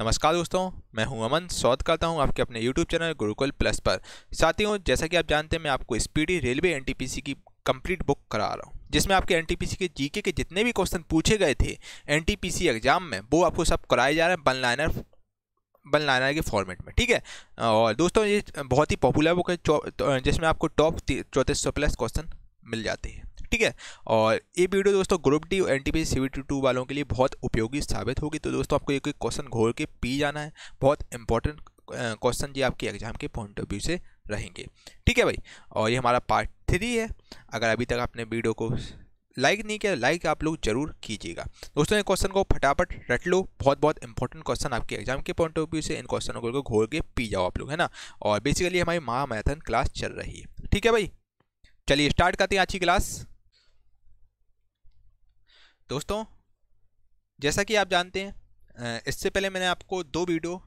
नमस्कार दोस्तों मैं हूं अमन स्वागत करता हूं आपके अपने YouTube चैनल गुरुकुल प्लस पर साथियों जैसा कि आप जानते हैं मैं आपको स्पीडी रेलवे एन की कंप्लीट बुक करा रहा हूं जिसमें आपके एन के जीके के जितने भी क्वेश्चन पूछे गए थे एन एग्जाम में वो आपको सब कराए जा रहे हैं बनलाइनर लाइनर लाना लाइनर के फॉर्मेट में ठीक है और दोस्तों ये बहुत ही पॉपुलर बुक है तो, जिसमें आपको टॉप चौंतीस प्लस क्वेश्चन मिल जाते हैं ठीक है और ये वीडियो दोस्तों ग्रुप डी और एन टी पी वालों के लिए बहुत उपयोगी साबित होगी तो दोस्तों आपको एक क्वेश्चन घोल के पी जाना है बहुत इंपॉर्टेंट क्वेश्चन जी आपके एग्जाम के पॉइंट ऑफ व्यू से रहेंगे ठीक है भाई और ये हमारा पार्ट थ्री है अगर अभी तक आपने वीडियो को लाइक नहीं किया लाइक आप लोग जरूर कीजिएगा दोस्तों ये क्वेश्चन को फटाफट रट लो बहुत बहुत इंपॉर्टेंट क्वेश्चन आपके एग्जाम के पॉइंट ऑफ व्यू से इन क्वेश्चनों को घोर के पी जाओ आप लोग है ना और बेसिकली हमारी महा मैथन क्लास चल रही है ठीक है भाई चलिए स्टार्ट करते हैं आज की क्लास दोस्तों जैसा कि आप जानते हैं इससे पहले मैंने आपको दो वीडियो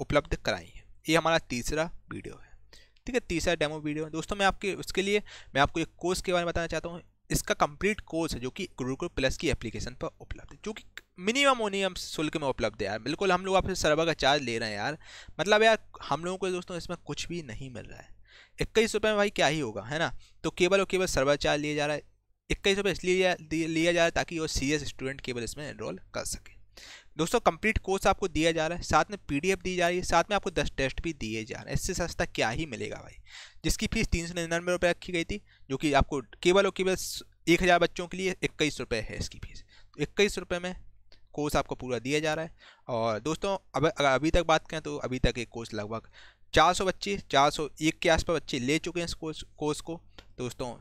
उपलब्ध कराई हैं ये हमारा तीसरा वीडियो है ठीक है तीसरा डेमो वीडियो है दोस्तों मैं आपके उसके लिए मैं आपको एक कोर्स के बारे में बताना चाहता हूँ इसका कंप्लीट कोर्स है जो कि गुरुकुल प्लस की एप्लीकेशन पर उपलब्ध है जो कि मिनिमम हम शुल्क में उपलब्ध है यार बिल्कुल हम लोग आपसे सर्वर का चार्ज ले रहे हैं यार मतलब यार हम लोगों को दोस्तों इसमें कुछ भी नहीं मिल रहा है इक्कीस रुपये में भाई क्या ही होगा है ना तो केवल और केवल सर्वर चार्ज लिया जा रहा है इक्कीस रुपये इसलिए लिया जा रहा है ताकि वो सीरियस स्टूडेंट केवल इसमें एनरोल कर सके दोस्तों कंप्लीट कोर्स आपको दिया जा रहा है साथ में पीडीएफ दी जा रही है साथ में आपको दस टेस्ट भी दिए जा रहे हैं इससे सस्ता क्या ही मिलेगा भाई जिसकी फीस तीन सौ निन्यानवे रुपये रखी गई थी जो कि आपको केवल और केवल एक हज़ार बच्चों के लिए इक्कीस रुपये है इसकी फीस तो इक्कीस रुपये में कोर्स आपको पूरा दिया जा रहा है और दोस्तों अब अगर अभी तक बात करें तो अभी तक ये कोर्स लगभग चार सौ बच्चे चार सौ एक के आसपास बच्चे ले चुके हैं इस कोर्स कोर्स को दोस्तों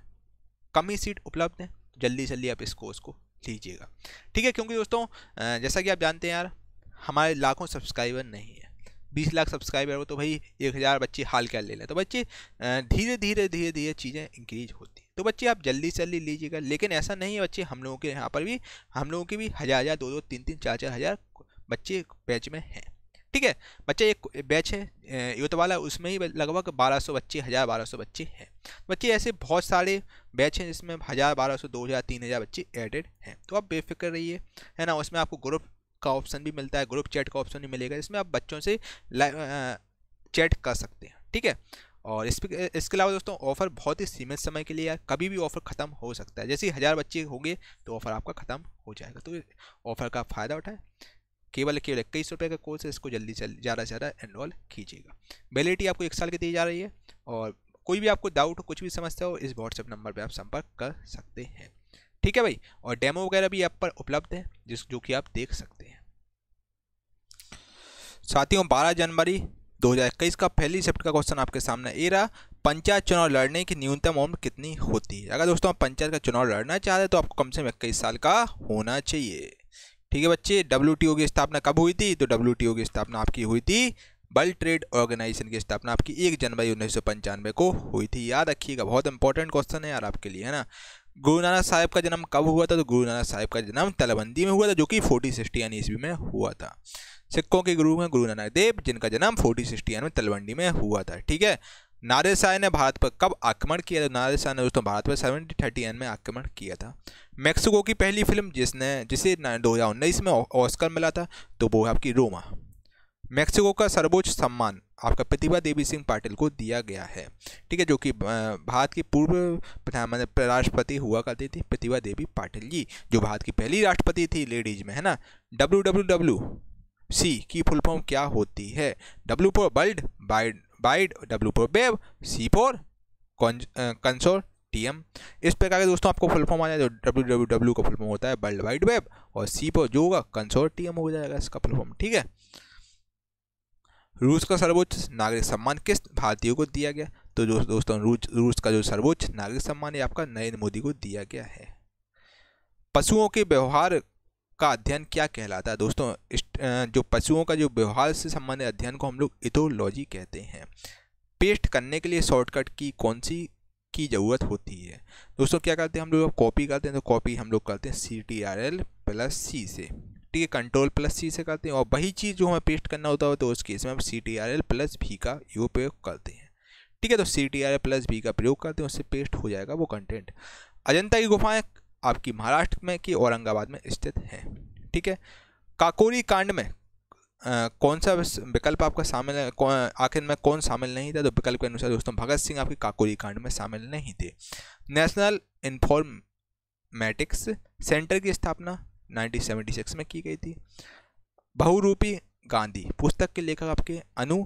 कम ही सीट उपलब्ध है जल्दी जल्दी आप इस कोर्स को लीजिएगा ठीक है क्योंकि दोस्तों जैसा कि आप जानते हैं यार हमारे लाखों सब्सक्राइबर नहीं है बीस लाख सब्सक्राइबर हो तो भाई एक हज़ार बच्चे हाल क्या ले लें तो बच्चे धीरे धीरे धीरे धीरे चीज़ें इंक्रीज होती तो बच्चे आप जल्दी से जल्दी लीजिएगा लेकिन ऐसा नहीं है बच्चे हम लोगों के यहाँ पर भी हम लोगों के भी हज़ार हज़ार दो दो तीन तीन चार चार हज़ार बच्चे बैच में हैं ठीक है बच्चे एक बैच है युद्ध वाला उसमें ही लगभग 1200 बच्चे हज़ार बारह सौ बच्चे हैं बच्चे ऐसे बहुत सारे बैच हैं जिसमें हज़ार बारह सौ दो हज़ार तीन हज़ार बच्चे एडेड हैं तो आप बेफिक्र रहिए है, है ना उसमें आपको ग्रुप का ऑप्शन भी मिलता है ग्रुप चैट का ऑप्शन भी मिलेगा जिसमें आप बच्चों से चैट कर सकते हैं ठीक है और इस इसके अलावा दोस्तों ऑफ़र बहुत ही सीमित समय के लिए है कभी भी ऑफ़र ख़त्म हो सकता है जैसे हज़ार बच्चे होंगे तो ऑफ़र आपका ख़त्म हो जाएगा तो ऑफ़र का फ़ायदा उठाएं केवल केवल इक्कीस रुपये का कोर्स है इसको जल्दी से ज़्यादा से ज़्यादा एनरोल कीजिएगा वैलिडिटी आपको एक साल की दी जा रही है और कोई भी आपको डाउट हो कुछ भी समझता हो इस व्हाट्सएप नंबर पर आप संपर्क कर सकते हैं ठीक है भाई और डेमो वगैरह भी ऐप पर उपलब्ध है जिस जो कि आप देख सकते हैं साथियों 12 जनवरी 2021 का पहली शिफ्ट का क्वेश्चन आपके सामने ए रहा पंचायत चुनाव लड़ने की न्यूनतम उम्र कितनी होती है अगर दोस्तों आप पंचायत का चुनाव लड़ना चाह रहे हैं तो आपको कम से कम इक्कीस साल का होना चाहिए ठीक है बच्चे डब्ल्यू की स्थापना कब हुई थी तो डब्ल्यू की स्थापना आपकी हुई थी वर्ल्ड ट्रेड ऑर्गेनाइजेशन की स्थापना आपकी एक जनवरी उन्नीस को हुई थी याद रखिएगा बहुत इंपॉर्टेंट क्वेश्चन है यार आपके लिए है ना गुरु नानक साहब का जन्म कब हुआ था तो गुरु नानक साहेब का जन्म तलबंदी में हुआ था जो कि फोर्टी सिक्सटी यानी ईस्वी में हुआ था सिखों के गुरु हैं गुरु नानक देव जिनका जन्म फोर्टी सिक्सटी यानी तलबंदी में हुआ था ठीक है शाह ने भारत पर कब आक्रमण किया था शाह ने दोस्तों भारत पर सेवनटीन थर्टी एन में आक्रमण किया था मैक्सिको की पहली फिल्म जिसने जिसे दो हज़ार उन्नीस में ऑस्कर मिला था तो वो है आपकी रोमा मैक्सिको का सर्वोच्च सम्मान आपका प्रतिभा देवी सिंह पाटिल को दिया गया है ठीक है जो कि भारत की पूर्व प्रधानमंत्री राष्ट्रपति हुआ करती थी प्रतिभा देवी पाटिल जी जो भारत की पहली राष्ट्रपति थी लेडीज में है ना डब्ल्यू डब्ल्यू डब्ल्यू सी की फुल फॉर्म क्या होती है W for world wide by W four web C for consortium इस प्रकार के दोस्तों आपको फुल फॉर्म आ जाए जो डब्ल्यू डब्ल्यू डब्ल्यू का फुल फॉर्म होता है वर्ल्ड वाइड वेब और सी फोर जो होगा कंसोर टी एम हो जाएगा इसका फुल फॉर्म ठीक है रूस का सर्वोच्च नागरिक सम्मान किस भारतीयों को दिया गया तो जो दोस्तों रूस रूस का जो सर्वोच्च नागरिक सम्मान है आपका नरेंद्र मोदी को दिया गया है पशुओं के व्यवहार का अध्ययन क्या कहलाता है दोस्तों जो पशुओं का जो व्यवहार से संबंधित अध्ययन को हम लोग इथोलॉजी कहते हैं पेस्ट करने के लिए शॉर्टकट की कौन सी की ज़रूरत होती है दोस्तों क्या करते हैं हम लोग कॉपी करते हैं तो कॉपी हम लोग करते हैं C T R L plus C से ठीक है कंट्रोल प्लस सी से करते हैं और वही चीज़ जो हमें पेस्ट करना होता है तो उस केस में हम C T R L plus B का उपयोग करते हैं ठीक है तो C T R L plus B का प्रयोग करते हैं उससे पेस्ट हो जाएगा वो कंटेंट अजंता की गुफाएं आपकी महाराष्ट्र में कि औरंगाबाद में स्थित है ठीक है काकोरी कांड में आ, कौन सा विकल्प आपका शामिल है आखिर में कौन शामिल नहीं था तो विकल्प के अनुसार दोस्तों भगत सिंह आपके काकोरी कांड में शामिल नहीं थे नेशनल इन्फॉर्मेटिक्स सेंटर की स्थापना 1976 में की गई थी बहुरूपी गांधी पुस्तक के लेखक आपके अनु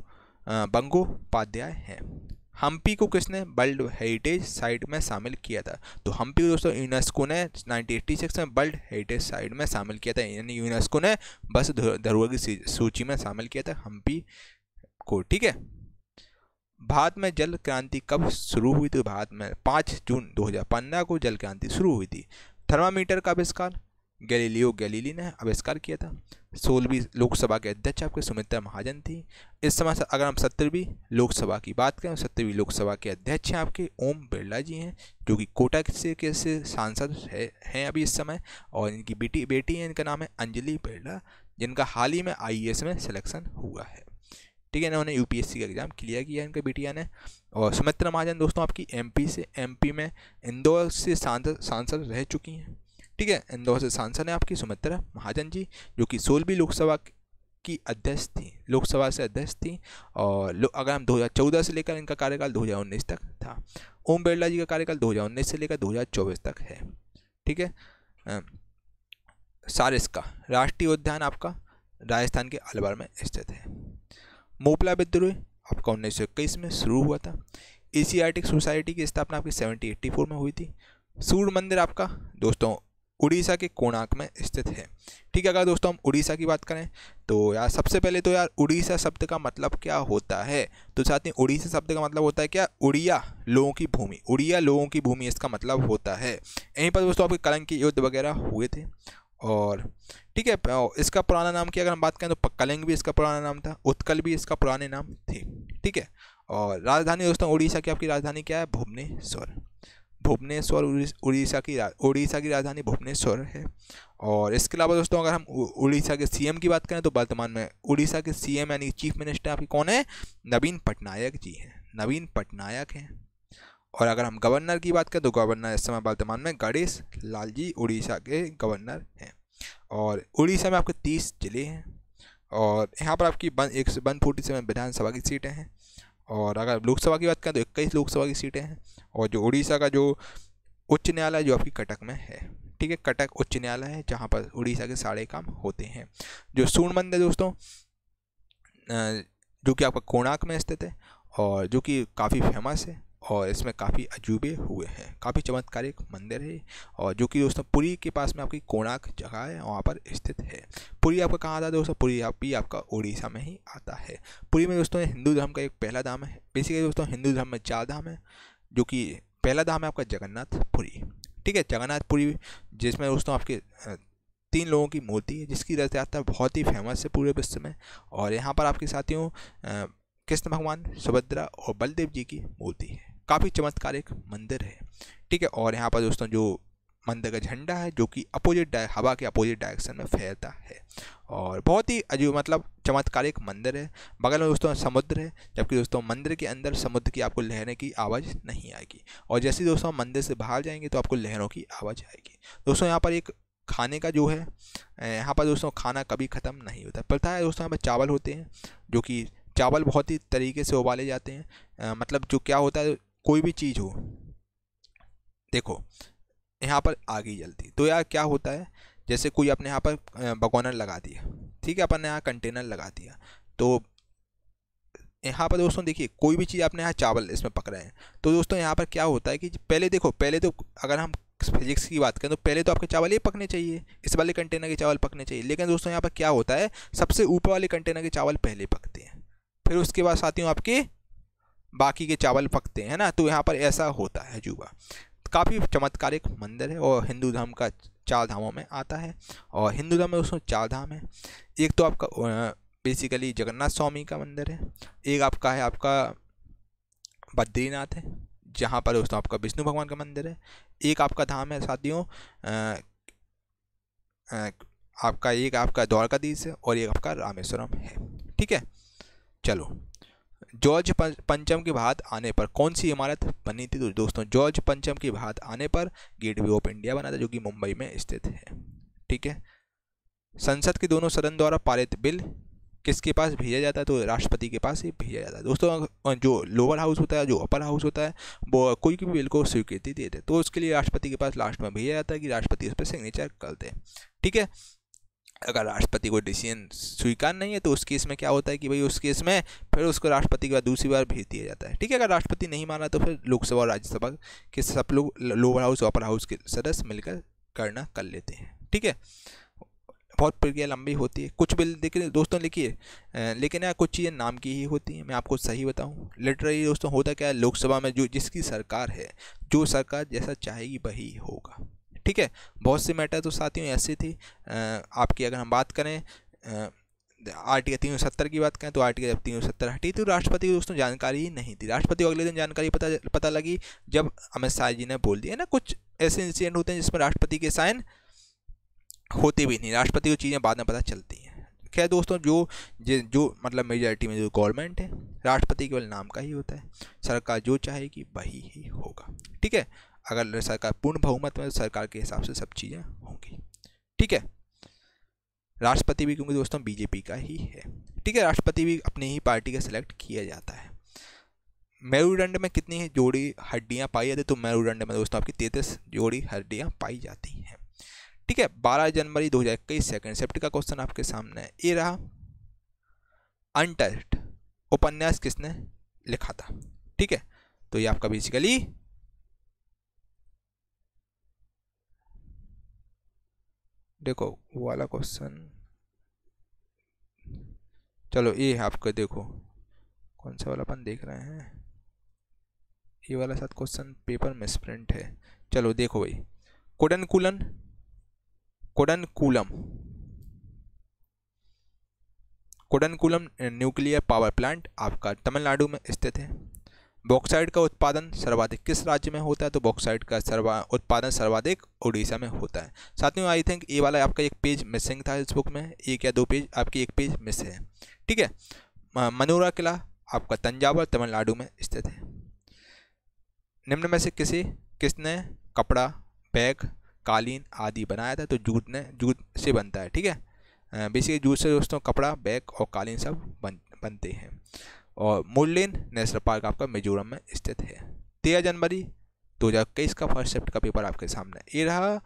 बंगोपाध्याय हैं हम्पी को किसने वर्ल्ड हेरिटेज साइट में शामिल किया था तो हम्पी को दोस्तों यूनेस्को ने 1986 में वर्ल्ड हेरिटेज साइट में शामिल किया था यानी यूनेस्को ने बस धरोहर की सूची में शामिल किया था हम्पी को ठीक है भारत में जल क्रांति कब शुरू हुई थी भारत में पाँच जून 2015 को जल क्रांति शुरू हुई थी थर्मामीटर का आविष्कार गैलीलियो गैलीली ने आविष्कार किया था सोलहवीं लोकसभा के अध्यक्ष आपके सुमित्रा महाजन थी इस समय अगर हम सत्तरवीं लोकसभा की बात करें सत्तरवीं लोकसभा के अध्यक्ष हैं आपके ओम बिरला जी हैं जो कि कोटा से कैसे सांसद है, हैं अभी इस समय और इनकी बेटी बेटी है इनका नाम है अंजलि बिरला जिनका हाल ही में आई e में सिलेक्शन हुआ है ठीक है इन्होंने यू का एग्ज़ाम क्लियर किया इनके बेटिया ने और सुमित्रा महाजन दोस्तों आपकी एम से एम में इंदौर से सांसद सांसद रह चुकी हैं ठीक है इंदौर से सांसद हैं आपकी सुमित्रा महाजन जी जो कि सोलहवीं लोकसभा की अध्यक्ष थी लोकसभा से अध्यक्ष थी और अगर हम 2014 से लेकर इनका कार्यकाल 2019 तक था ओम बिरला जी का कार्यकाल 2019 से लेकर 2024 तक है ठीक है सारिस का राष्ट्रीय उद्यान आपका राजस्थान के अलवर में स्थित है मोपला विद्रोह आपका उन्नीस में शुरू हुआ था एशियाटिक सोसाइटी की स्थापना आपकी सेवनटी एट्टी फोर में हुई थी सूर्य मंदिर आपका दोस्तों उड़ीसा के कोणार्क में स्थित है ठीक है अगर दोस्तों हम उड़ीसा की बात करें तो यार सबसे पहले तो यार उड़ीसा शब्द का मतलब क्या होता है तो साथ ही उड़ीसा शब्द का मतलब होता है क्या उड़िया लोगों की भूमि उड़िया लोगों की भूमि इसका मतलब होता है यहीं पर दोस्तों आपके कलंग के युद्ध वगैरह हुए थे और ठीक है इसका पुराना नाम की अगर हम बात करें तो कलंग भी इसका पुराना नाम था उत्कल भी इसका पुराने नाम थे ठीक है और राजधानी दोस्तों उड़ीसा की आपकी राजधानी क्या है भुवनेश्वर भुवनेश्वर उड़ीसा की उड़ीसा की राजधानी भुवनेश्वर है और इसके अलावा दोस्तों अगर हम उड़ीसा के सीएम की बात करें तो वर्तमान में उड़ीसा के सीएम यानी चीफ मिनिस्टर आपके कौन है नवीन पटनायक जी हैं नवीन पटनायक हैं और अगर हम गवर्नर की बात करें तो गवर्नर इस समय वर्तमान में गणेश लाल जी उड़ीसा के गवर्नर हैं और उड़ीसा में आपके तीस जिले हैं और यहाँ पर आपकी वन एक सौ वन फोर्टी सेवन विधानसभा की सीटें हैं और अगर लोकसभा की बात करें तो इक्कीस लोकसभा की सीटें हैं और जो उड़ीसा का जो उच्च न्यायालय जो आपकी कटक में है ठीक है कटक उच्च न्यायालय है जहाँ पर उड़ीसा के सारे काम होते हैं जो सूर्ण मंदिर दोस्तों जो कि आपका कोणार्क में स्थित है और जो कि काफ़ी फेमस है और इसमें काफ़ी अजूबे हुए हैं काफ़ी चमत्कारिक मंदिर है और जो कि दोस्तों पुरी के पास में आपकी कोणार्क जगह है वहाँ पर स्थित है पुरी आपका कहाँ आता है दोस्तों पुरी आप भी आपका उड़ीसा में ही आता है पुरी में दोस्तों हिंदू धर्म का एक पहला धाम है बेसिकली दोस्तों हिंदू धर्म में चार धाम है जो कि पहला धाम है आपका जगन्नाथपुरी ठीक है जगन्नाथपुरी जिसमें दोस्तों आपके तीन लोगों की मूर्ति है जिसकी रथ यात्रा बहुत ही फेमस है पूरे विश्व में और यहाँ पर आपके साथियों कृष्ण भगवान सुभद्रा और बलदेव जी की मूर्ति है काफ़ी चमत्कारिक मंदिर है ठीक है और यहाँ पर दोस्तों जो मंदिर का झंडा है जो कि अपोजिट हवा के अपोजिट डायरेक्शन में फैलता है और बहुत ही अजीब मतलब चमत्कारिक मंदिर है बगल में दोस्तों समुद्र है जबकि दोस्तों मंदिर के अंदर समुद्र की आपको लहरों की आवाज़ नहीं आएगी और जैसे ही दोस्तों मंदिर से बाहर जाएंगे तो आपको लहरों की आवाज़ आएगी दोस्तों यहाँ पर एक खाने का जो है यहाँ पर दोस्तों खाना कभी ख़त्म नहीं होता पता है दोस्तों यहाँ पर चावल होते हैं जो कि चावल बहुत ही तरीके से उबाले जाते हैं मतलब जो क्या होता है कोई भी चीज़ हो देखो यहाँ पर आग ही जलती तो यार क्या होता है जैसे कोई अपने यहाँ पर बगोनर लगा दिया ठीक है अपन ने यहाँ कंटेनर लगा दिया तो यहाँ पर दोस्तों देखिए कोई भी चीज़ आपने यहाँ चावल इसमें पक रहे हैं तो दोस्तों यहाँ पर क्या होता है कि पहले देखो पहले तो अगर हम फिजिक्स की बात करें तो पहले तो आपके चावल ये पकने चाहिए इस वाले कंटेनर के चावल पकने चाहिए लेकिन दोस्तों यहाँ पर क्या होता है सबसे ऊपर वाले कंटेनर के चावल पहले पकते हैं फिर उसके बाद साथियों आपके बाकी के चावल पकते हैं ना तो यहाँ पर ऐसा होता है अजूबा काफ़ी चमत्कारिक मंदिर है और हिंदू धर्म का चार धामों में आता है और हिंदू धर्म में उसमें चार धाम है एक तो आपका बेसिकली जगन्नाथ स्वामी का मंदिर है एक आपका है आपका बद्रीनाथ है जहाँ पर दोस्तों आपका विष्णु भगवान का मंदिर है एक आपका धाम है साथियों आपका एक आपका द्वारकाधीश है और एक आपका रामेश्वरम है ठीक है चलो जॉर्ज पंचम की भात आने पर कौन सी इमारत बनी थी तो दोस्तों जॉर्ज पंचम की भात आने पर गेटवे ऑफ इंडिया बना था जो कि मुंबई में स्थित है ठीक है संसद के दोनों सदन द्वारा पारित बिल किसके पास भेजा जाता है तो राष्ट्रपति के पास ही भेजा जाता है दोस्तों जो लोअर हाउस होता है जो अपर हाउस होता है वो कोई भी बिल को स्वीकृति देते तो उसके लिए राष्ट्रपति के पास लास्ट में भेजा जाता है कि राष्ट्रपति उस पर सिग्नेचर कर दे ठीक है अगर राष्ट्रपति को डिसीजन स्वीकार नहीं है तो उस केस में क्या होता है कि भाई उस केस में फिर उसको राष्ट्रपति के बाद दूसरी बार भेज दिया जाता है ठीक है अगर राष्ट्रपति नहीं माना तो फिर लोकसभा और राज्यसभा के सब लोग लोअर हाउस अपर हाउस के सदस्य मिलकर करना कर लेते हैं ठीक है बहुत प्रक्रिया लंबी होती है कुछ बिल देखिए दोस्तों लिखिए लेकिन यार कुछ चीज़ें नाम की ही होती हैं मैं आपको सही बताऊँ लिटरली दोस्तों होता क्या है लोकसभा में जो जिसकी सरकार है जो सरकार जैसा चाहेगी वही होगा ठीक है बहुत सी मैटर तो साथियों ऐसी थी आपकी अगर हम बात करें आर्टिकल तीन सौ सत्तर की बात करें तो आर्टिकल जब तीन सौ सत्तर हटी तो राष्ट्रपति को दोस्तों जानकारी नहीं थी राष्ट्रपति को अगले दिन जानकारी पता पता लगी जब अमित शाह जी ने बोल दिया ना कुछ ऐसे इंसिडेंट होते हैं जिसमें राष्ट्रपति के साइन होते भी नहीं राष्ट्रपति को चीज़ें बाद में पता चलती हैं खैर दोस्तों जो जो मतलब मेजॉरिटी में जो गवर्नमेंट है राष्ट्रपति केवल नाम का ही होता है सरकार जो चाहेगी वही ही होगा ठीक है अगर सरकार पूर्ण बहुमत में तो सरकार के हिसाब से सब चीज़ें होंगी ठीक है राष्ट्रपति भी क्योंकि दोस्तों बीजेपी का ही है ठीक है राष्ट्रपति भी अपनी ही पार्टी का सिलेक्ट किया जाता है मेरुदंड में कितनी जोड़ी हड्डियाँ पाई जाती तो मेरुदंड में दोस्तों आपकी तैंतीस जोड़ी हड्डियाँ पाई जाती हैं ठीक है बारह जनवरी दो हज़ार इक्कीस सेकेंड सेप्ट का क्वेश्चन आपके सामने है ये रहा अनटस्ट उपन्यास किसने लिखा था ठीक है तो ये आपका बेसिकली देखो वो वाला क्वेश्चन चलो ये आपका देखो कौन सा वाला अपन देख रहे हैं ये वाला साथ क्वेश्चन पेपर मिसप्रिंट है चलो देखो भाई Kudankulam Kudankulam Kudankulam nuclear power plant आपका तमिलनाडु में स्थित है बॉक्साइड का उत्पादन सर्वाधिक किस राज्य में होता है तो बॉक्साइड का सर्वा उत्पादन सर्वाधिक उड़ीसा में होता है साथियों आई थिंक ये वाला आपका एक पेज मिसिंग था इस बुक में एक या दो पेज आपकी एक पेज मिस है ठीक है मनोरा किला आपका तंजावर तमिलनाडु में स्थित है निम्न में से किसी किसने कपड़ा बैग कालीन आदि बनाया था तो जूट ने जूट से बनता है ठीक है बेसिकली जूट से दोस्तों कपड़ा बैग और कालीन सब बन बनते हैं और मुरलिन नेशनल पार्क आपका मिजोरम में स्थित है तेरह जनवरी 2021 का फर्स्ट शिफ्ट का पेपर आपके सामने ये रहा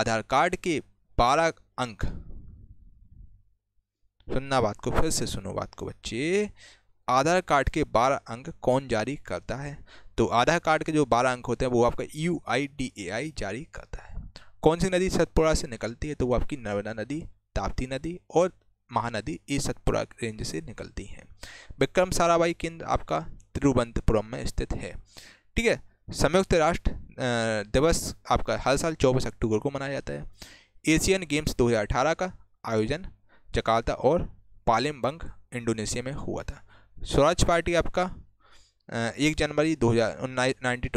आधार कार्ड के बारह अंक सुनना बात को फिर से सुनो बात को बच्चे आधार कार्ड के बारह अंक कौन जारी करता है तो आधार कार्ड के जो बारह अंक होते हैं वो आपका यू आई डी ए आई जारी करता है कौन सी नदी सतपुड़ा से निकलती है तो वो आपकी नर्मदा नदी ताप्ती नदी और महानदी ई सतपुरा रेंज से निकलती हैं विक्रम साराबाई केंद्र आपका तिरुवनंतपुरम में स्थित है ठीक है संयुक्त राष्ट्र दिवस आपका हर साल चौबीस अक्टूबर को मनाया जाता है एशियन गेम्स 2018 का आयोजन जकार्ता और पालेमबंग इंडोनेशिया में हुआ था स्वराज पार्टी आपका एक जनवरी दो हज़ार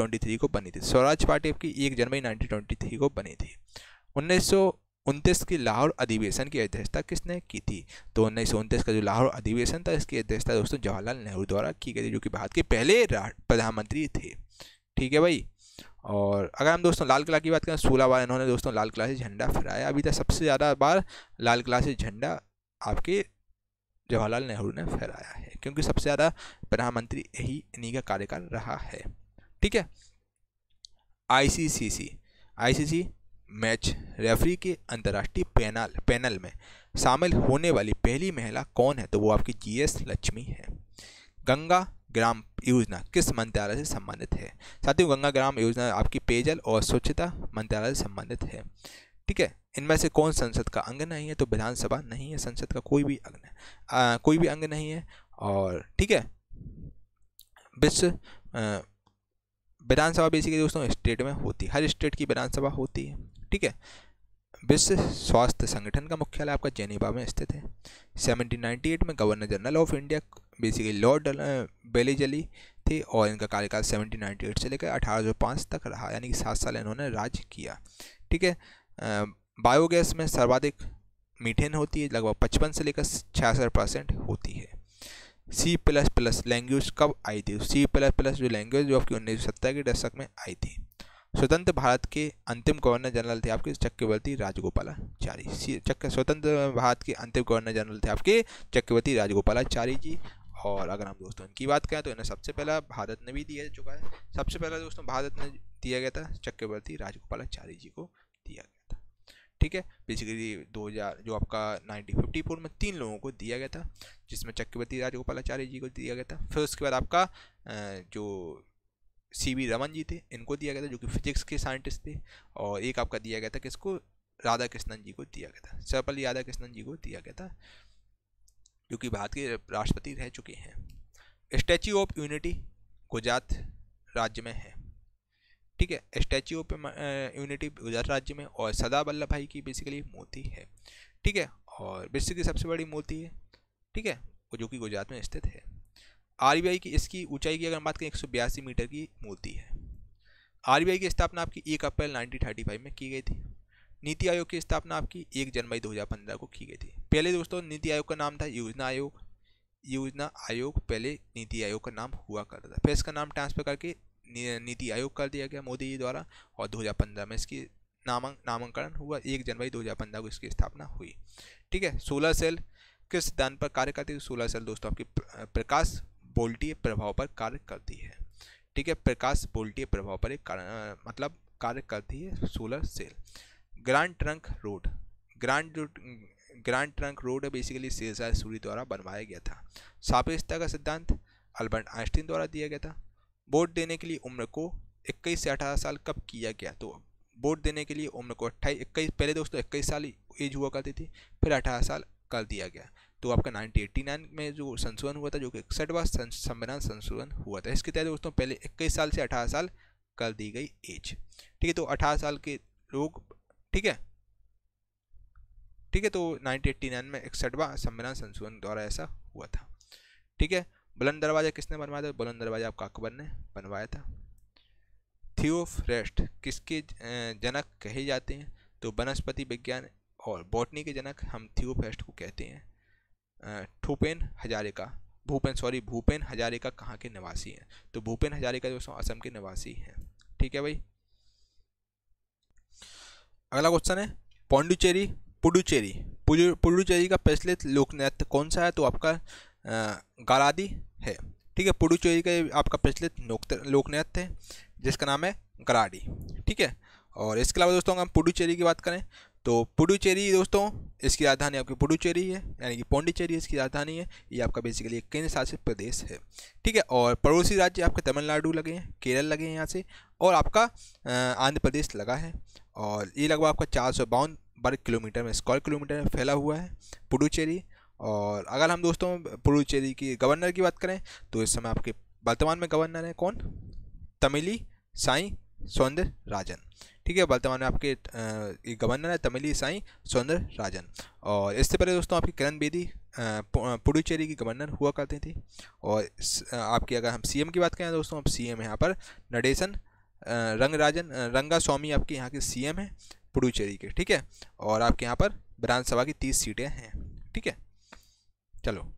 को बनी थी स्वराज पार्टी आपकी एक जनवरी 1923 को बनी थी उन्नीस उनतीस की लाहौर अधिवेशन की अध्यक्षता किसने की थी तो उन्नीस सौ उनतीस का जो लाहौर अधिवेशन था इसकी अध्यक्षता दोस्तों जवाहरलाल नेहरू द्वारा की गई थी जो कि भारत के पहले प्रधानमंत्री थे ठीक है भाई और अगर हम दोस्तों लाल किला की बात करें सोलह बार इन्होंने दोस्तों लाल किला से झंडा फहराया अभी तक सबसे ज़्यादा बार लाल किला से झंडा आपके जवाहरलाल नेहरू ने फहराया है क्योंकि सबसे ज़्यादा प्रधानमंत्री यही इन्हीं का कार्यकाल रहा है ठीक है सी सी मैच रेफरी के अंतर्राष्ट्रीय पैनल पैनल में शामिल होने वाली पहली महिला कौन है तो वो आपकी जीएस लक्ष्मी है गंगा ग्राम योजना किस मंत्रालय से संबंधित है साथियों गंगा ग्राम योजना आपकी पेयजल और स्वच्छता मंत्रालय से संबंधित है ठीक है इनमें से कौन संसद का अंग नहीं है तो विधानसभा नहीं है संसद का कोई भी अंग कोई भी अंग नहीं है और ठीक है विश्व विधानसभा बेसिकली दोस्तों स्टेट में होती है हर स्टेट की विधानसभा होती है ठीक है विश्व स्वास्थ्य संगठन का मुख्यालय आपका जेनेवा में स्थित है 1798 में governor general of India basically lord Wellesley थे और इनका कार्यकाल 1798 से लेकर 1805 तक रहा यानी कि सात साल इन्होंने राज किया ठीक है बायोगैस में सर्वाधिक मीथेन होती है लगभग पचपन से लेकर छियासठ परसेंट होती है सी प्लस प्लस लैंग्वेज कब आई थी सी प्लस प्लस जो लैंग्वेज जो आपकी उन्नीस सौ सत्तर के दशक में आई थी स्वतंत्र भारत के अंतिम गवर्नर जनरल थे आपके चक्रवर्ती राजगोपालाचारी चक्र स्वतंत्र भारत के अंतिम गवर्नर जनरल थे आपके चक्रवर्ती राजगोपालाचारी जी और अगर हम दोस्तों इनकी बात करें तो इन्हें सबसे पहला भारत ने भी दिया चुका है सबसे पहला दोस्तों भारत ने दिया गया था चक्रवर्ती राजगोपालाचारी जी को दिया गया था ठीक है बेसिकली 2000 जो आपका 1954 में तीन लोगों को दिया गया था जिसमें चक्रवर्ती राजगोपालाचारी जी को दिया गया था फिर उसके बाद आपका जो सी वी रमन जी थे इनको दिया गया था जो कि फिजिक्स के साइंटिस्ट थे और एक आपका दिया गया था किसको राधा कृष्णन जी को दिया गया था सर्वपल्ली राधा कृष्णन जी को दिया गया था जो कि भारत के राष्ट्रपति रह चुके हैं स्टैचू ऑफ यूनिटी गुजरात राज्य में है ठीक है स्टैचू ऑफ यूनिटी गुजरात राज्य में और सदा वल्लभ भाई की बेसिकली मूर्ति है ठीक है और विश्व की सबसे बड़ी मूर्ति है ठीक है जो कि गुजरात में स्थित है आरबीआई की इसकी ऊंचाई की अगर हम बात करें एक मीटर की मूर्ति है आरबीआई की स्थापना आपकी एक अप्रैल 1935 में की गई थी नीति आयोग की स्थापना आपकी एक जनवरी 2015 को की गई थी पहले दोस्तों नीति आयोग का नाम था योजना आयोग योजना आयोग पहले नीति आयोग का नाम हुआ करता था फिर इसका नाम ट्रांसफर करके नीति आयोग कर दिया गया मोदी जी द्वारा और पंद्रह में इसकी नामांकन हुआ एक जनवरी पंद्रह को इसकी स्थापना हुई ठीक है सोलर सेल किस सिद्धांत पर कार्य करती है सोलह सेल दोस्तों आपकी प्रकाश बोल्टीय प्रभाव पर कार्य करती है ठीक है प्रकाश बोल्टीय प्रभाव पर एक कारण मतलब कार्य करती है solar cell grand trunk road grand grand trunk road basically Sher Shah Suri द्वारा बनवाया गया था सापेक्षता का सिद्धांत अल्बर्ट आइंस्टीन द्वारा दिया गया था वोट देने के लिए उम्र को 21 से 18 साल कब किया गया तो वोट देने के लिए उम्र को अट्ठाईस इक्कीस पहले दोस्तों इक्कीस साल एज हुआ करती थी फिर अठारह साल कर दिया गया तो आपका नाइनटीन में जो संशोधन हुआ था जो कि इकसठवा संविधान संशोधन हुआ था इसके तहत दोस्तों पहले इक्कीस साल से अठारह साल कर दी गई एज ठीक है तो अठारह साल के लोग ठीक है ठीक है तो 1989 में इकसठवा संविधान संशोधन द्वारा ऐसा हुआ था ठीक है बुलंद दरवाज़ा किसने बनवाया था बुलंद दरवाज़ा आपका अकबर ने बनवाया था थियोफ्रेस्ट किसके जनक कहे जाते हैं तो वनस्पति विज्ञान और बॉटनी के जनक हम थियोफ्रेस्ट को कहते हैं ठुपेन हजारिका भूपेन सॉरी भूपेन हजारिका कहाँ के निवासी हैं तो भूपेन हजारिका दोस्तों असम के निवासी हैं ठीक है भाई अगला क्वेश्चन है पौंडुचेरी पुडुचेरी पुडुचेरी का प्रचलित लोक नृत्य कौन सा है तो आपका गालादी है ठीक है पुडुचेरी का आपका प्रचलित लोक नृत्य है जिसका नाम है गराडी ठीक है और इसके अलावा दोस्तों हम पुडुचेरी की बात करें तो पुडुचेरी दोस्तों इसकी राजधानी आपकी पुडुचेरी है यानी कि पौंडीचेरी इसकी राजधानी है ये आपका बेसिकली एक केंद्र शासित प्रदेश है ठीक है और पड़ोसी राज्य आपके तमिलनाडु लगे हैं केरल लगे हैं यहाँ से और आपका आंध्र प्रदेश लगा है और ये लगभग आपका चार सौ बावन वर्ग किलोमीटर में स्क्वायर किलोमीटर में फैला हुआ है पुडुचेरी और अगर हम दोस्तों पुडुचेरी की गवर्नर की बात करें तो इस समय आपके वर्तमान में गवर्नर हैं कौन तमिली साई सौंदर राजन ठीक है वर्तमान में आपके गवर्नर है तमिली साई सौंदर राजन और इससे पहले दोस्तों आपकी किरण बेदी पुडुचेरी की गवर्नर हुआ करती थी और आपकी अगर हम सीएम की बात करें तो दोस्तों आप सीएम यहाँ पर नडेसन रंगराजन रंगा स्वामी आपके यहाँ के सीएम हैं पुडुचेरी के ठीक है और आपके यहाँ पर विधानसभा की तीस सीटें हैं ठीक है चलो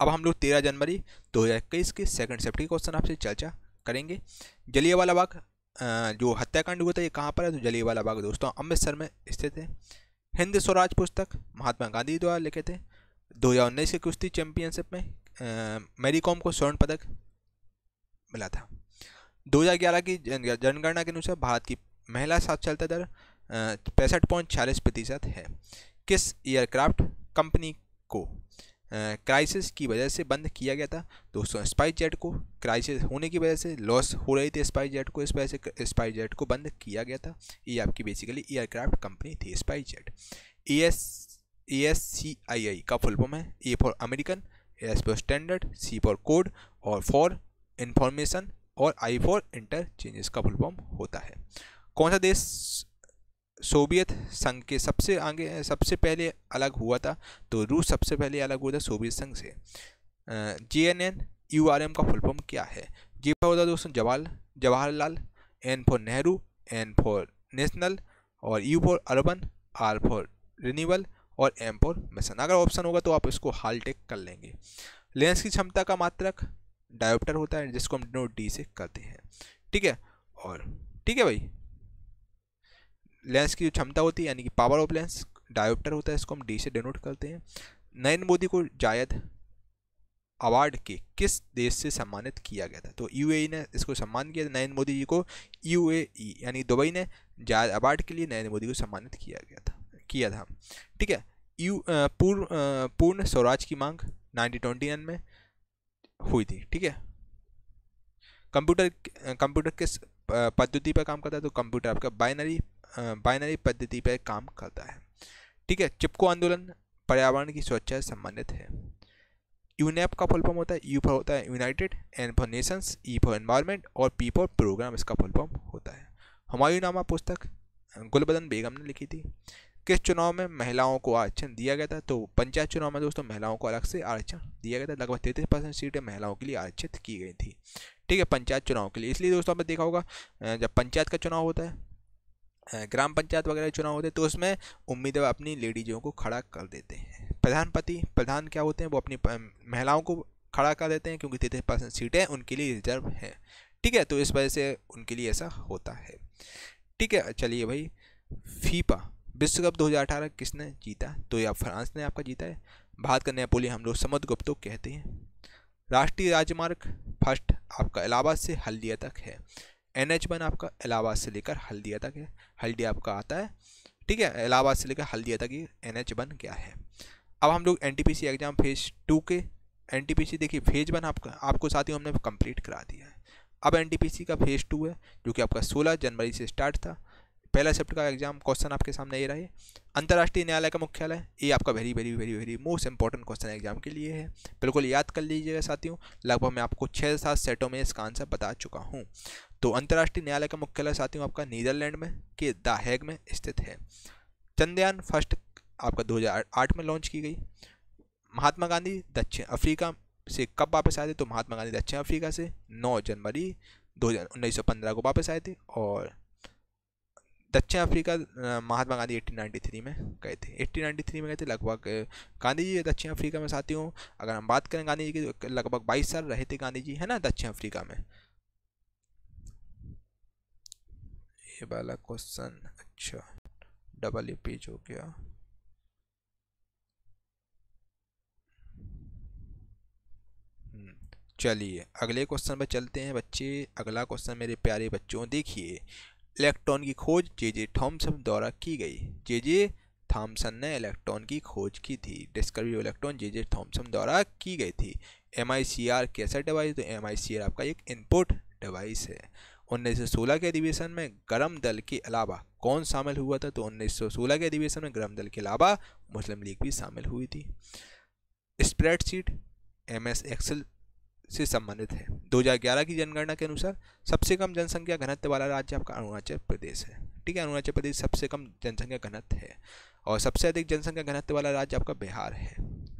अब हम लोग तेरह जनवरी दो हज़ार इक्कीस के सेकंड सेफ्टी क्वेश्चन आपसे चर्चा करेंगे जलियावाला बाग जो हत्याकांड हुआ था ये कहाँ पर है तो जलियावाला बाग दोस्तों अमृतसर में स्थित है हिंद स्वराज पुस्तक महात्मा गांधी द्वारा लिखे थे दो हज़ार उन्नीस के कुश्ती चैंपियनशिप में मैरी कॉम को स्वर्ण पदक मिला था 2011 की जनगणना के अनुसार भारत की महिला साक्षरता दर पैंसठ पॉइंट छियालीस प्रतिशत है किस एयरक्राफ्ट कंपनी को क्राइसिस की वजह से बंद किया गया था दोस्तों स्पाइस जेट को क्राइसिस होने की वजह से लॉस हो रही थी स्पाइस जेट को इस वजह से स्पाइस जेट को बंद किया गया था ये आपकी बेसिकली एयरक्राफ्ट कंपनी थी SpiceJet A S A S C I I का फुल फॉर्म है A for American S for standard C for code और फॉर इंफॉर्मेशन और आई फॉर इंटरचेंजेस का फुल फॉर्म होता है कौन सा देश सोवियत संघ के सबसे आगे सबसे पहले अलग हुआ था तो रूस सबसे पहले अलग हुआ था सोवियत संघ से J N N U R M का फुल फॉर्म क्या है जी पर होता दोस्तों Jawahar Jawaharlal N for Nehru N for national और U for urban R for renewal और एम फॉर मिशन अगर ऑप्शन होगा तो आप इसको हाल टेक कर लेंगे लेंस की क्षमता का मात्रक डायोप्टर होता है जिसको हम नोट डी से करते हैं ठीक है और ठीक है भाई लेंस की जो क्षमता होती है यानी कि पावर ऑफ लेंस डायोप्टर होता है इसको हम डी से डिनोट करते हैं नरेंद्र मोदी को जायद अवार्ड के किस देश से सम्मानित किया गया था तो यूएई e ने इसको सम्मान किया था नरेंद्र मोदी जी को यूएई e, यानी दुबई ने जायद अवार्ड के लिए नरेंद्र मोदी को सम्मानित किया गया था किया था ठीक है यू पूर्व पूर्ण स्वराज की मांग नाइनटीन में हुई थी ठीक है कंप्यूटर कंप्यूटर किस पद्धति पर काम करता है तो कंप्यूटर आपका बाइनरी बाइनरी पद्धति पर काम करता है ठीक है चिपको आंदोलन पर्यावरण की सुरक्षा से संबंधित है यूनेप का फुल फॉर्म होता है यू फॉर होता है united N for nations E for environment और पी फॉर प्रोग्राम इसका फुल फॉर्म होता है हमारी नामा पुस्तक गुलबदन बेगम ने लिखी थी किस चुनाव में महिलाओं को आरक्षण दिया गया था तो पंचायत चुनाव में दोस्तों महिलाओं को अलग से आरक्षण दिया गया था लगभग तैंतीस परसेंट सीटें महिलाओं के लिए आरक्षित की गई थी ठीक है पंचायत चुनाव के लिए इसलिए दोस्तों आपने देखा होगा जब पंचायत का चुनाव होता है ग्राम पंचायत वगैरह चुनाव होते हैं तो उसमें उम्मीदवार अपनी लेडीजों को खड़ा कर देते हैं प्रधानपति प्रधान क्या होते हैं वो अपनी महिलाओं को खड़ा कर देते हैं क्योंकि तेतीस परसेंट सीटें उनके लिए रिजर्व हैं ठीक है तो इस वजह से उनके लिए ऐसा होता है ठीक है चलिए भाई फीफा विश्व कप दो किसने जीता तो या फ्रांस ने आपका जीता है भारत का नेपोलियन हम लोग समद गुप्त कहते हैं राष्ट्रीय राजमार्ग फर्स्ट आपका इलाहाबाद से हल्दिया तक है एन एच वन आपका इलाहाबाद से लेकर हल्दिया तक है हल्दिया आपका आता है ठीक है इलाहाबाद से लेकर हल्दिया तक ये एन एच वन क्या है अब हम लोग N T P C exam phase two के एन टी पी सी देखिए फेज़ वन आपका आपको साथियों हमने कंप्लीट करा दिया है अब एन टी पी सी का फेज़ टू है जो कि आपका सोलह जनवरी से स्टार्ट था पहला चैप्टर का एग्जाम क्वेश्चन आपके सामने ये रहा है अंतर्राष्ट्रीय न्यायालय का मुख्यालय ये आपका very very very very most important question exam के लिए है बिल्कुल याद कर लीजिएगा साथियों लगभग मैं आपको छः सात सेटों में इसका आंसर बता चुका हूँ तो अंतर्राष्ट्रीय न्यायालय का मुख्यालय साथियों आपका नीदरलैंड में के द हैग में स्थित है चंद्रयान फर्स्ट आपका दो में लॉन्च की गई महात्मा गांधी दक्षिण अफ्रीका से कब वापस आए थे तो महात्मा गांधी दक्षिण अफ्रीका से 9 जनवरी दो को वापस आए थे और दक्षिण Africa Mahatma Gandhi eighteen ninety three में गए थे एट्टीन नाइन्टी थ्री में गए थे लगभग गांधी जी दक्षिण अफ्रीका में साथी हूँ अगर हम बात करें गांधी जी की तो लगभग बाईस साल रहे थे गांधी जी है ना दक्षिण अफ्रीका में ये वाला क्वेश्चन अच्छा डबल ये पेज हो गया हम्म, चलिए अगले क्वेश्चन पर चलते हैं बच्चे अगला क्वेश्चन मेरे प्यारे बच्चों देखिए इलेक्ट्रॉन की खोज जे जे थॉम्सन द्वारा की गई जे जे थॉम्सन ने इलेक्ट्रॉन की खोज की थी discovery of electron J J Thomson द्वारा की गई थी एम आई सी आर कैसा डिवाइस तो एम आई सी आर आपका एक इनपुट डिवाइस है उन्नीस सौ सोलह के अधिवेशन में गर्म दल के अलावा कौन शामिल हुआ था तो उन्नीस सौ सोलह के अधिवेशन में गर्म दल के अलावा मुस्लिम लीग भी शामिल हुई थी स्प्रेडशीट एम एस एक्सेल से संबंधित है 2011 की जनगणना के अनुसार सबसे कम जनसंख्या घनत्व वाला राज्य आपका अरुणाचल प्रदेश है ठीक है अरुणाचल प्रदेश सबसे कम जनसंख्या घनत्व है और सबसे अधिक जनसंख्या घनत्व वाला राज्य आपका बिहार है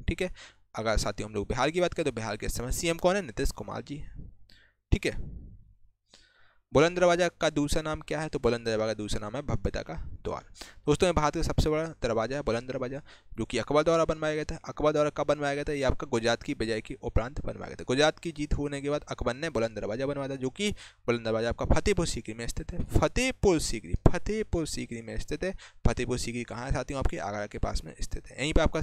ठीक है अगर साथियों हम लोग बिहार की बात करें तो बिहार के समय सीएम कौन है नीतीश कुमार जी ठीक है बुलंद दरवाज़ा का दूसरा नाम क्या है तो बुलंद दरवाज़ा का दूसरा नाम है भव्यता का द्वार दोस्तों ये भारत का सबसे बड़ा दरवाज़ा है बुलंद दरवाज़ा जो कि अकबर द्वारा बनवाया गया था अकबर द्वारा कब बनवाया गया था ये आपका गुजरात की विजय के उपरांत बनवाया गया था गुजरात की जीत होने के बाद अकबर ने बुलंद दरवाज़ा बनवाया था जो कि बुलंद दरवाज़ा आपका फतेहपुर सीकरी में स्थित है फतेहपुर सीकरी फतेहपुर सीकरी में स्थित है फतेहपुर सीकरी कहाँ है हूँ आपके आगरा के पास में स्थित है यहीं पर आपका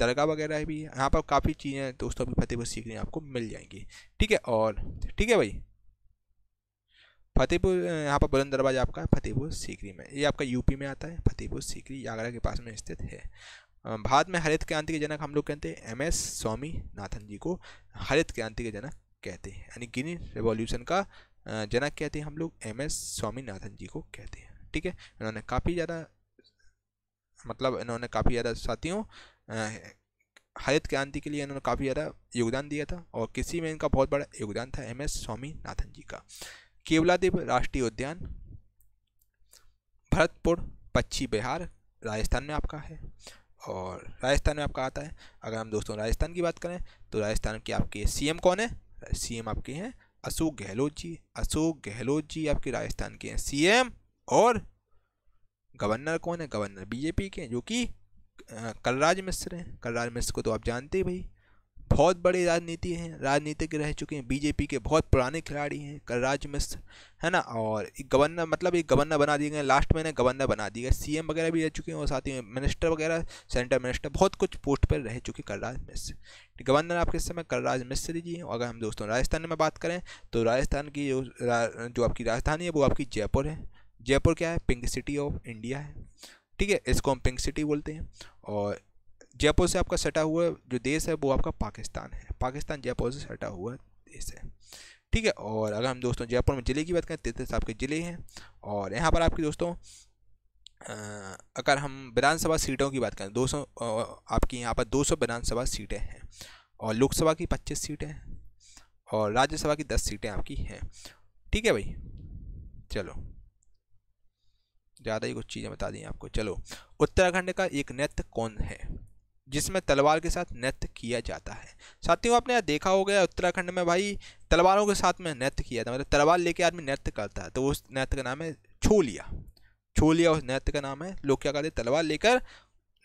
दरगाह वगैरह भी है यहाँ पर काफ़ी चीज़ें दोस्तों अभी फतेहपुर सीकरी आपको मिल जाएंगी ठीक है और ठीक है भाई फतेहपुर यहाँ पर बुलंद दरवाज़ा आपका फतेहपुर सीकरी में ये आपका यूपी में आता है फतेहपुर सीकरी आगरा के पास में स्थित है भारत में हरित क्रांति के जनक हम लोग कहते हैं एम एस स्वामीनाथन जी को हरित क्रांति के जनक कहते हैं यानी ग्रीन रेवोल्यूशन का जनक कहते हैं हम लोग एम एस स्वामीनाथन जी को कहते हैं ठीक है इन्होंने काफ़ी ज़्यादा मतलब इन्होंने काफ़ी ज़्यादा साथियों हरित क्रांति के लिए इन्होंने काफ़ी ज़्यादा योगदान दिया था और किसी में इनका बहुत बड़ा योगदान था एम एस स्वामीनाथन जी का केवलादेव राष्ट्रीय उद्यान भरतपुर पश्चिम बिहार राजस्थान में आपका है और राजस्थान में आपका आता है अगर हम दोस्तों राजस्थान की बात करें तो राजस्थान के आपके सीएम कौन है सीएम आपके हैं अशोक गहलोत जी अशोक गहलोत जी आपके राजस्थान के हैं सीएम और गवर्नर कौन है गवर्नर बीजेपी के हैं जो कि कलराज मिश्र हैं कलराज मिश्र को तो आप जानते ही भाई बहुत बड़े राजनीति हैं राजनीतिक रह चुके हैं बीजेपी के बहुत पुराने खिलाड़ी हैं कलराज मिश्र है ना और एक गवर्नर मतलब एक गवर्नर बना दिए गए लास्ट में गवर्नर बना दिए गए सीएम वगैरह भी रह चुके हैं और साथ ही मिनिस्टर वगैरह सेंटर मिनिस्टर बहुत कुछ पोस्ट पर रह चुके कलराज मिश्र गवर्नर आपके समय कलराज मिश्र जी हैं अगर हम दोस्तों राजस्थान में बात करें तो राजस्थान की जो जो आपकी राजधानी है वो आपकी जयपुर है जयपुर क्या है पिंक सिटी ऑफ इंडिया है ठीक है इसको हम पिंक सिटी बोलते हैं और जयपुर से आपका सटा हुआ जो देश है वो आपका पाकिस्तान है पाकिस्तान जयपुर से सटा हुआ देश है ठीक है और अगर हम दोस्तों जयपुर में ज़िले की बात करें तैतीस आपके ज़िले हैं और यहाँ पर आपके दोस्तों अगर हम विधानसभा सीटों की बात करें दो सौ आपकी यहाँ पर दो सौ विधानसभा सीटें हैं और लोकसभा की पच्चीस सीटें हैं और राज्यसभा की दस सीटें आपकी हैं ठीक है भाई चलो ज़्यादा ही कुछ चीज़ें बता दी आपको चलो उत्तराखंड का एक नृत्य कौन है जिसमें तलवार के साथ नृत्य किया जाता है साथियों आपने यहाँ देखा हो गया उत्तराखंड में भाई तलवारों के साथ में नृत्य किया था मतलब तलवार लेके आदमी नृत्य करता है तो उस नृत्य का नाम है छोलिया छोलिया उस नृत्य का नाम है लोग क्या करते तलवार लेकर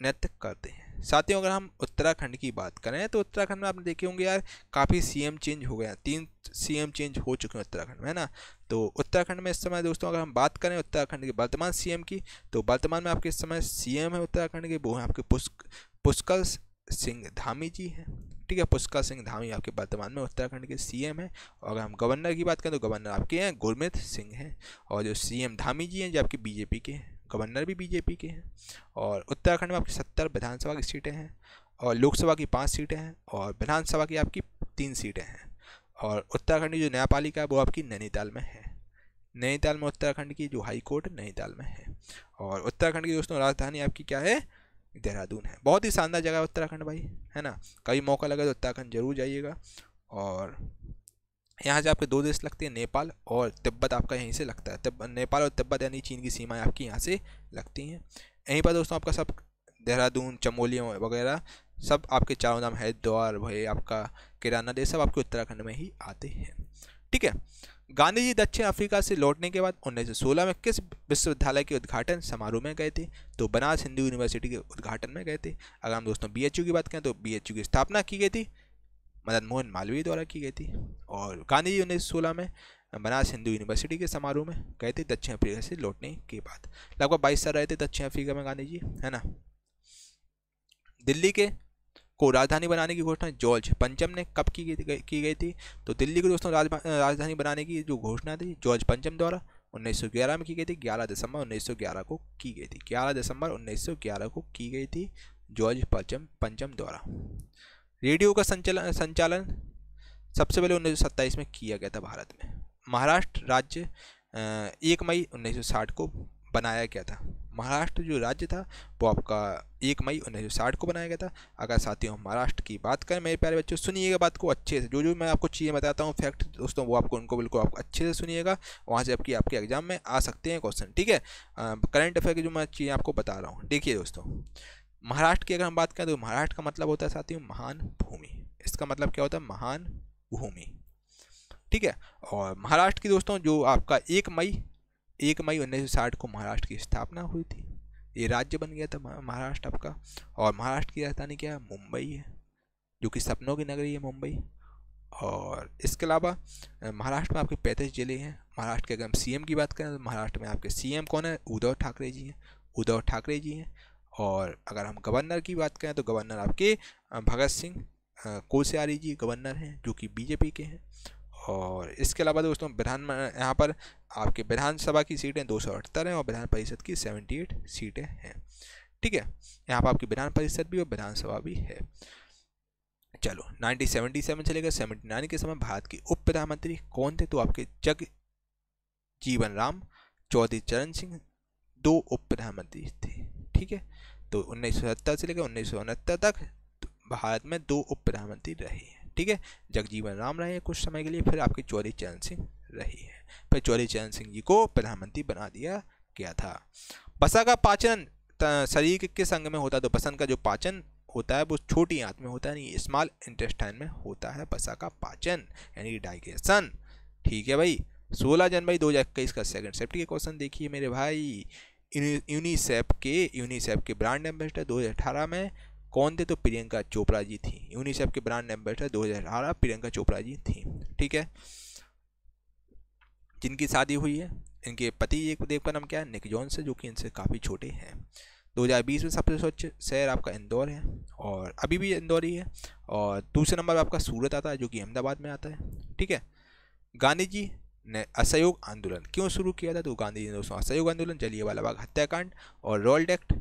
नृत्य करते हैं साथियों अगर हम उत्तराखंड की बात करें तो उत्तराखंड में आपने देखे होंगे यार काफ़ी सीएम चेंज हो गया तीन सीएम चेंज हो चुके हैं उत्तराखंड में है ना तो उत्तराखंड में इस समय दोस्तों अगर हम बात करें उत्तराखंड के वर्तमान सीएम की तो वर्तमान में आपके इस समय सीएम है उत्तराखंड के वो हैं आपके पुष्क पुष्कर सिंह धामी जी हैं ठीक है पुष्कर सिंह धामी आपके वर्तमान में उत्तराखंड के सीएम हैं और हम गवर्नर की बात करें तो गवर्नर आपके हैं गुरमित सिंह हैं और जो सीएम धामी जी हैं जो आपके बीजेपी के हैं गवर्नर भी बीजेपी के हैं और उत्तराखंड में आपकी सत्तर विधानसभा की सीटें हैं और लोकसभा की पाँच सीटें हैं और विधानसभा की आपकी तीन सीटें हैं और उत्तराखंड की जो न्यायपालिका है वो आपकी नैनीताल में है नैनीताल में उत्तराखंड की जो हाई कोर्ट नैनीताल में है और उत्तराखंड की दोस्तों राजधानी आपकी क्या है देहरादून है बहुत ही शानदार जगह है उत्तराखंड भाई है ना कभी मौका लगे तो उत्तराखंड जरूर जाइएगा और यहाँ से आपके दो देश लगते हैं नेपाल और तिब्बत आपका यहीं से लगता है तिब नेपाल और तिब्बत यानी चीन की सीमाएँ आपकी यहाँ से लगती हैं यहीं पर दोस्तों आपका सब देहरादून चमोली वगैरह सब आपके चारों धाम हरिद्वार भाई आपका किराना देश सब आपके उत्तराखंड में ही आते हैं ठीक है गांधी जी दक्षिण अफ्रीका से लौटने के बाद 1916 में किस विश्वविद्यालय के उद्घाटन समारोह में गए थे तो बनारस हिंदू यूनिवर्सिटी के उद्घाटन में गए थे अगर हम दोस्तों बी की बात करें तो बी की स्थापना की गई थी मदन मोहन मालवीय द्वारा की गई थी और गांधी जी उन्नीस में बनारस हिंदू यूनिवर्सिटी के समारोह में गए थे दक्षिण अफ्रीका से लौटने के बाद लगभग बाईस साल रहे थे दक्षिण अफ्रीका में गांधी जी है ना दिल्ली के को राजधानी बनाने की घोषणा जॉर्ज पंचम ने कब की गई की गई थी तो दिल्ली को दोस्तों राजधानी बनाने की जो घोषणा थी जॉर्ज पंचम द्वारा 1911 में की गई थी 11 दिसंबर 1911 को की गई थी 11 दिसंबर 1911 को की गई थी जॉर्ज पंचम पंचम द्वारा रेडियो का संचालन संचालन सबसे पहले उन्नीस में किया गया था भारत में महाराष्ट्र राज्य एक मई उन्नीस को बनाया गया था महाराष्ट्र जो राज्य था वो आपका एक मई उन्नीस सौ साठ को बनाया गया था अगर साथियों महाराष्ट्र की बात करें मेरे प्यारे बच्चों सुनिएगा बात को अच्छे से जो जो मैं आपको चीज़ें बताता हूँ फैक्ट दोस्तों वो आपको उनको बिल्कुल आप अच्छे से सुनिएगा वहाँ से आपकी आपके एग्जाम में आ सकते हैं क्वेश्चन ठीक है करंट अफेयर की जो मैं चीज़ें आपको बता रहा हूँ देखिए दोस्तों महाराष्ट्र की अगर हम बात करें तो महाराष्ट्र का मतलब होता है साथियों महान भूमि इसका मतलब क्या होता है महान भूमि ठीक है और महाराष्ट्र की दोस्तों जो आपका एक मई एक मई उन्नीस को महाराष्ट्र की स्थापना हुई थी ये राज्य बन गया था महाराष्ट्र आपका और महाराष्ट्र की राजधानी क्या है मुंबई है जो कि सपनों की नगरी है मुंबई और इसके अलावा महाराष्ट्र में आपके पैंतीस ज़िले हैं महाराष्ट्र के अगर हम सीएम की बात करें तो महाराष्ट्र में आपके सीएम कौन है उद्धव ठाकरे जी हैं उद्धव ठाकरे जी हैं और अगर हम गवर्नर की बात करें तो गवर्नर आपके भगत सिंह कोश्यारी जी गवर्नर हैं जो कि बीजेपी के हैं और इसके अलावा दोस्तों विधान यहाँ पर आपके विधानसभा की सीटें दो हैं और विधान परिषद की सेवेंटी सीटें हैं ठीक है यहाँ पर आपकी विधान परिषद भी और विधानसभा भी है चलो 1977 से लेकर 79 के समय भारत के उप प्रधानमंत्री कौन थे तो आपके जग जीवन राम चौधरी चरण सिंह दो उप प्रधानमंत्री थे ठीक है तो उन्नीस से लेकर उन्नीस तक तो भारत में दो उप प्रधानमंत्री रहे हैं ठीक है जगजीवन राम रहे हैं कुछ समय के लिए फिर आपकी चौधरी चरण सिंह रही है फिर चौधरी चरण सिंह जी को प्रधानमंत्री बना दिया गया था बसा का पाचन शरीर के अंग में होता है तो बसंत का जो पाचन होता है वो छोटी आंत में होता है यानी स्मॉल इंटेस्टाइन में होता है बसा का पाचन यानी डाइजेशन ठीक है भाई 16 जनवरी 2021 का सेकंड सेफ्टी के क्वेश्चन देखिए मेरे भाई यूनिसेफ के यूनिसेफ के ब्रांड एम्बेसडर 2018 में कौन थे तो प्रियंका चोपड़ा जी थी यूनिसेफ के ब्रांड एम्बेसडर अठारह प्रियंका चोपड़ा जी थी ठीक है जिनकी शादी हुई है इनके पति एक देव का नाम क्या है निक जॉन्स है जो कि इनसे काफ़ी छोटे हैं 2020 में सबसे स्वच्छ शहर आपका इंदौर है और अभी भी इंदौर ही है और दूसरे नंबर पर आपका सूरत आता है जो कि अहमदाबाद में आता है ठीक है गांधी जी ने असहयोग आंदोलन क्यों शुरू किया था तो गांधी जी ने दोस्तों असहयोग आंदोलन वाला बाग हत्याकांड और रॉयल एक्ट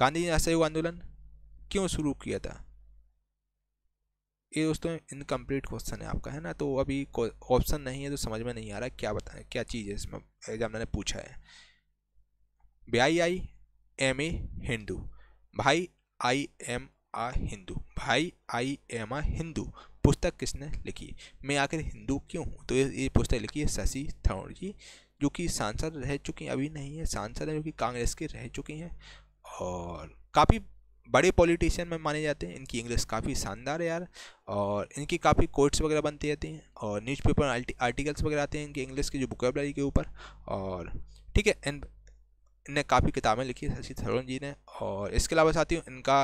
गांधी ने असहयोग आंदोलन क्यों शुरू किया था ये दोस्तों इनकम्प्लीट क्वेश्चन है आपका है ना तो अभी ऑप्शन नहीं है तो समझ में नहीं आ रहा क्या बताएं क्या चीज़ है इसमें एग्जाम ने पूछा है B I I M A Hindu भाई आई एम आ हिंदू भाई आई एम आ हिंदू पुस्तक किसने लिखी मैं आखिर हिंदू क्यों हूँ तो ये पुस्तक लिखी है शशि थरूर जी जो कि सांसद रह चुकी हैं अभी नहीं है सांसद हैं जो कि कांग्रेस के रह चुकी हैं और काफ़ी बड़े पॉलिटिशियन में माने जाते हैं इनकी इंग्लिश काफ़ी शानदार है यार और इनकी काफ़ी कोट्स वगैरह बनती रहती हैं और न्यूज़पेपर आर्टिकल्स वगैरह आते हैं इनकी इंग्लिश की जो बुकेबलरी के ऊपर और ठीक है इन इनने काफ़ी किताबें लिखी शशि थरूर जी ने और इसके अलावा साथियों इनका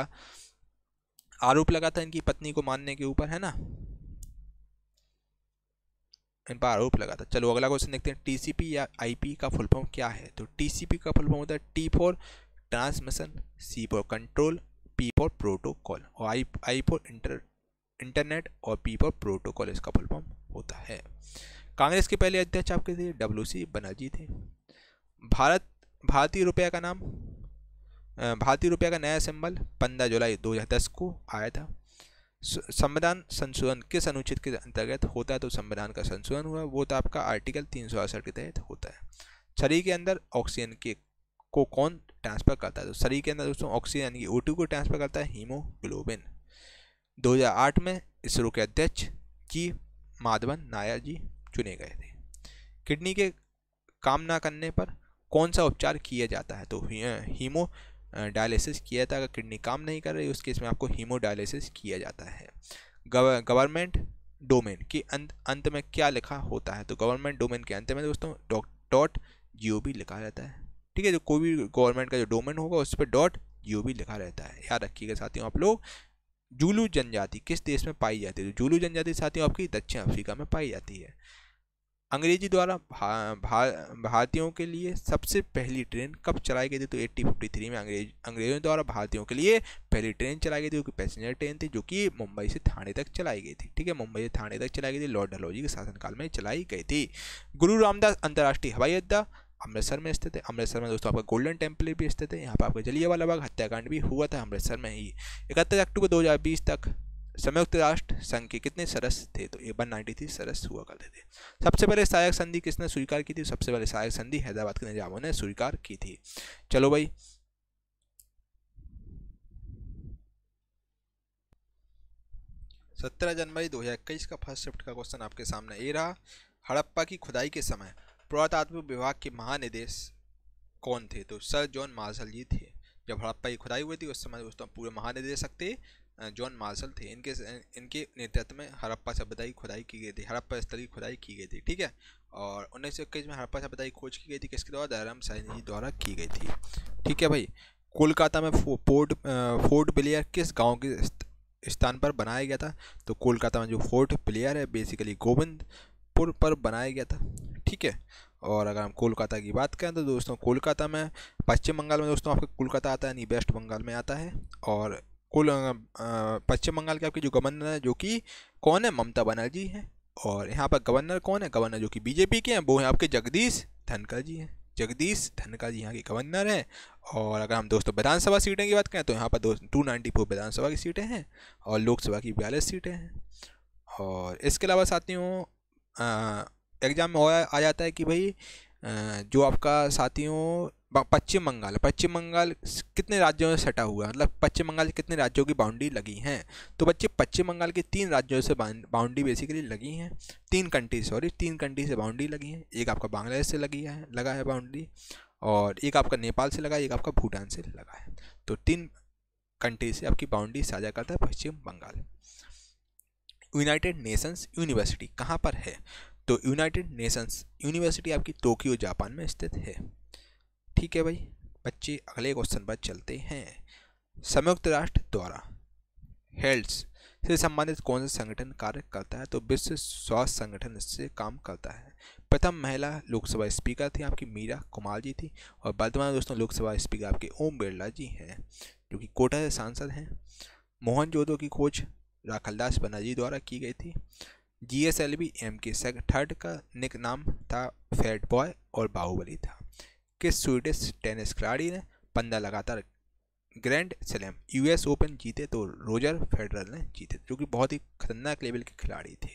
आरोप लगा था इनकी पत्नी को मानने के ऊपर है ना इन पर आरोप लगा था चलो अगला क्वेश्चन देखते हैं टीसीपी या आईपी का फुल फॉर्म क्या है तो टीसीपी का फुल फॉर्म होता है T for transmission C for control P for protocol और I I for inter internet और पी फॉर प्रोटोकॉल इसका फुल फॉर्म होता है कांग्रेस के पहले अध्यक्ष आपके थे डब्ल्यू सी बनर्जी थे भारत भारतीय रुपया का नाम भारतीय रुपया का नया सिंबल पंद्रह जुलाई दो हजार दस को आया था संविधान संशोधन किस अनुच्छेद के अंतर्गत होता है तो संविधान का संशोधन हुआ वो तो आपका आर्टिकल तीन सौ अड़सठ के तहत होता है छड़ी के अंदर ऑक्सीजन के को कौन ट्रांसफ़र करता है तो शरीर के अंदर दोस्तों ऑक्सीजन यानी कि ओ को ट्रांसफ़र करता है हीमोग्लोबिन 2008 में इसरो के अध्यक्ष जी माधवन नायर जी चुने गए थे किडनी के काम ना करने पर कौन सा उपचार किया जाता है तो हीमो डायलिसिस किया जाता है अगर किडनी काम नहीं कर रही उस केस में आपको हीमो डायलिसिस किया जाता है गवर्नमेंट डोमेन के अंत अंत में क्या लिखा होता है तो गवर्नमेंट डोमेन के अंत में दोस्तों डॉट डॉट जी लिखा जाता है ठीक है जो कोई भी गवर्नमेंट का जो डोमेन होगा उस पर डॉट जी लिखा रहता है याद रखिएगा साथियों आप लोग जुलू जनजाति किस देश में पाई जाती है तो जुलू जनजाति साथियों आपकी दक्षिण अफ्रीका में पाई जाती है अंग्रेजी द्वारा भा, भा, भारतीयों के लिए सबसे पहली ट्रेन कब चलाई गई थी तो 1853 में अंग्रेज अंग्रेजों द्वारा भारतीयों के लिए पहली ट्रेन चलाई गई थी जो कि पैसेंजर ट्रेन थी जो कि मुंबई से थाने तक चलाई गई थी ठीक है मुंबई से थाने तक चलाई गई थी लॉर्ड डलोजी के शासनकाल में चलाई गई थी गुरु रामदास अंतर्राष्ट्रीय हवाई अड्डा अमृतसर में स्थित है अमृतसर में दोस्तों आपका गोल्डन टेम्पल भी स्थित है यहाँ पर आपका जलियावाला बाग हत्याकांड भी हुआ था अमृतसर में ही इकहत्तर अक्टूबर दो तक संयुक्त राष्ट्र संघ के कितने सरस थे तो ए वन नाइन्टी थ्री सदस्य हुआ करते थे सबसे पहले सहायक संधि किसने स्वीकार की थी सबसे पहले सहायक संधि हैदराबाद के निजामों ने स्वीकार की थी चलो भाई सत्रह जनवरी दो हज़ार इक्कीस का फर्स्ट शिफ्ट का क्वेश्चन आपके सामने ये रहा हड़प्पा की खुदाई के समय पुरातत्व विभाग के महानिदेश कौन थे तो सर जॉन मार्शल जी थे जब हड़प्पा की खुदाई हुई थी उस समय दोस्तों पूरे महानिदेशक थे जॉन मार्शल थे इनके इनके नेतृत्व में हड़प्पा सभ्यता की खुदाई की गई थी हड़प्पा स्तरीय की खुदाई की गई थी ठीक है और उन्नीस में हड़प्पा सभ्यता की खोज की गई थी किसके द्वारा धर्म साइनी जी द्वारा की गई थी ठीक है भाई कोलकाता में फोर्ट फोर्ट प्लेयर किस गांव के स्थान पर बनाया गया था तो कोलकाता में जो फोर्ट प्लेयर है बेसिकली गोविंद जयपुर पर बनाया गया था ठीक है और अगर हम कोलकाता की बात करें तो दोस्तों कोलकाता में पश्चिम बंगाल में दोस्तों आपका कोलकाता आता है नहीं वेस्ट बंगाल में आता है और कुल पश्चिम बंगाल के आपके जो गवर्नर है जो कि कौन है ममता बनर्जी हैं और यहाँ पर गवर्नर कौन है गवर्नर जो कि बीजेपी के हैं वो हैं आपके जगदीश धनखड़ जी हैं जगदीश धनखड़ जी यहाँ के गवर्नर हैं और अगर हम दोस्तों विधानसभा सीटें की बात करें तो यहाँ पर दोस्तों टू नाइन्टी फोर विधानसभा की सीटें हैं और लोकसभा की बयालीस सीटें हैं और इसके अलावा साथियों एग्ज़ाम में हो आ जाता है कि भाई जो आपका साथियों पश्चिम बंगाल पश्चिम बंगाल कितने राज्यों से सटा हुआ है मतलब पश्चिम बंगाल कितने राज्यों की बाउंड्री लगी हैं तो बच्चे पश्चिम बंगाल के तीन राज्यों से बाउंड्री बेसिकली लगी हैं तीन कंट्री सॉरी तीन कंट्री से बाउंड्री लगी है एक आपका बांग्लादेश से लगी है लगा है बाउंड्री और एक आपका नेपाल से लगा है एक आपका भूटान से लगा है तो तीन कंट्री से आपकी बाउंड्री साझा करता है पश्चिम बंगाल यूनाइटेड नेशंस यूनिवर्सिटी कहाँ पर है तो यूनाइटेड नेशंस यूनिवर्सिटी आपकी टोक्यो जापान में स्थित है ठीक है भाई बच्चे अगले क्वेश्चन पर चलते हैं संयुक्त राष्ट्र द्वारा हेल्थ से संबंधित कौन सा संगठन कार्य करता है तो विश्व स्वास्थ्य संगठन इससे काम करता है प्रथम महिला लोकसभा स्पीकर थी आपकी मीरा कुमार जी थी और वर्तमान दोस्तों लोकसभा स्पीकर आपके ओम बिरला जी हैं जो कि कोटा से सांसद हैं मोहन जोधो की खोज राखलदास बनर्जी द्वारा की गई थी G S L B M K third का निक नाम था फैट बॉय और बाहुबली था किस स्वीडिश टेनिस खिलाड़ी ने पंद्रह लगातार ग्रैंड स्लैम यूएस ओपन जीते तो रोजर फेडरल ने जीते जो कि बहुत ही खतरनाक लेवल के खिलाड़ी थे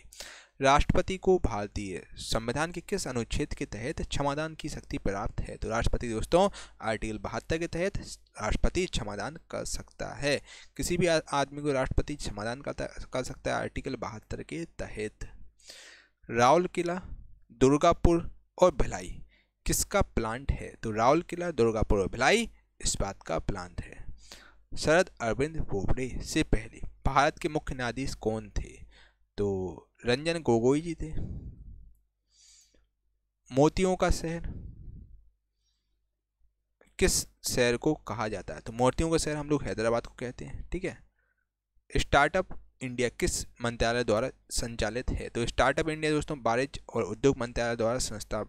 राष्ट्रपति को भारतीय संविधान के किस अनुच्छेद के तहत क्षमादान की शक्ति प्राप्त है तो राष्ट्रपति दोस्तों आर्टिकल बहत्तर के तहत राष्ट्रपति क्षमादान कर सकता है किसी भी आदमी को राष्ट्रपति क्षमादान कर सकता है आर्टिकल बहत्तर के तहत रावल किला दुर्गापुर और भिलाई किसका प्लांट है तो रावल किला दुर्गापुर और भिलाई इस बात का प्लांट है शरद अरविंद बोबडे से पहले भारत के मुख्य न्यायाधीश कौन थे तो रंजन गोगोई जी थे मोतियों का शहर किस शहर को कहा जाता है तो मोतियों का शहर हम लोग हैदराबाद को कहते हैं ठीक है स्टार्टअप इंडिया किस मंत्रालय द्वारा संचालित है तो स्टार्टअप इंडिया दोस्तों वाणिज्य और उद्योग मंत्रालय द्वारा संस्था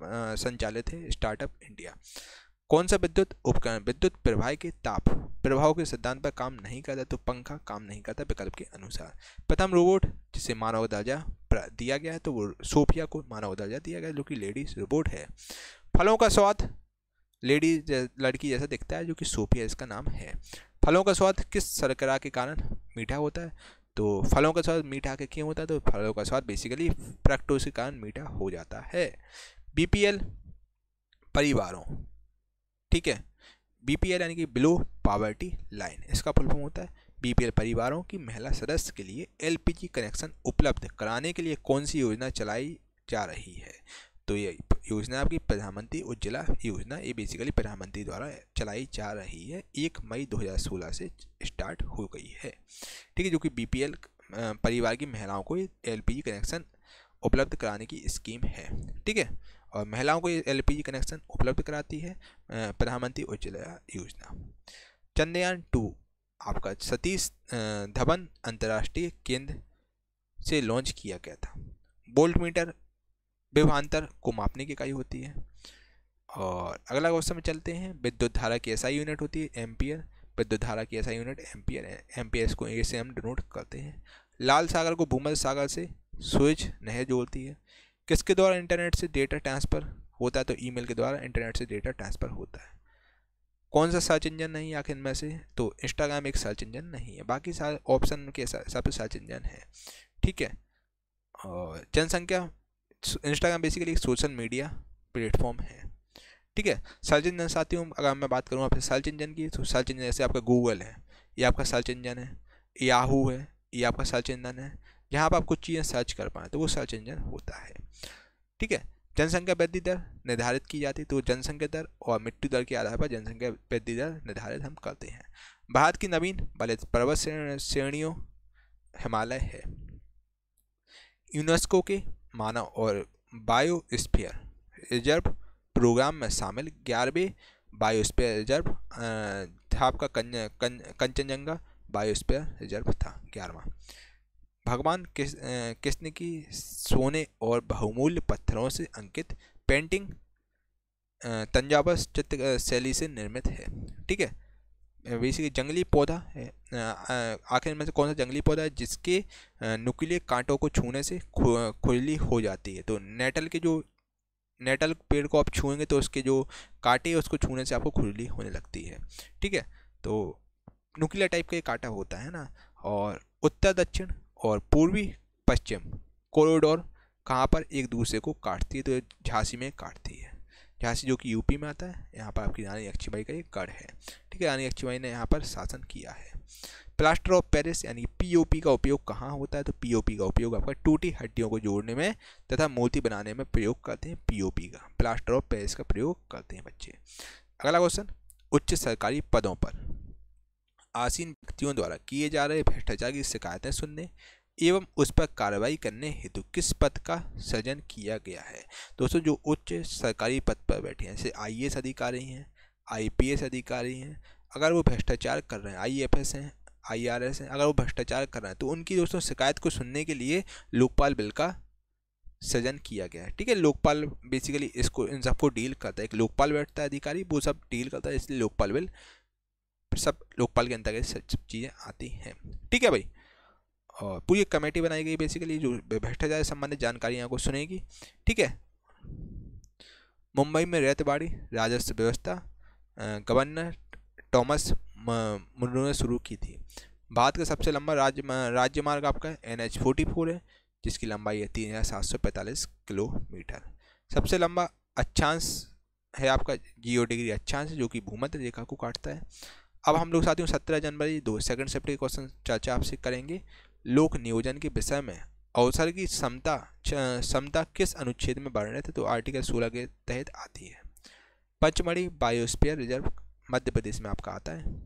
संचालित है स्टार्टअप इंडिया कौन सा विद्युत उपकरण विद्युत प्रवाह के ताप प्रभाव के सिद्धांत पर काम नहीं करता तो पंखा काम नहीं करता विकल्प के अनुसार प्रथम रोबोट जिसे मानव दर्जा दिया गया है तो वो सोफिया को मानव दर्जा दिया गया जो कि लेडीज रोबोट है फलों का स्वाद लेडीज लड़की जैसा दिखता है जो कि सोफिया इसका नाम है फलों का स्वाद किस सरकरा के कारण मीठा होता है तो फलों का स्वाद मीठा के क्यों होता है तो फलों का स्वाद बेसिकली प्रैक्टोस के कारण मीठा हो जाता है बी परिवारों ठीक है बीपीएल यानी कि बिलो पावर्टी लाइन इसका फुल फॉर्म होता है बीपीएल परिवारों की महिला सदस्य के लिए एलपीजी कनेक्शन उपलब्ध कराने के लिए कौन सी योजना चलाई जा रही है तो ये योजना आपकी प्रधानमंत्री उज्ज्वला योजना ये बेसिकली प्रधानमंत्री द्वारा चलाई जा रही है एक मई 2016 से स्टार्ट हो गई है ठीक है जो कि बीपीएल परिवार की महिलाओं को एलपीजी कनेक्शन उपलब्ध कराने की स्कीम है ठीक है और महिलाओं को एल कनेक्शन उपलब्ध कराती है प्रधानमंत्री उज्ज्वला योजना चंद्रयान टू आपका सतीश धवन अंतर्राष्ट्रीय केंद्र से लॉन्च किया गया था बोल्ट मीटर विभांतर को मापने की इकाई होती है और अगला क्वेश्चन में चलते हैं विद्युत धारा की ऐसा यूनिट होती है एम्पियर विद्युत धारा की ऐसा यूनिट एम्पियर एम्पियर को ए से हम डिनोट करते हैं लाल सागर को भूमध सागर से स्विच नहर जोड़ती है किसके द्वारा इंटरनेट से डेटा ट्रांसफ़र होता है तो ईमेल के द्वारा इंटरनेट से डेटा ट्रांसफ़र होता है कौन सा सर्च इंजन नहीं है आखिर में से तो इंस्टाग्राम एक सर्च इंजन नहीं है बाकी सारे ऑप्शन के हिसाब से सर्च इंजन है ठीक है और जनसंख्या इंस्टाग्राम बेसिकली एक सोशल मीडिया प्लेटफॉर्म है ठीक है सर्च इंजन साथियों अगर मैं बात करूँ आपसे सर्च इंजन की तो सर्च इंजन जैसे आपका गूगल है ये आपका सर्च इंजन है याहू है ये आपका सर्च इंजन है जहाँ पर आप कुछ चीज़ें सर्च कर पाएँ तो वो सर्च इंजन होता है ठीक है जनसंख्या वृद्धि दर निर्धारित की जाती है तो जनसंख्या दर और मृत्यु दर के आधार पर जनसंख्या वृद्धि दर निर्धारित हम करते हैं भारत की नवीन बलित पर्वत श्रेणियों हिमालय है यूनेस्को के मानव और बायोस्फीयर रिजर्व प्रोग्राम में शामिल ग्यारहवें बायोस्फीयर रिजर्व था आपका कंचनजंगा बायोस्फीयर रिजर्व था ग्यारहवा भगवान कृष्ण की सोने और बहुमूल्य पत्थरों से अंकित पेंटिंग तंजावर चित्र शैली से निर्मित है ठीक है बेसिकली जंगली पौधा है आखिर में से कौन सा जंगली पौधा है जिसके नुकीले कांटों को छूने से खुजली हो जाती है तो नेटल के जो नेटल पेड़ को आप छूएंगे तो उसके जो कांटे उसको छूने से आपको खुजली होने लगती है ठीक है तो नुकीला टाइप का कांटा होता है ना और उत्तर दक्षिण और पूर्वी पश्चिम कॉरिडोर कहाँ पर एक दूसरे को काटती है तो झांसी में काटती है झांसी जो कि यूपी में आता है यहाँ पर आपकी रानी लक्ष्मीबाई का एक गढ़ है ठीक है रानी लक्ष्मीबाई ने यहाँ पर शासन किया है प्लास्टर ऑफ पेरिस यानी पीओपी का उपयोग कहाँ होता है तो पीओपी का उपयोग आपका टूटी हड्डियों को जोड़ने में तथा मूर्ति बनाने में प्रयोग करते हैं पीओपी का प्लास्टर ऑफ पेरिस का प्रयोग करते हैं बच्चे अगला क्वेश्चन उच्च सरकारी पदों पर आसीन व्यक्तियों द्वारा किए जा रहे भ्रष्टाचार की शिकायतें सुनने एवं उस पर कार्रवाई करने हेतु किस पद का सृजन किया गया है दोस्तों जो उच्च सरकारी पद पर बैठे हैं जैसे आई अधिकारी हैं आई अधिकारी हैं अगर वो भ्रष्टाचार कर रहे हैं आई हैं आई हैं अगर वो भ्रष्टाचार कर रहे हैं तो उनकी दोस्तों शिकायत को सुनने के लिए लोकपाल बिल का सृजन किया गया है ठीक है लोकपाल बेसिकली इसको इन सबको डील करता है एक लोकपाल बैठता है अधिकारी वो सब डील करता है इसलिए लोकपाल बिल सब लोकपाल के अंतर्गत सब चीज़ें आती हैं ठीक है भाई और पूरी कमेटी बनाई गई बेसिकली जो भ्रष्टाचार संबंधित जानकारियाँ को सुनेगी ठीक है मुंबई में रेतबाड़ी राजस्व व्यवस्था गवर्नर टॉमस मुर्रू ने शुरू की थी भारत का सबसे लंबा राज्य राज्य मार्ग आपका एन एच फोर्टी फोर है जिसकी लंबाई है तीन हज़ार सात सौ पैंतालीस किलोमीटर सबसे लंबा अच्छांश है आपका जियो डिग्री अच्छांश जो कि भूमध्य रेखा को काटता है अब हम लोग साथियों सत्रह जनवरी दो सेकंड शिफ्ट के क्वेश्चन चर्चा आपसे करेंगे लोक नियोजन के विषय में अवसर की समता समता किस अनुच्छेद में वर्णित है तो आर्टिकल सोलह के तहत आती है पंचमढ़ी बायोस्पियर रिजर्व मध्य प्रदेश में आपका आता है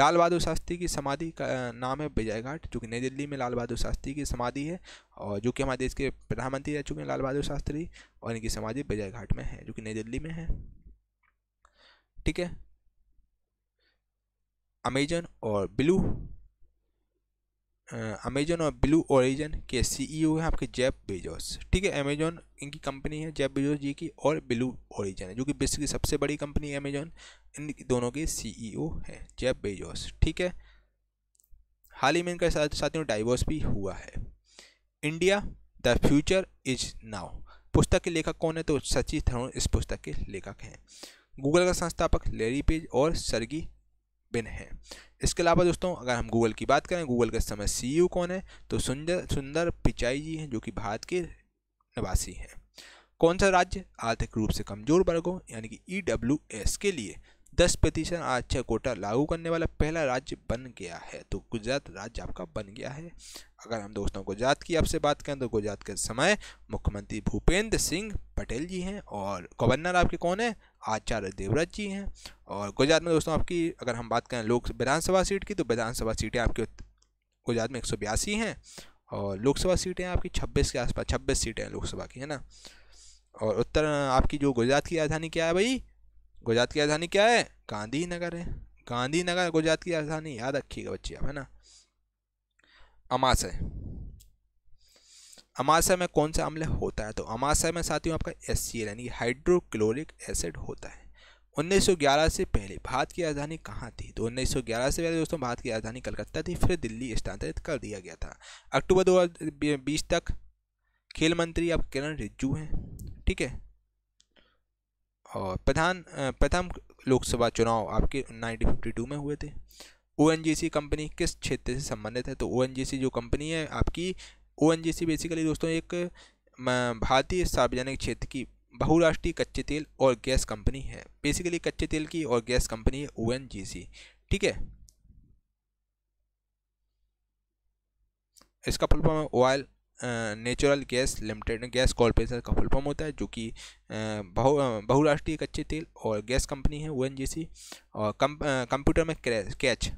लाल बहादुर शास्त्री की समाधि का नाम है विजय घाट जो कि नई दिल्ली में लाल बहादुर शास्त्री की समाधि है और जो कि हमारे देश के प्रधानमंत्री रह चुके हैं लाल बहादुर शास्त्री और इनकी समाधि विजय घाट में है जो कि नई दिल्ली में है ठीक है अमेजन और ब्लू अमेजन और ब्लू ओरिजन के सीईओ e हैं आपके जैप बेजोस ठीक है अमेजन इनकी कंपनी है जैप बेजोस जी की और ब्लू ओरिजन है जो कि विश्व की सबसे बड़ी कंपनी है अमेजन इन दोनों के सीईओ e हैं जैप बेजोस ठीक है हाल ही में इनका साथ साथियों डाइवोर्स भी हुआ है India the future is now पुस्तक के लेखक कौन है तो सचिव थरूर इस पुस्तक के लेखक हैं गूगल का संस्थापक लेरी पेज और सरगी बिन हैं इसके अलावा दोस्तों अगर हम गूगल की बात करें गूगल के समय सी e कौन है तो सुंदर सुंदर पिचाई जी हैं जो कि भारत के निवासी हैं कौन सा राज्य आर्थिक रूप से कमजोर वर्गों यानी कि ई e के लिए दस प्रतिशत आरक्षण कोटा लागू करने वाला पहला राज्य बन गया है तो गुजरात राज्य आपका बन गया है अगर हम दोस्तों गुजरात की आपसे बात करें तो गुजरात के समय मुख्यमंत्री भूपेंद्र सिंह पटेल जी हैं और गवर्नर आपके कौन है आचार्य देवव्रत जी हैं और गुजरात में दोस्तों आपकी अगर हम बात करें लोक विधानसभा सीट की तो विधानसभा सीटें आपकी गुजरात में एक हैं और लोकसभा सीटें आपकी छब्बीस के आसपास छब्बीस सीटें हैं लोकसभा की है ना और उत्तर आपकी जो गुजरात की राजधानी क्या है भाई गुजरात की राजधानी क्या है गांधीनगर है गांधीनगर गुजरात की राजधानी याद रखिएगा बच्चे आप है ना अमास है अमाशय में कौन सा अम्ल होता है तो अमाशय में साथियों आपका एस यानी हाइड्रोक्लोरिक एसिड होता है 1911 से पहले भारत की राजधानी कहाँ थी तो 1911 से पहले दोस्तों भारत की राजधानी कलकत्ता थी फिर दिल्ली स्थानांतरित कर दिया गया था अक्टूबर दो तक खेल मंत्री अब किरण रिज्जू हैं ठीक है और प्रधान प्रथम लोकसभा चुनाव आपके 1952 में हुए थे ओ कंपनी किस क्षेत्र से संबंधित है तो ओ जो कंपनी है आपकी ओ बेसिकली दोस्तों एक भारतीय सार्वजनिक क्षेत्र की बहुराष्ट्रीय कच्चे तेल और गैस कंपनी है बेसिकली कच्चे तेल की और गैस कंपनी है ओ ठीक है इसका फुल फॉर्म है oil natural gas limited gas corporation का फुल फॉर्म होता है जो कि बहु बहुराष्ट्रीय कच्चे तेल और गैस कंपनी है ओ और कंप्यूटर में कैच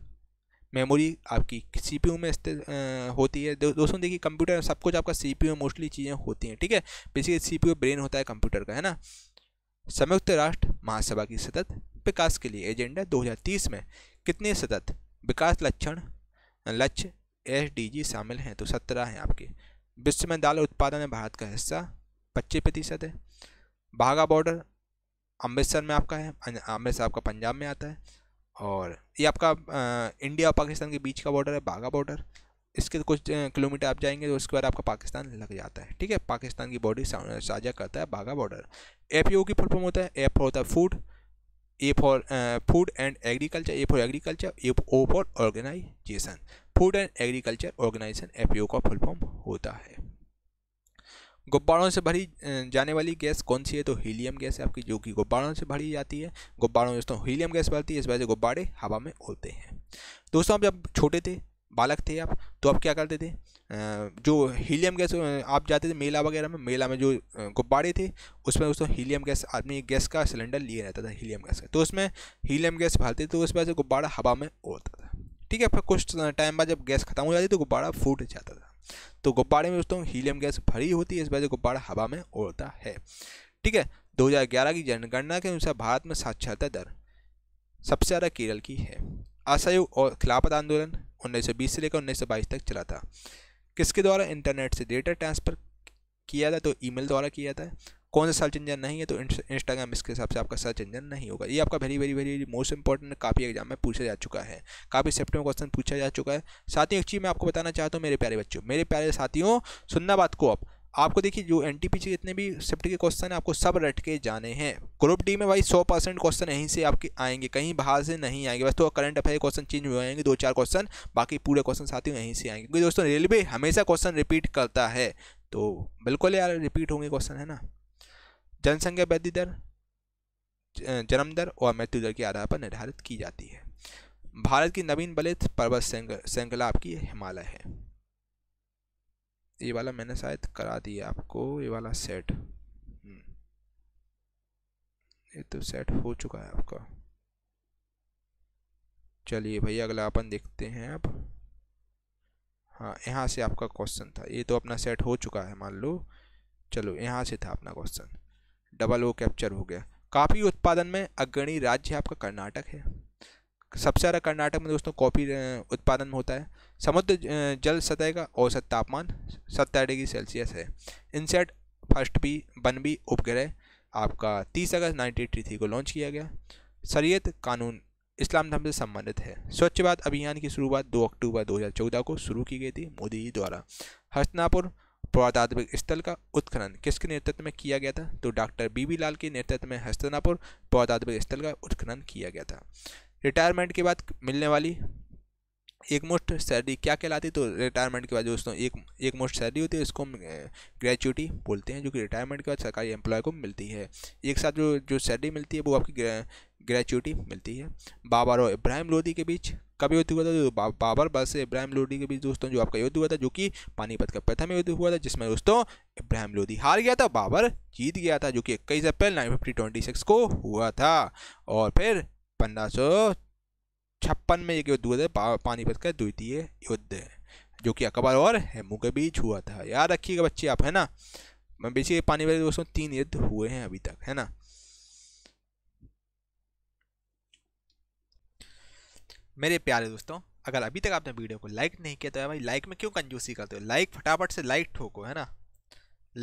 मेमोरी आपकी सी में होती है दोस्तों देखिए कंप्यूटर सब कुछ आपका सी में मोस्टली चीज़ें होती हैं ठीक है बेसिकली सी ब्रेन होता है कंप्यूटर का है ना संयुक्त राष्ट्र महासभा की सतत विकास के लिए एजेंडा 2030 में कितने सतत विकास लक्षण लक्ष्य एस शामिल हैं तो सत्रह हैं आपके विश्व में दाल उत्पादन में भारत का हिस्सा पच्चीस प्रतिशत है बाघा बॉर्डर अमृतसर में आपका है अमृतसर आपका पंजाब में आता है और ये आपका आ, इंडिया और पाकिस्तान के बीच का बॉर्डर है बाघा बॉर्डर इसके तो कुछ किलोमीटर आप जाएंगे तो उसके बाद आपका पाकिस्तान लग जाता है ठीक है पाकिस्तान की बॉडी साझा करता है बाघा बॉर्डर एफ की फुल फॉर्म होता है एफ होता है food A for food and agriculture A for agriculture A O for organisation food and agriculture organisation F का फुल फॉर्म होता है गुब्बारों से भरी जाने वाली गैस कौन सी है तो हीलियम गैस है आपकी जो कि गुब्बारों से भरी जाती है गुब्बारों में दोस्तों हीलियम गैस भरती है इस वजह से गुब्बारे हवा में उड़ते हैं दोस्तों आप जब छोटे थे बालक थे आप तो आप क्या करते थे जो हीलियम गैस आप जाते थे मेला वगैरह में मेला में जो गुब्बारे थे उसमें दोस्तों हीलियम गैस आदमी गैस का सिलेंडर लिए रहता था हीलियम गैस का तो उसमें हीलियम गैस भरते तो उस वजह से गुब्बारा हवा में उड़ता था ठीक है फिर कुछ टाइम बाद जब गैस खत्म हो जाती तो गुब्बारा फूट जाता था तो गुब्बारे में दोस्तों हीलियम गैस भरी होती है इस वजह से गुब्बारा हवा में उड़ता है ठीक है 2011 की जनगणना के अनुसार भारत में साक्षरता दर सबसे ज़्यादा केरल की है असहयोग और खिलाफत आंदोलन 1920 से लेकर 1922 तक चला था किसके द्वारा इंटरनेट से डेटा ट्रांसफ़र किया था तो ईमेल द्वारा किया था कौन सा सर्च इंजन नहीं है तो इंस्टाग्राम इसके हिसाब से आपका सर्च इंजन नहीं होगा ये आपका very very very most important काफ़ी एग्जाम में पूछा जा चुका है काफ़ी सेफ्टी में क्वेश्चन पूछा जा चुका है साथ ही एक चीज़ मैं आपको बताना चाहता हूँ मेरे प्यारे बच्चों मेरे प्यारे साथियों सुनना बात को आप आपको देखिए जो एन टी पी जितने भी सेप्ट के क्वेश्चन हैं आपको सब रट के जाने हैं ग्रुप डी में भाई सौ परसेंट क्वेश्चन यहीं से आपके आएंगे कहीं बाहर से नहीं आएंगे बस तो करंट अफेयर क्वेश्चन चेंज हुए आएंगे दो चार क्वेश्चन बाकी पूरे क्वेश्चन साथियों यहीं से आएंगे क्योंकि दोस्तों रेलवे हमेशा क्वेश्चन रिपीट करता है तो बिल्कुल यार रिपीट होंगे क्वेश्चन है ना जनसंख्या वृद्धि दर जन्म दर और मृत्यु दर के आधार पर निर्धारित की जाती है भारत की नवीन बलित पर्वत श्रृंखला आपकी हिमालय है ये वाला मैंने शायद करा दिया आपको ये वाला सेट हम्म। ये तो सेट हो चुका है आपका चलिए भैया अगला अपन देखते हैं अब हाँ यहाँ से आपका क्वेश्चन था ये तो अपना सेट हो चुका है मान लो चलो यहाँ से था अपना क्वेश्चन डबल ओ कैप्चर हो गया काफ़ी उत्पादन में अग्रणी राज्य आपका कर्नाटक है सबसे ज़्यादा कर्नाटक में दोस्तों कॉफ़ी उत्पादन में होता है समुद्र जल सतह का औसत तापमान सत्तर डिग्री सेल्सियस है INSAT first B one B उपग्रह आपका तीस अगस्त नाइनटीन थ्री को लॉन्च किया गया शरीयत कानून इस्लाम धर्म से संबंधित है स्वच्छ भारत अभियान की शुरुआत 2 अक्टूबर 2014 को शुरू की गई थी मोदी जी द्वारा हस्तनापुर पौधात्मक स्थल का उत्खनन किसके नेतृत्व में किया गया था तो डॉक्टर बीबी लाल के नेतृत्व में हस्तनापुर पौधात्मक स्थल का उत्खनन किया गया था रिटायरमेंट के बाद मिलने वाली एक मुश्त सैलरी क्या कहलाती है तो रिटायरमेंट के बाद दोस्तों एक एक मुश्त सैलरी होती है इसको हम ग्रेचुटी बोलते हैं जो कि रिटायरमेंट के बाद सरकारी एम्प्लॉय को मिलती है एक साथ जो जो सैलरी मिलती है वो आपकी ग्रेचुटी मिलती है बाबा और इब्राहिम लोधी के बीच कभी युद्ध हुआ था जो बाबर बस इब्राहिम लोदी के बीच दोस्तों जो आपका युद्ध हुआ था जो कि पानीपत का प्रथम युद्ध हुआ था जिसमें दोस्तों इब्राहिम लोदी हार गया था बाबर जीत गया था जो कि इक्कीस अप्रैल नाइनटीन को हुआ था और फिर पंद्रह छप्पन में एक युद्ध हुआ था पानीपत का द्वितीय युद्ध जो कि अकबर और हेमू के बीच हुआ था याद रखिएगा बच्चे आप है ना बेसिकली पानीपत दोस्तों तीन युद्ध हुए हैं अभी तक है ना मेरे प्यारे दोस्तों अगर अभी तक आपने वीडियो को लाइक नहीं किया तो यार भाई लाइक में क्यों कंजूसी करते हो लाइक फटाफट से लाइक ठोको है ना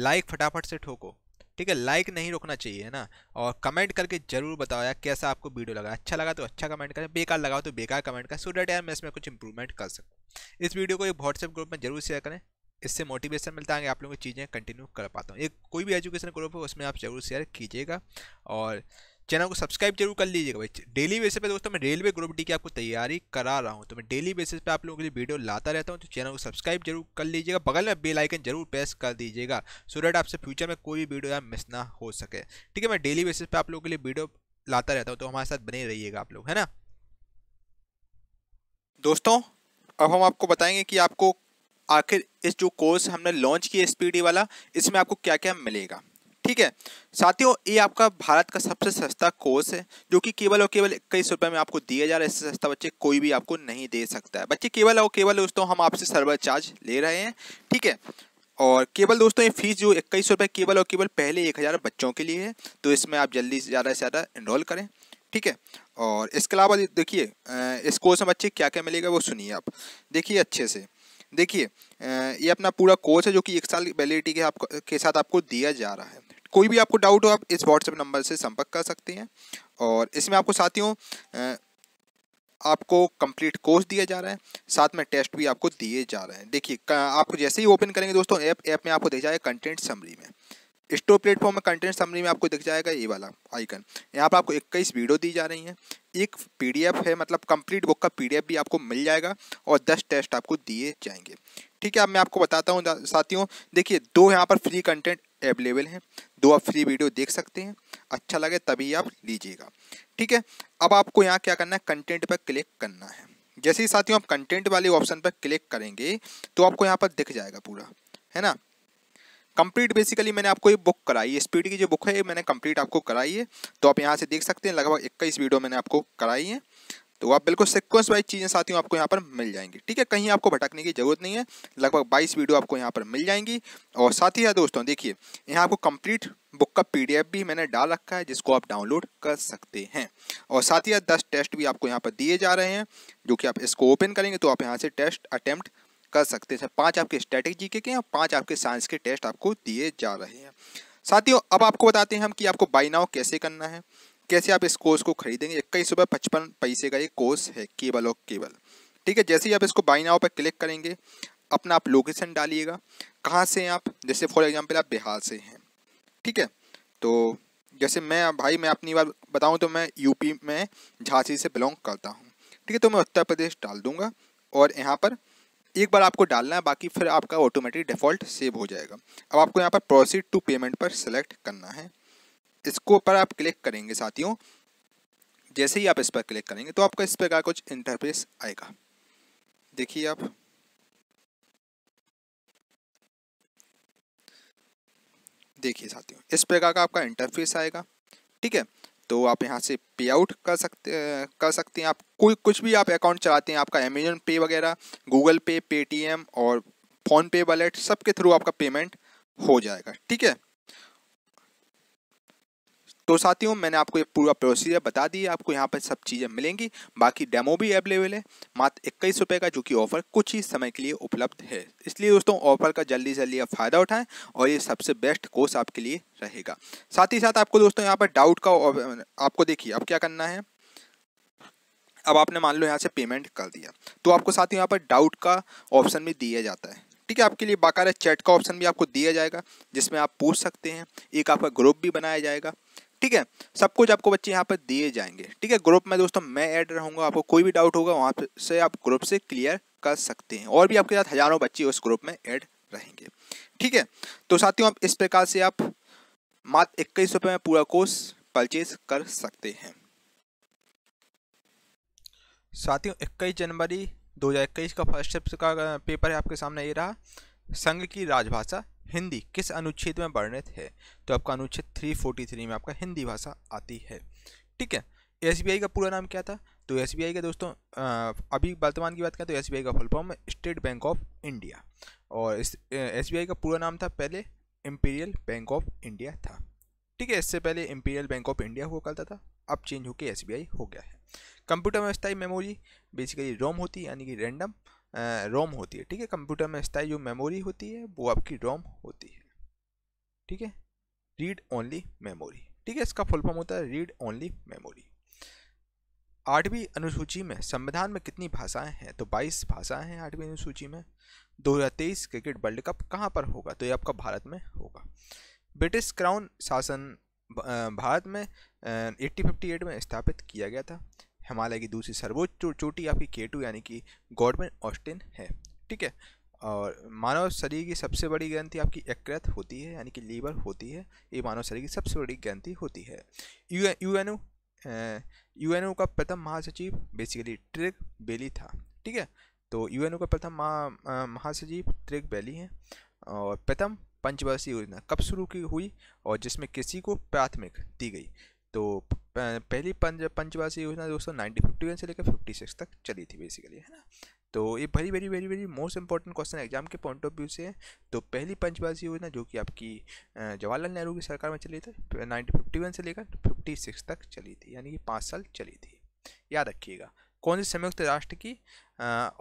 लाइक फटाफट से ठोको ठीक है लाइक नहीं रोकना चाहिए है ना और कमेंट करके जरूर बताओ यार कैसा आपको वीडियो लगा अच्छा लगा तो अच्छा कमेंट करें बेकार लगा तो बेकार कमेंट करें सो डेट यार मैं इसमें कुछ इंप्रूवमेंट कर सकूँ इस वीडियो को एक व्हाट्सएप ग्रुप में जरूर शेयर करें इससे मोटिवेशन मिलता है आप लोगों की चीज़ें कंटिन्यू कर पाता हूँ एक कोई भी एजुकेशन ग्रुप हो उसमें आप जरूर शेयर कीजिएगा और चैनल को सब्सक्राइब जरूर कर लीजिएगा भाई डेली बेसिस पे दोस्तों मैं रेलवे ग्रुप डी की आपको तैयारी करा रहा हूँ तो मैं डेली बेसिस पे आप लोगों के लिए वीडियो लाता रहता हूँ तो चैनल को सब्सक्राइब जरूर कर लीजिएगा बगल में बेल आइकन जरूर प्रेस कर दीजिएगा सो डेट आपसे फ्यूचर में कोई भी वीडियो मिस ना हो सके ठीक है मैं डेली बेसिस पे आप लोगों के लिए वीडियो लाता रहता हूँ तो हमारे साथ बने रहिएगा आप लोग है ना दोस्तों अब हम आपको बताएंगे कि आपको आखिर इस जो कोर्स हमने लॉन्च किया स्पीडी वाला इसमें आपको क्या क्या मिलेगा ठीक है साथियों ये आपका भारत का सबसे सस्ता कोर्स है जो कि केवल और केवल इक्कीस रुपये में आपको दिया जा रहा है इससे सस्ता बच्चे कोई भी आपको नहीं दे सकता है बच्चे केवल और केवल दोस्तों हम आपसे सर्वर चार्ज ले रहे हैं ठीक है और केवल दोस्तों ये फीस जो इक्कीस रुपये केवल और केवल पहले एक हज़ार बच्चों के लिए है तो इसमें आप जल्दी से ज़्यादा से ज़्यादा इनरोल करें ठीक है और इसके अलावा देखिए इस कोर्स में बच्चे क्या क्या मिलेगा वो सुनिए आप देखिए अच्छे से देखिए ये अपना पूरा कोर्स है जो कि एक साल वैलिडिटी के आपको के साथ आपको दिया जा रहा है कोई भी आपको डाउट हो आप इस व्हाट्सएप नंबर से संपर्क कर सकते हैं और इसमें आपको साथियों आपको कंप्लीट कोर्स दिया जा रहा है साथ में टेस्ट भी आपको दिए जा रहे हैं देखिए आपको जैसे ही ओपन करेंगे दोस्तों ऐप ऐप में आपको दिख जाएगा कंटेंट समरी में स्टोर प्लेटफॉर्म में कंटेंट समरी में आपको दिख जाएगा ये वाला आइकन यहाँ पर आपको इक्कीस वीडियो दी जा रही हैं एक पीडीएफ है मतलब कंप्लीट बुक का पीडीएफ भी आपको मिल जाएगा और दस टेस्ट आपको दिए जाएंगे ठीक है अब मैं आपको बताता हूँ साथियों देखिए दो यहाँ पर फ्री कंटेंट अवेलेबल हैं दो आप फ्री वीडियो देख सकते हैं अच्छा लगे तभी आप लीजिएगा ठीक है अब आपको यहाँ क्या करना है कंटेंट पर क्लिक करना है जैसे ही साथियों आप कंटेंट वाले ऑप्शन पर क्लिक करेंगे तो आपको यहाँ पर दिख जाएगा पूरा है ना कंप्लीट बेसिकली मैंने आपको ये बुक कराई है स्पीड की जो बुक है ये मैंने कंप्लीट आपको कराई है तो आप यहाँ से देख सकते हैं लगभग इक्कीस वीडियो मैंने आपको कराई है तो आप बिल्कुल सिक्वेंस वाइज चीज़ें साथियों आपको यहाँ पर मिल जाएंगी ठीक है कहीं आपको भटकने की जरूरत नहीं है लगभग 22 वीडियो आपको यहाँ पर मिल जाएंगी और साथ ही है दोस्तों देखिए यहाँ आपको कंप्लीट बुक का पीडीएफ भी मैंने डाल रखा है जिसको आप डाउनलोड कर सकते हैं और साथ ही दस टेस्ट भी आपको यहाँ पर दिए जा रहे हैं जो कि आप इसको ओपन करेंगे तो आप यहाँ से टेस्ट अटैम्प्ट कर सकते हैं पाँच आपके स्ट्रेटेजी के और पाँच आपके साइंस के टेस्ट आपको दिए जा रहे हैं साथियों अब आपको बताते हैं हम कि आपको बाई नाव कैसे करना है कैसे आप इस कोर्स को खरीदेंगे इक्कीस रुपये पचपन पैसे का ये कोर्स है केबल और केबल ठीक है जैसे ही आप इसको बाई नाव पर क्लिक करेंगे अपना आप लोकेशन डालिएगा कहाँ से हैं आप जैसे फॉर एग्जाम्पल आप बिहार से हैं ठीक है तो जैसे मैं भाई मैं अपनी बार बताऊँ तो मैं यूपी में झांसी से बिलोंग करता हूँ ठीक है तो मैं उत्तर प्रदेश डाल दूँगा और यहाँ पर एक बार आपको डालना है बाकी फिर आपका ऑटोमेटिक डिफ़ॉल्ट सेव हो जाएगा अब आपको यहाँ पर प्रोसीड टू पेमेंट पर सेलेक्ट करना है इसको पर आप क्लिक करेंगे साथियों जैसे ही आप इस पर क्लिक करेंगे तो आपका इस पर का कुछ इंटरफेस आएगा देखिए आप देखिए साथियों इस प्रकार का आपका इंटरफेस आएगा ठीक है तो आप यहाँ से पे आउट कर सकते कर सकते हैं आप कोई कुछ भी आप अकाउंट चलाते हैं आपका अमेजोन पे वगैरह गूगल पे पेटीएम और फ़ोनपे वॉलेट सबके थ्रू आपका पेमेंट हो जाएगा ठीक है तो साथियों मैंने आपको ये पूरा प्रोसीजर बता दिया आपको यहाँ पर सब चीज़ें मिलेंगी बाकी डेमो भी अवेलेबल है मात्र इक्कीस रुपये का जो कि ऑफर कुछ ही समय के लिए उपलब्ध है इसलिए दोस्तों ऑफर का जल्दी से जल्दी आप फ़ायदा उठाएं और ये सबसे बेस्ट कोर्स आपके लिए रहेगा साथ ही साथ आपको दोस्तों यहाँ पर डाउट का आपको देखिए अब क्या करना है अब आपने मान लो यहाँ से पेमेंट कर दिया तो आपको साथ ही यहाँ पर डाउट का ऑप्शन भी दिया जाता है ठीक है आपके लिए बाकायदा चैट का ऑप्शन भी आपको दिया जाएगा जिसमें आप पूछ सकते हैं एक आपका ग्रुप भी बनाया जाएगा ठीक है सब कुछ आपको बच्चे यहाँ पर दिए जाएंगे ठीक है ग्रुप में दोस्तों मैं ऐड रहूँगा आपको कोई भी डाउट होगा वहाँ से आप ग्रुप से क्लियर कर सकते हैं और भी आपके साथ हजारों बच्चे उस ग्रुप में ऐड रहेंगे ठीक है तो साथियों आप इस प्रकार से आप मात्र इक्कीस रुपये में पूरा कोर्स परचेज कर सकते हैं साथियों इक्कीस जनवरी 2021 का फर्स्ट शिफ्ट का पेपर है आपके सामने ये रहा संघ की राजभाषा हिंदी किस अनुच्छेद में वर्णित है तो आपका अनुच्छेद 343 में आपका हिंदी भाषा आती है ठीक है एस का पूरा नाम क्या था तो एस का दोस्तों अभी वर्तमान की बात करें तो एस का full form state bank of India और एस का पूरा नाम था पहले इम्पीरियल बैंक ऑफ इंडिया था ठीक है इससे पहले इम्पीरियल बैंक ऑफ इंडिया हुआ करता था अब चेंज होकर एस हो गया है कंप्यूटर में स्थायी मेमोरी बेसिकली रोम होती है यानी कि रैंडम रोम होती है ठीक है कंप्यूटर में स्थायी जो मेमोरी होती है वो आपकी रोम होती है ठीक है रीड ओनली मेमोरी ठीक है इसका फुल फॉर्म होता है रीड ओनली मेमोरी आठवीं अनुसूची में संविधान में कितनी भाषाएं हैं तो 22 भाषाएं हैं आठवीं अनुसूची में 2023 क्रिकेट वर्ल्ड कप कहाँ पर होगा तो ये आपका भारत में होगा ब्रिटिश क्राउन शासन भारत में एट्टी फिफ्टी एट में स्थापित किया गया था हिमालय की दूसरी सर्वोच्च चोटी आपकी के टू यानी कि गॉडमेन ऑस्टिन है ठीक है और मानव शरीर की सबसे बड़ी ग्रंथि आपकी यकृत होती है यानी कि लीवर होती है ये मानव शरीर की सबसे बड़ी ग्रंथि होती है यू यूएनओ यूएनओ का प्रथम महासचिव बेसिकली ट्रिग बेली था ठीक है तो यूएनओ का प्रथम महासचिव ट्रिग बेली हैं और प्रथम पंचवर्षीय योजना कब शुरू की हुई और जिसमें किसी को प्राथमिक दी गई तो पहली पंच पंचवासी योजना दोस्तों नाइनटीन फिफ्टी वन से लेकर फिफ्टी सिक्स तक चली थी बेसिकली है ना तो ये very very very very most important question exam के पॉइंट ऑफ व्यू से तो पहली पंचवासी योजना जो कि आपकी जवाहरलाल नेहरू की सरकार में चली थी नाइनटीन फिफ्टी वन से लेकर फिफ्टी सिक्स तक चली थी यानी कि पाँच साल चली थी याद रखिएगा कौन सी संयुक्त राष्ट्र की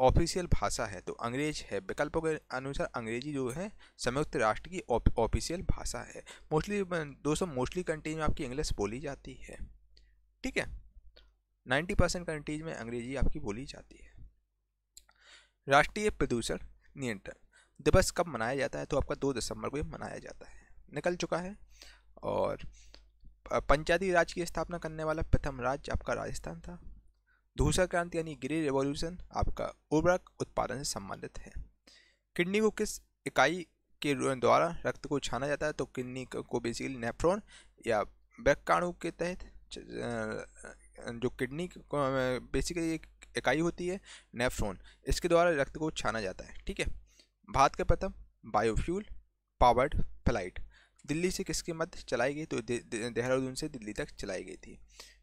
ऑफिशियल भाषा है तो अंग्रेज है विकल्पों के अनुसार अंग्रेजी जो है संयुक्त राष्ट्र की ऑफिशियल भाषा है मोस्टली दोस्तों मोस्टली कंट्री में आपकी इंग्लिश बोली जाती है ठीक है 90 परसेंट कंट्रीज में अंग्रेजी आपकी बोली जाती है राष्ट्रीय प्रदूषण नियंत्रण दिवस कब मनाया जाता है तो आपका दो दिसंबर को ये मनाया जाता है निकल चुका है और पंचायती राज की स्थापना करने वाला प्रथम राज्य आपका राजस्थान था दूसरा क्रांति यानी ग्रे रेवोल्यूशन आपका उर्वरक उत्पादन से संबंधित है किडनी को किस इकाई के द्वारा रक्त को छाना जाता है तो किडनी को बेसिकली नेफ्रॉन या बैक्काणु के तहत जो किडनी बेसिकली एक इकाई होती है नेफ्रोन इसके द्वारा रक्त को छाना जाता है ठीक है भारत के प्रथम बायोफ्यूल पावर्ड फ्लाइट दिल्ली से किसके मध्य चलाई गई तो देहरादून दे, से दिल्ली तक चलाई गई थी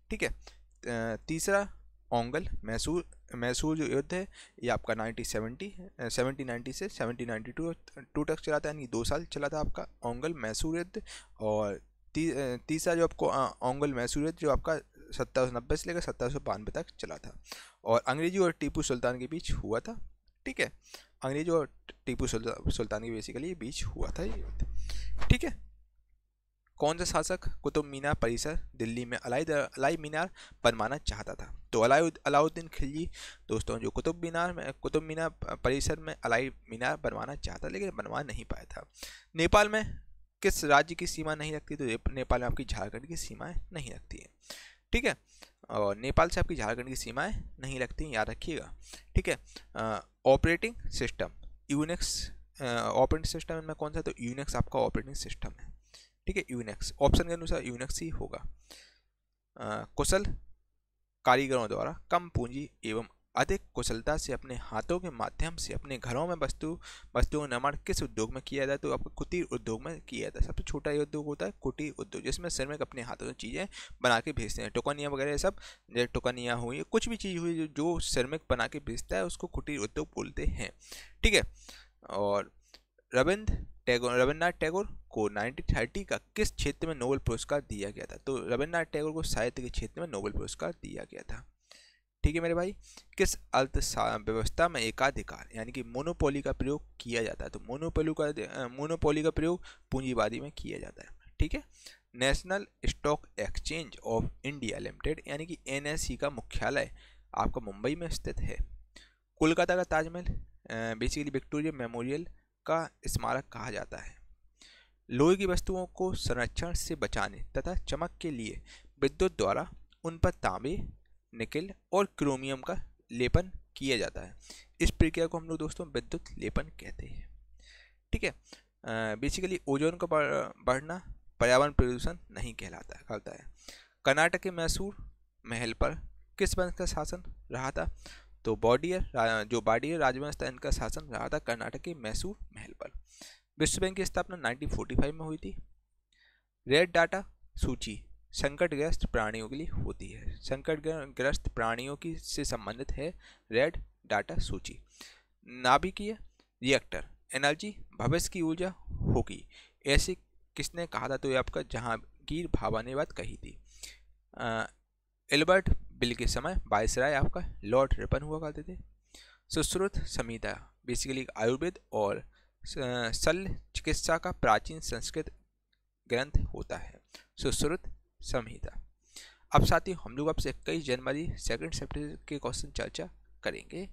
ठीक है तीसरा ओंगल मैसूर मैसूर जो युद्ध है ये आपका 1970 सेवेंटी नाइन्टी से 1792 नाइन्टी टू टू तक चला था यानी दो साल चला था आपका ओंगल मैसूर युद्ध और ती, तीसरा जो आपको ओंगल मैसूर जो आपका सौ नब्बे से लेकर सत्रह सौ बानवे तक चला था और अंग्रेजी और टीपू सुल्तान के बीच हुआ था ठीक है अंग्रेज़ी और टीपू सुल्तान के बेसिकली बीच हुआ था ये ठीक है कौन सा शासक कुतुब मीनार परिसर दिल्ली में अलाई अलाई मीनार बनवाना चाहता था तो अलाई अलाउद्दीन खिलजी दोस्तों जो कुतुब मीनार में कुतुब मीनार परिसर में अलाई मीनार बनवाना चाहता लेकिन बनवा नहीं पाया था नेपाल में किस राज्य की सीमा नहीं रखती तो नेपाल में आपकी झारखंड की सीमाएं नहीं रखती है ठीक है और नेपाल से आपकी झारखंड की सीमाएं नहीं रखती याद रखिएगा ठीक है operating system Unix operating system इनमें कौन सा तो यूनिक्स आपका ऑपरेटिंग सिस्टम है ठीक है यूनिक्स ऑप्शन के अनुसार यूनिक्स ही होगा आ, कुशल कारीगरों द्वारा कम पूंजी एवं अधिक कुशलता से अपने हाथों के माध्यम से अपने घरों में वस्तु वस्तुओं का निर्माण किस उद्योग में किया जाता है तो आपका कुटीर उद्योग में किया जाता है सबसे छोटा ये उद्योग होता है कुटीर उद्योग जिसमें श्रमिक अपने हाथों से चीज़ें बना के भेजते हैं टोकनियाँ वगैरह सब जैसे टोकनियाँ हुई कुछ भी चीज़ हुई जो श्रमिक बना के भेजता है उसको कुटीर उद्योग बोलते हैं ठीक है और रविंद्र टैगोर रविन्द्रनाथ टैगोर को 1930 का किस क्षेत्र में नोबेल पुरस्कार दिया गया था तो रविन्द्रनाथ टैगोर को साहित्य के क्षेत्र में नोबेल पुरस्कार दिया गया था ठीक है मेरे भाई किस अर्थव्यवस्था में एकाधिकार यानी कि मोनोपोली का प्रयोग किया जाता है तो मोनोपोली का मोनोपोली का प्रयोग पूंजीवादी में किया जाता है ठीक है national stock exchange of India limited यानी कि एन का मुख्यालय आपका मुंबई में स्थित है कोलकाता का ताजमहल बेसिकली विक्टोरिया मेमोरियल का स्मारक कहा जाता है लोहे की वस्तुओं को संरक्षण से बचाने तथा चमक के लिए विद्युत द्वारा उन पर तांबे निकिल और क्रोमियम का लेपन किया जाता है इस प्रक्रिया को हम लोग दोस्तों विद्युत लेपन कहते हैं ठीक है बेसिकली ओजोन का बढ़ना पर्यावरण प्रदूषण नहीं कहलाता कहता है कर्नाटक के मैसूर महल पर किस वंश का शासन रहा था तो बॉडियर जो बॉडियर राजवंश था इनका शासन रहा था कर्नाटक के मैसूर महल पर विश्व बैंक की स्थापना 1945 में हुई थी रेड डाटा सूची संकटग्रस्त प्राणियों के लिए होती है संकटग्रस्त प्राणियों की से संबंधित है रेड डाटा सूची नाभिकीय रिएक्टर एनर्जी भविष्य की ऊर्जा होगी ऐसे किसने कहा था तो ये आपका जहांगीर भाभा ने बात कही थी एल्बर्ट बिल के समय बायसराय आपका लॉर्ड रिपन हुआ करते थे सुश्रुत संहिता बेसिकली आयुर्वेद और शल्य चिकित्सा का प्राचीन संस्कृत ग्रंथ होता है सुश्रुत संहिता अब साथ ही हम लोग आपसे इक्कीस जनवरी सेकंड सेप्टर के क्वेश्चन चर्चा करेंगे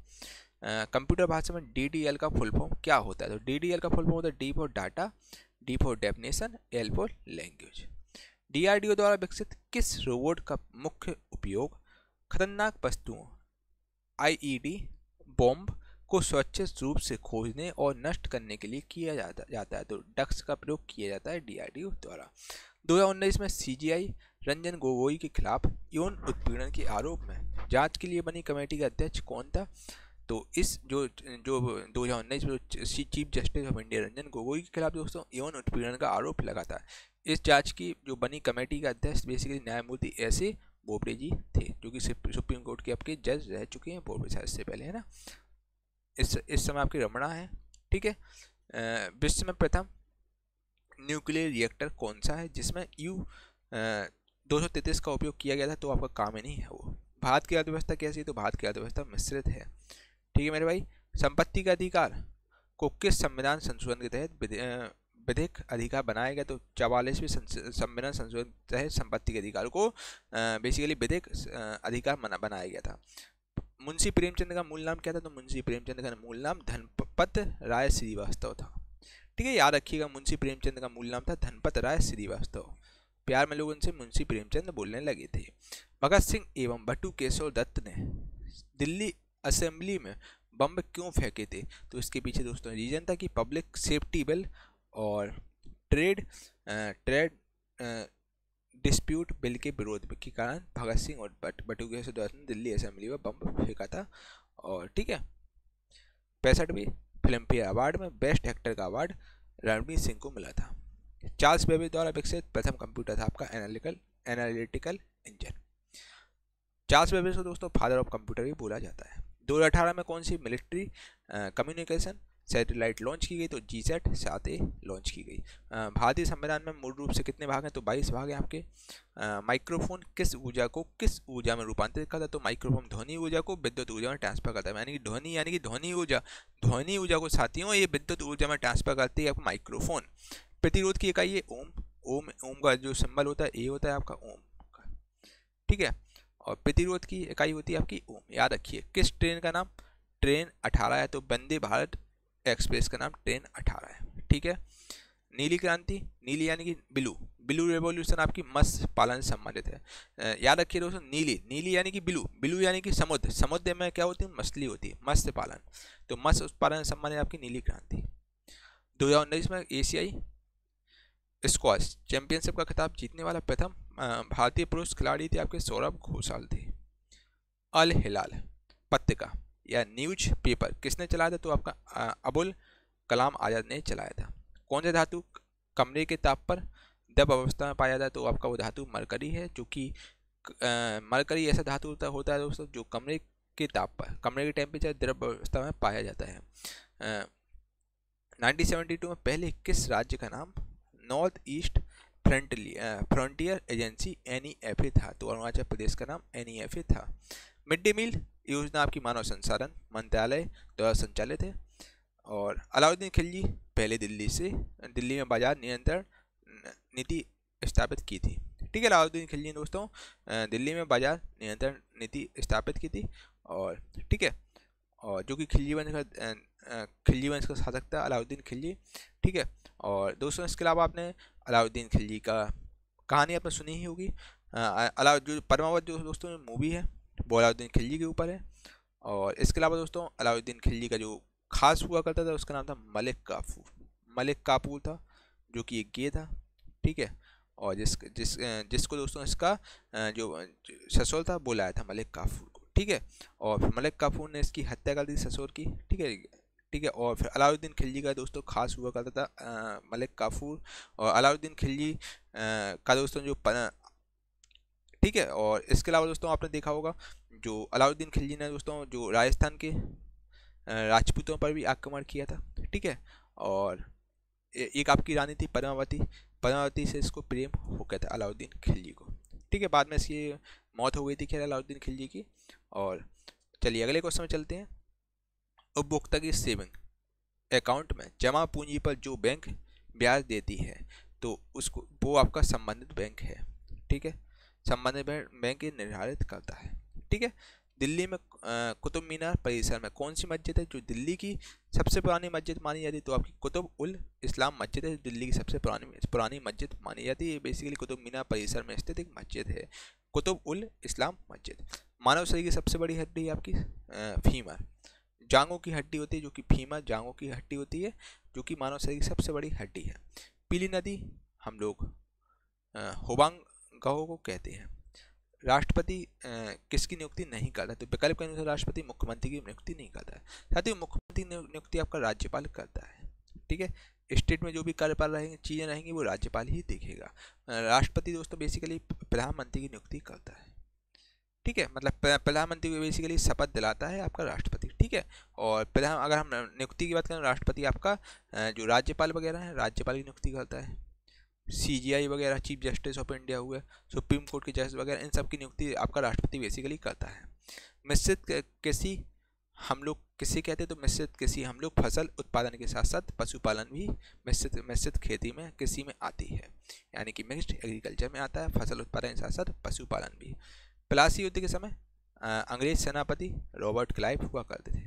कंप्यूटर भाषा में डी का फुल फॉर्म क्या होता है तो डी का फुल फॉर्म होता है D for data D for definition L for language D द्वारा विकसित किस रोबोट का मुख्य उपयोग खतरनाक वस्तुओं आईईडी बॉम्ब e को स्वच्छ रूप से खोजने और नष्ट करने के लिए किया जाता जाता है तो डक्स का प्रयोग किया जाता है डी द्वारा 2019 में सीजीआई रंजन गोगोई के खिलाफ यौन उत्पीड़न के आरोप में जांच के लिए बनी कमेटी का अध्यक्ष कौन था तो इस जो जो दो हज़ार उन्नीस में chief justice of India Ranjan Gogoi के खिलाफ दोस्तों यौन उत्पीड़न का आरोप लगा था इस जांच की जो बनी कमेटी का अध्यक्ष बेसिकली न्यायमूर्ति ए बोबड़े जी थे जो कि सुप्रीम कोर्ट के आपके जज रह चुके हैं बोबड़े साहब से पहले है ना इस इस समय आपकी रमणा है ठीक है विश्व में प्रथम न्यूक्लियर रिएक्टर कौन सा है जिसमें यू दो सौ का उपयोग किया गया था तो आपका काम ही नहीं है वो भारत की अर्थव्यवस्था कैसी है तो भारत की अर्थव्यवस्था मिश्रित है ठीक है मेरे भाई संपत्ति का अधिकार को किस संविधान संशोधन के तहत विधिक अधिकार बनाया गया तो चवालीसवें संविधान संशोधन तहत संपत्ति के अधिकार को बेसिकली विधिक अधिकार बनाया गया था मुंशी प्रेमचंद का मूल नाम क्या था तो मुंशी प्रेमचंद का मूल नाम धनपत राय श्रीवास्तव था ठीक है याद रखिएगा मुंशी प्रेमचंद का मूल नाम था धनपत राय श्रीवास्तव प्यार में लोग उनसे मुंशी प्रेमचंद बोलने लगे थे भगत सिंह एवं भट्टू केशव दत्त ने दिल्ली असेंबली में बम क्यों फेंके थे तो इसके पीछे दोस्तों रीज़न था कि पब्लिक सेफ्टी बिल और ट्रेड ट्रेड डिस्प्यूट बिल के विरोध के कारण भगत सिंह और बट बटू केशव दत्त ने दिल्ली असेंबली में बम फेंका था और ठीक है पैंसठ भी फिल्म फेयर अवार्ड में बेस्ट एक्टर का अवार्ड रणवीर सिंह को मिला था चार्ल्स बेबी द्वारा विकसित प्रथम कंप्यूटर था आपका analytical analytical engine Charles Babbage को दोस्तों फादर ऑफ कंप्यूटर भी बोला जाता है दो में कौन सी मिलिट्री कम्युनिकेशन सैटेलाइट लॉन्च की गई तो जी सेट साथ लॉन्च की गई भारतीय संविधान में मूल रूप से कितने भाग हैं तो बाईस भाग हैं आपके माइक्रोफोन किस ऊर्जा को किस ऊर्जा में रूपांतरित करता है तो माइक्रोफोन ध्वनि ऊर्जा को विद्युत ऊर्जा में ट्रांसफर करता है यानी कि ध्वनि यानी कि ध्वनि ऊर्जा ध्वनि ऊर्जा को साथियों ये विद्युत ऊर्जा में ट्रांसफर करती है आपका माइक्रोफोन प्रतिरोध की इकाई है ओम ओम ओम का जो सिंबल होता है ए होता है आपका ओम का ठीक है और प्रतिरोध की इकाई होती है आपकी ओम याद रखिए किस ट्रेन का नाम ट्रेन 18 है तो वंदे भारत एक्सप्रेस का नाम ट्रेन अठारह है ठीक है नीली क्रांति नीली यानी कि ब्लू ब्लू रेवोल्यूशन आपकी मत्स्य पालन से संबंधित है याद रखिए दोस्तों नीली नीली यानी कि ब्लू ब्लू यानी कि समुद्र समुद्र में क्या होती है मछली होती है मत्स्य पालन तो मत्स्य उत्पादन से संबंधित आपकी नीली क्रांति दो हज़ार उन्नीस में एशियाई स्क्वाश चैंपियनशिप का खिताब जीतने वाला प्रथम भारतीय पुरुष खिलाड़ी थे आपके सौरभ घोषाल थे अल हिलाल पत्रिका या न्यूज पेपर किसने चलाया था तो आपका अबुल कलाम आज़ाद ने चलाया था कौन सा धातु कमरे के ताप पर दब अवस्था में पाया जाता है तो आपका वो धातु मरकरी है जो कि मरकरी ऐसा धातु होता होता है दोस्तों जो कमरे के ताप पर कमरे के टेम्परेचर द्रव अवस्था में पाया जाता है नाइनटीन सेवेंटी टू में पहले किस राज्य का नाम north east frontly frontier agency N E F A था तो अरुणाचल प्रदेश का नाम एन ई एफ ए था मिड डे मील योजना आपकी मानव संसाधन मंत्रालय द्वारा संचालित है और अलाउद्दीन खिलजी पहले दिल्ली से दिल्ली में बाजार नियंत्रण नीति स्थापित की थी ठीक है अलाउद्दीन खिलजी ने दोस्तों दिल्ली में बाजार नियंत्रण नीति स्थापित की थी और ठीक है और जो कि खिलजी वंश का खिलजी वंश का शासक था अलाउद्दीन खिलजी ठीक है और दोस्तों इसके अलावा आपने अलाउद्दीन खिलजी का कहानी आपने सुनी ही होगी अलाउ जो परमावत जो दोस्तों मूवी है वो अलाउद्दीन खिलजी के ऊपर है और इसके अलावा दोस्तों अलाउद्दीन खिलजी का जो खास हुआ करता था उसका नाम था मलिक काफू मलिक कापूर था जो कि एक गे था ठीक है और जिस जिस जिसको दोस्तों इसका जो ससुर था बुलाया था मलिक काफूर को ठीक है और मलिक काफूर ने इसकी हत्या कर दी ससुर की ठीक है ठीक है और फिर अलाउद्दीन खिलजी का दोस्तों खास हुआ करता था मलिक काफूर और अलाउद्दीन खिलजी का दोस्तों जो ठीक है और इसके अलावा दोस्तों आपने देखा होगा जो अलाउद्दीन खिलजी ने दोस्तों जो राजस्थान के राजपूतों पर भी आक्रमण किया था ठीक है और एक आपकी रानी थी पद्मावती पद्मावती से इसको प्रेम हो गया था अलाउद्दीन खिलजी को ठीक है बाद में इसकी मौत हो गई थी खैर अलाउद्दीन खिलजी की और चलिए अगले क्वेश्चन में चलते हैं उपभोक्ता की सेविंग अकाउंट में जमा पूंजी पर जो बैंक ब्याज देती है तो उसको वो आपका संबंधित बैंक है ठीक है संबंधित बैंक निर्धारित करता है ठीक है दिल्ली में कुतुब मीनार परिसर में कौन सी मस्जिद है जो दिल्ली की सबसे पुरानी मस्जिद मानी जाती है तो आपकी कुतुब उल इस्लाम मस्जिद है दिल्ली की सबसे पुरानी पुरानी मस्जिद मानी जाती है बेसिकली कुतुब मीनार परिसर में स्थित एक मस्जिद है कुतुब उल इस्लाम मस्जिद मानव शरीर की सबसे बड़ी हड्डी आपकी फीमर जांगों की हड्डी होती है जो कि फीमर जांगों की हड्डी होती है जो कि मानव शरीर की सबसे बड़ी हड्डी है पीली नदी हम लोग होबांग गहो को कहते हैं राष्ट्रपति किसकी नियुक्ति नहीं करता तो विकल्प के अनुसार राष्ट्रपति मुख्यमंत्री की नियुक्ति नहीं करता है साथ ही मुख्यमंत्री नियुक्ति आपका राज्यपाल करता है ठीक है स्टेट में जो भी कार्यपाल रहेंगे चीज़ें रहेंगी वो राज्यपाल ही देखेगा राष्ट्रपति दोस्तों बेसिकली प्रधानमंत्री की नियुक्ति करता है ठीक है मतलब प्रधानमंत्री को बेसिकली शपथ दिलाता है आपका राष्ट्रपति ठीक है और प्रधान अगर हम नियुक्ति की बात करें राष्ट्रपति आपका जो राज्यपाल वगैरह है राज्यपाल की नियुक्ति करता है सीजीआई वगैरह चीफ जस्टिस ऑफ इंडिया हुए सुप्रीम कोर्ट के जज वगैरह इन सब की नियुक्ति आपका राष्ट्रपति बेसिकली करता है मिश्रित किसी हम लोग किसे कहते हैं तो मिश्रित कृषि हम लोग फसल उत्पादन के साथ साथ पशुपालन भी मिश्रित मिश्रित खेती में कृषि में आती है यानी कि मिक्सड एग्रीकल्चर में आता है फसल उत्पादन के साथ साथ पशुपालन भी प्लासी युद्ध के समय अंग्रेज सेनापति रॉबर्ट क्लाइव हुआ करते थे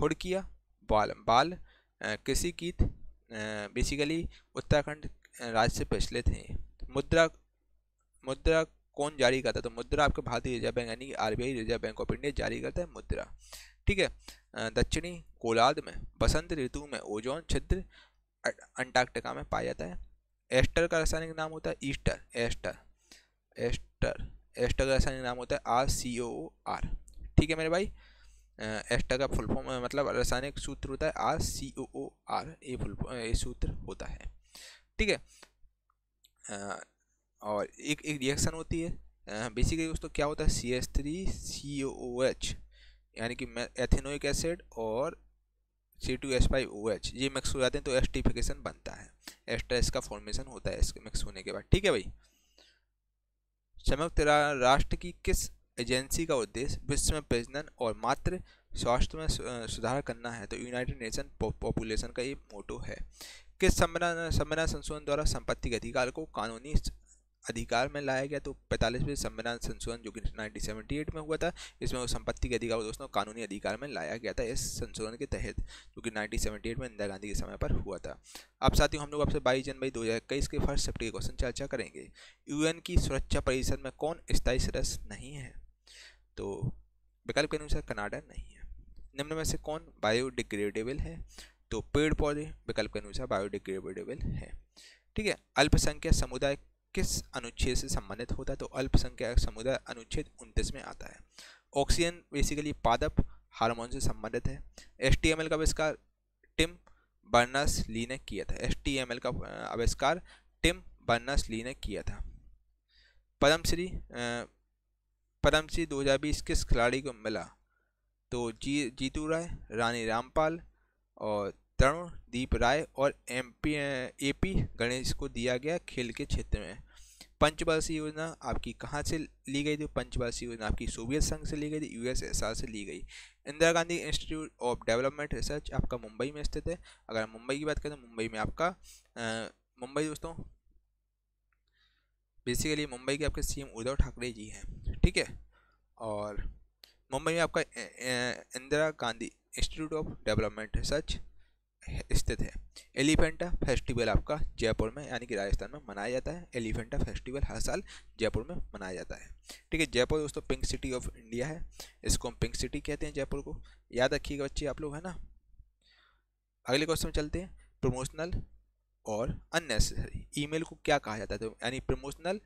हुड़किया बाल बाल कृषि गीत बेसिकली उत्तराखंड राज्य से पिछले थे मुद्रा मुद्रा कौन जारी करता है तो मुद्रा आपके भारतीय रिजर्व बैंक यानी R reserve bank of India जारी करता है मुद्रा ठीक है दक्षिणी कोलाद में बसंत ऋतु में ओजोन छिद्र अंटार्कटिका में पाया जाता है एस्टर का रासायनिक नाम होता है ईस्टर एस्टर एस्टर एस्टर का रासायनिक नाम होता है आर सी ओ आर ठीक है मेरे भाई एस्टा का फुल फॉर्म मतलब रासायनिक सूत्र होता है R C O O R ए फुल ए सूत्र होता है ठीक है और एक एक रिएक्शन होती है बेसिकली दोस्तों क्या होता है C S three C O H यानी कि एथेनोइक एसिड और C two S five O H ये मिक्स हो जाते हैं तो एस्टिफिकेशन बनता है एस्ट्रा इसका फॉर्मेशन होता है इसके मिक्स होने के बाद ठीक है भाई संयुक्त राष्ट्र की किस एजेंसी का उद्देश्य विश्व में प्रजनन और मात्र स्वास्थ्य में सुधार करना है तो यूनाइटेड नेशन पॉपुलेशन का ये मोटो है किस संविधान सम्मेलन संशोधन द्वारा संपत्ति के अधिकार को कानूनी अधिकार में लाया गया तो पैंतालीसवें संविधान संशोधन जो कि 1978 में हुआ था इसमें वो संपत्ति के अधिकार दोस्तों कानूनी अधिकार में लाया गया था इस संशोधन के तहत जो कि 1978 में इंदिरा गांधी के समय पर हुआ था अब साथियों हम लोग आपसे बाईस जनवरी दो हज़ार इक्कीस के फर्स्ट सेफ्टी के क्वेश्चन चर्चा करेंगे यूएन की सुरक्षा परिषद में कौन स्थायी सदस्य नहीं है तो विकल्प के अनुसार कनाडा नहीं है निम्न में से कौन बायोडिग्रेडेबल है तो पेड़ पौधे विकल्प के अनुसार बायोडिग्रेडेबल है ठीक है अल्पसंख्यक समुदाय किस अनुच्छेद से संबंधित होता है तो अल्पसंख्यक समुदाय अनुच्छेद उनतीस में आता है ऑक्सीजन बेसिकली पादप हार्मोन से संबंधित है एस का आविष्कार टिम बर्नस ली ने किया था एस का आविष्कार टिम बर्नस ली ने किया था पद्मश्री पदम सिंह दो हज़ार बीस किस खिलाड़ी को मिला तो जी जीतू राय रानी रामपाल और तरुण दीप राय और M P A P Ganesh को दिया गया खेल के क्षेत्र में पंचवर्षीय योजना आपकी कहाँ से ली गई थी पंचवर्षीय योजना आपकी सोवियत संघ से ली गई थी यूएसएसआर से ली गई Indira Gandhi Institute of Development Research आपका मुंबई में स्थित है अगर मुंबई की बात करें तो मुंबई में आपका मुंबई दोस्तों बेसिकली मुंबई के आपके सी उद्धव ठाकरे जी हैं ठीक है और मुंबई में आपका Indira Gandhi Institute of Development Research स्थित है एलिफेंटा फेस्टिवल आपका जयपुर में यानी कि राजस्थान में मनाया जाता है एलिफेंटा फेस्टिवल हर साल जयपुर में मनाया जाता है ठीक है जयपुर दोस्तों पिंक सिटी ऑफ इंडिया है इसको हम पिंक सिटी कहते हैं जयपुर को याद रखिएगा बच्चे आप लोग है ना अगले क्वेश्चन में चलते हैं प्रमोशनल और अननेसेसरी ईमेल को क्या कहा जाता है तो यानी प्रमोशनल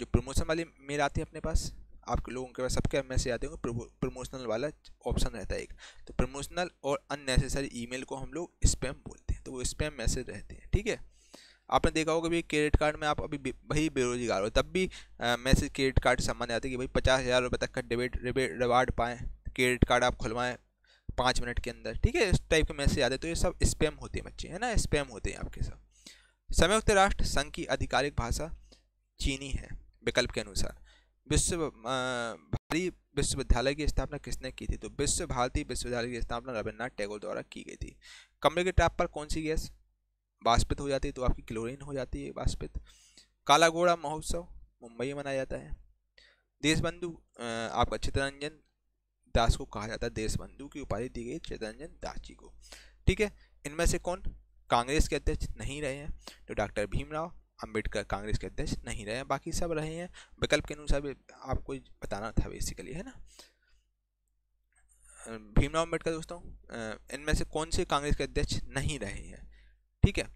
जो प्रमोशन वाले मेल आते हैं अपने पास आपके लोगों के पास सबके मैसेज आते होंगे प्रमोशनल वाला ऑप्शन रहता है एक तो प्रमोशनल और अननेसेसरी ईमेल को हम लोग स्पैम बोलते हैं तो वो स्पैम मैसेज रहते हैं ठीक है आपने देखा होगा भाई क्रेडिट कार्ड में आप अभी वही बेरोजगार हो तब भी मैसेज क्रेडिट कार्ड से सामान्य आते हैं कि भाई पचास हज़ार रुपये तक का डेबिट रिवार्ड पाएँ क्रेडिट कार्ड आप खुलवाएँ पाँच मिनट के अंदर ठीक है इस टाइप के मैसेज आते हैं तो ये सब स्पैम होते हैं बच्चे है ना स्पैम होते हैं आपके सब संयुक्त राष्ट्र संघ की आधिकारिक भाषा चीनी है विकल्प के अनुसार विश्व भारी विश्वविद्यालय की स्थापना किसने की थी तो विश्व भारती विश्वविद्यालय की स्थापना रविन्द्रनाथ टैगोर द्वारा की गई थी कमरे के टाप पर कौन सी गैस वाष्पित हो जाती है तो आपकी क्लोरीन हो जाती है वाष्पित काला घोड़ा महोत्सव मुंबई में मनाया जाता है देशबंधु आपका चित्तरंजन दास को कहा जाता है देशबंधु की उपाधि दी गई चित्तरंजन दास जी को ठीक है इनमें से कौन कांग्रेस के अध्यक्ष नहीं रहे हैं तो डॉक्टर भीमराव अम्बेडकर कांग्रेस के अध्यक्ष नहीं रहे हैं बाकी सब रहे हैं विकल्प के अनुसार भी आपको बताना था बेसिकली है ना भीमराव अम्बेडकर दोस्तों इनमें से कौन से कांग्रेस के अध्यक्ष नहीं रहे हैं ठीक है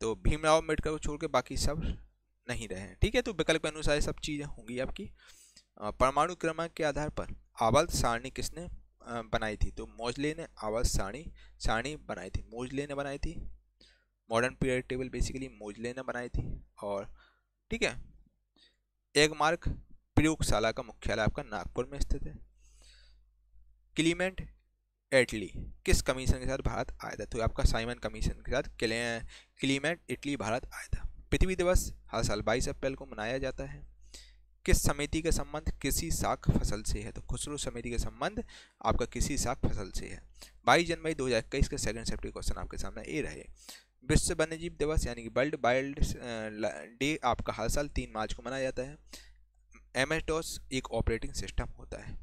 तो भीमराव अम्बेडकर को छोड़ के बाकी सब नहीं रहे हैं ठीक है तो विकल्प के अनुसार सब चीज़ें होंगी आपकी परमाणु क्रमांक के आधार पर आवल सारणी किसने बनाई थी तो मोजले ने आवल सारणी सारणी बनाई थी मोजले ने बनाई थी मॉडर्न पीरियड टेबल बेसिकली मोजले ने बनाई थी और ठीक है एक मार्क प्रयोगशाला का मुख्यालय आपका नागपुर में स्थित है क्लीमेंट एटली किस कमीशन के साथ भारत आया था तो आपका साइमन कमीशन के साथ क्लीमेंट इटली भारत आया था पृथ्वी दिवस हर साल बाईस अप्रैल को मनाया जाता है किस समिति का संबंध किसी साख फसल से है तो खुसरो समिति का संबंध आपका किसी साख फसल से है बाईस जनवरी दो हज़ार इक्कीस का सेकेंड सेफ्टी क्वेश्चन आपके सामने ये रहे विश्व वन्यजीव दिवस यानी कि वर्ल्ड वाइल्ड डे आपका हर साल तीन मार्च को मनाया जाता है एम एक ऑपरेटिंग सिस्टम होता है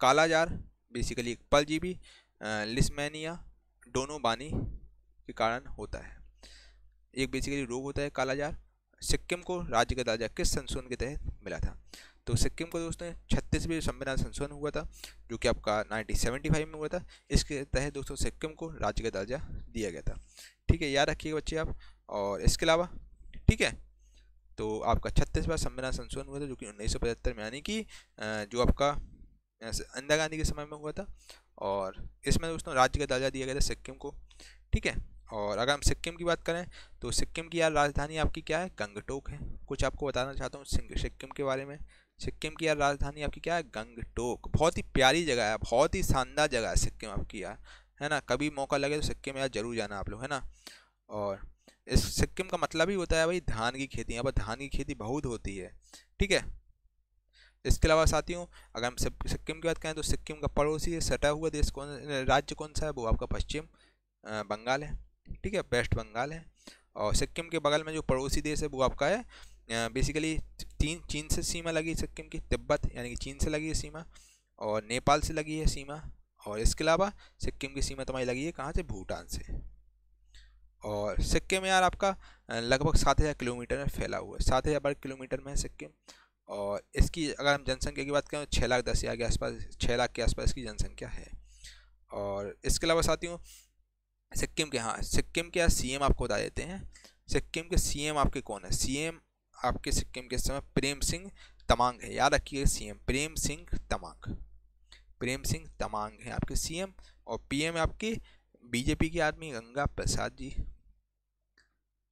कालाजार बेसिकली एक परजीवी लिस्मेनिया दोनों बानी के कारण होता है एक बेसिकली रोग होता है कालाजार सिक्किम को राज्य का दर्जा किस संशोधन के तहत मिला था तो सिक्किम को दोस्तों छत्तीसवीं संविधान संशोधन हुआ था जो कि आपका नाइनटीन सेवेंटी फाइव में हुआ था इसके तहत दोस्तों सिक्किम को राज्य का दर्जा दिया गया था ठीक है याद रखिएगा बच्चे आप और इसके अलावा ठीक है तो आपका छत्तीसवां संविधान संशोधन हुआ था जो कि उन्नीस सौ पचहत्तर में यानी कि जो आपका इंदिरा गांधी के समय में हुआ था और इसमें दोस्तों राज्य का दर्जा दिया गया था सिक्किम को ठीक है और अगर हम सिक्किम की बात करें तो सिक्किम की यार राजधानी आपकी क्या है गंगटोक है कुछ आपको बताना चाहता हूँ सिक्किम के बारे में सिक्किम की यार राजधानी आपकी क्या है गंगटोक बहुत ही प्यारी जगह है बहुत ही शानदार जगह है सिक्किम आपकी यार है ना कभी मौका लगे तो सिक्किम यार जरूर जाना आप लोग है ना और इस सिक्किम का मतलब ही होता है भाई धान की खेती यहाँ पर धान की खेती बहुत होती है ठीक है इसके अलावा साथियों अगर हम सिक्किम की बात करें तो सिक्किम का पड़ोसी सटा हुआ देश कौन राज्य कौन सा है वो आपका पश्चिम बंगाल है ठीक है वेस्ट बंगाल है और सिक्किम के बगल में जो पड़ोसी देश है वो आपका है बेसिकली तीन चीन से सीमा लगी सिक्किम की तिब्बत यानी कि चीन से लगी है सीमा और नेपाल से लगी है सीमा और इसके अलावा सिक्किम की सीमा तुम्हारी लगी है कहाँ से भूटान से और सिक्किम यार आपका लगभग सात हज़ार किलोमीटर में फैला हुआ है सात हज़ार वर्ग किलोमीटर में है सिक्किम और इसकी अगर हम जनसंख्या की बात करें तो छः लाख दस हज़ार के आसपास छः लाख के आसपास की जनसंख्या है और इसके अलावा साथियों सिक्किम के हाँ सिक्किम के यहाँ सी आपको बता देते हैं सिक्किम के सी आपके कौन है सी आपके सिक्किम के समय प्रेम सिंह तमांग है याद रखिए सीएम प्रेम सिंह तमांग प्रेम सिंह तमांग है आपके सीएम और पीएम आपके बीजेपी के आदमी गंगा प्रसाद जी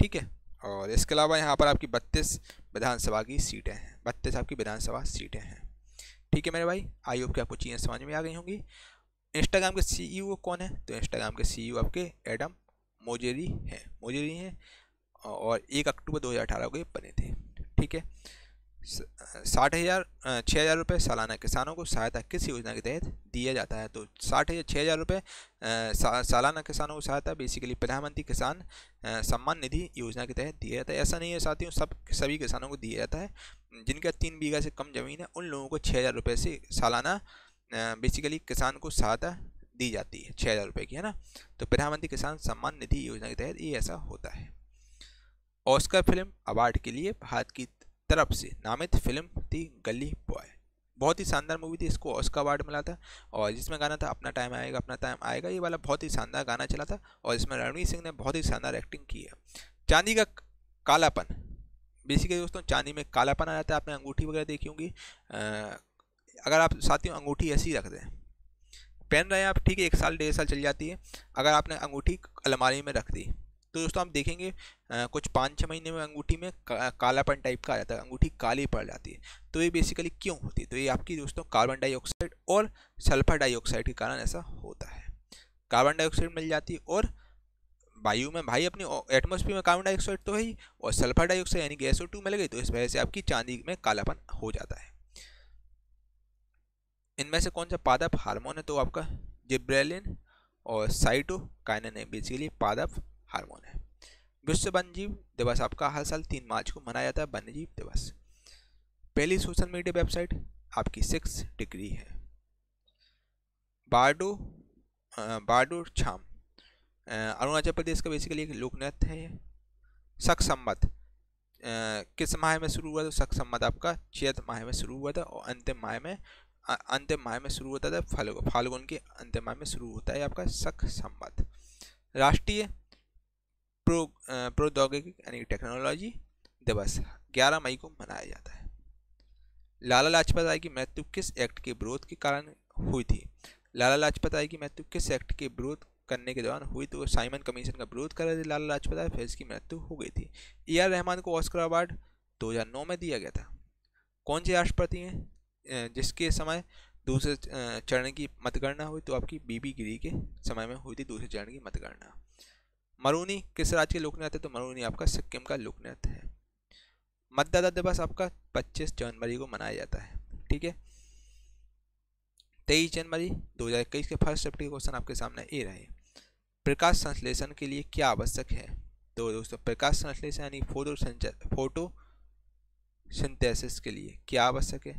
ठीक है और इसके अलावा यहाँ पर आपकी बत्तीस विधानसभा की सीटें हैं बत्तीस आपकी विधानसभा सीटें हैं ठीक है मेरे भाई आई होप कि आपको चीज़ें समझ में आ गई होंगी इंस्टाग्राम के सीईओ e कौन है तो इंस्टाग्राम के सीईओ e आपके एडम मोजेरी हैं मोजेरी हैं और एक अक्टूबर 2018 को ये बने थे ठीक है साठ हज़ार छः हज़ार रुपये सालाना किसानों को सहायता किस योजना के तहत दिया जाता है तो साठ हज़ार छः हज़ार रुपये सालाना किसानों को सहायता बेसिकली प्रधानमंत्री किसान सम्मान निधि योजना के तहत दिया जाता है ऐसा नहीं है साथियों सब सभी किसानों को दिया जाता है जिनका तीन बीघा से कम ज़मीन है उन लोगों को छः हज़ार रुपये से सालाना बेसिकली किसान को सहायता दी जाती है छः हज़ार रुपये की है ना तो प्रधानमंत्री किसान सम्मान निधि योजना के तहत ये ऐसा होता है ऑस्कर फिल्म अवार्ड के लिए भारत की तरफ से नामित फिल्म थी गली बॉय बहुत ही शानदार मूवी थी इसको ऑस्कर अवार्ड मिला था और जिसमें गाना था अपना टाइम आएगा अपना टाइम आएगा ये वाला बहुत ही शानदार गाना चला था और इसमें रणवीर सिंह ने बहुत ही शानदार एक्टिंग की है चांदी का कालापन बेसिकली दोस्तों चांदी में कालापन आ जाता है आपने अंगूठी वगैरह देखी होंगी अगर आप साथियों अंगूठी ऐसी रख दें पहन रहे हैं आप ठीक है एक साल डेढ़ साल चल जाती है अगर आपने अंगूठी अलमारी में रख दी तो दोस्तों आप देखेंगे आ, कुछ पाँच छः महीने में अंगूठी में का, कालापन टाइप का आ जाता है अंगूठी काली पड़ जाती है तो ये बेसिकली क्यों होती है तो ये आपकी दोस्तों कार्बन डाइऑक्साइड और सल्फर डाइऑक्साइड के कारण ऐसा होता है कार्बन डाइऑक्साइड मिल जाती है और वायु में भाई अपनी एटमोसफियर में कार्बन डाइऑक्साइड तो है ही और सल्फर डाइऑक्साइड यानी कि एसओ टू मिल गई तो इस वजह से आपकी चांदी में कालापन हो जाता है इनमें से कौन सा पादप हार्मोन है तो आपका जिब्रेलिन और साइटोकाइनन है बेसिकली पादप हार्मोन है विश्व वन्यजीव दिवस आपका हर साल तीन मार्च को मनाया जाता है वन्यजीव दिवस पहली सोशल मीडिया वेबसाइट आपकी सिक्स डिग्री है बार्डो बार्डो छाम अरुणाचल प्रदेश का बेसिकली एक लोक नृत्य है शक सम्मत किस माह में शुरू हुआ था शक सम्मत आपका चैत माह में शुरू हुआ था और अंतिम माह में अंतिम माह में शुरू होता था फाल्गुन के अंतिम माह में शुरू होता है आपका शक सम्मत राष्ट्रीय प्रो प्रौद्योगिक यानी टेक्नोलॉजी दिवस 11 मई को मनाया जाता है लाला लाजपत राय की मृत्यु किस एक्ट के विरोध के कारण हुई थी लाला लाजपत राय की मृत्यु किस एक्ट के विरोध करने के दौरान हुई तो साइमन कमीशन का विरोध कर रहे थे लाला लाजपत राय फिर इसकी मृत्यु हो गई थी ए आर रहमान को ऑस्कर अवार्ड 2009 में दिया गया था कौन से राष्ट्रपति हैं जिसके समय दूसरे चरण की मतगणना हुई तो आपकी बीबी गिरी के समय में हुई थी दूसरे चरण की मतगणना मरूनी किस राज्य के लोक नृत्य तो मरूनी आपका सिक्किम का लोक नृत्य है मतदाता दिवस आपका 25 जनवरी को मनाया जाता है ठीक है तेईस जनवरी 2021 के फर्स्ट चैप्टर के क्वेश्चन आपके सामने ए रहे प्रकाश संश्लेषण के लिए क्या आवश्यक है तो दोस्तों प्रकाश संश्लेषण यानी फोटो फोटो सिंथेसिस के लिए क्या आवश्यक है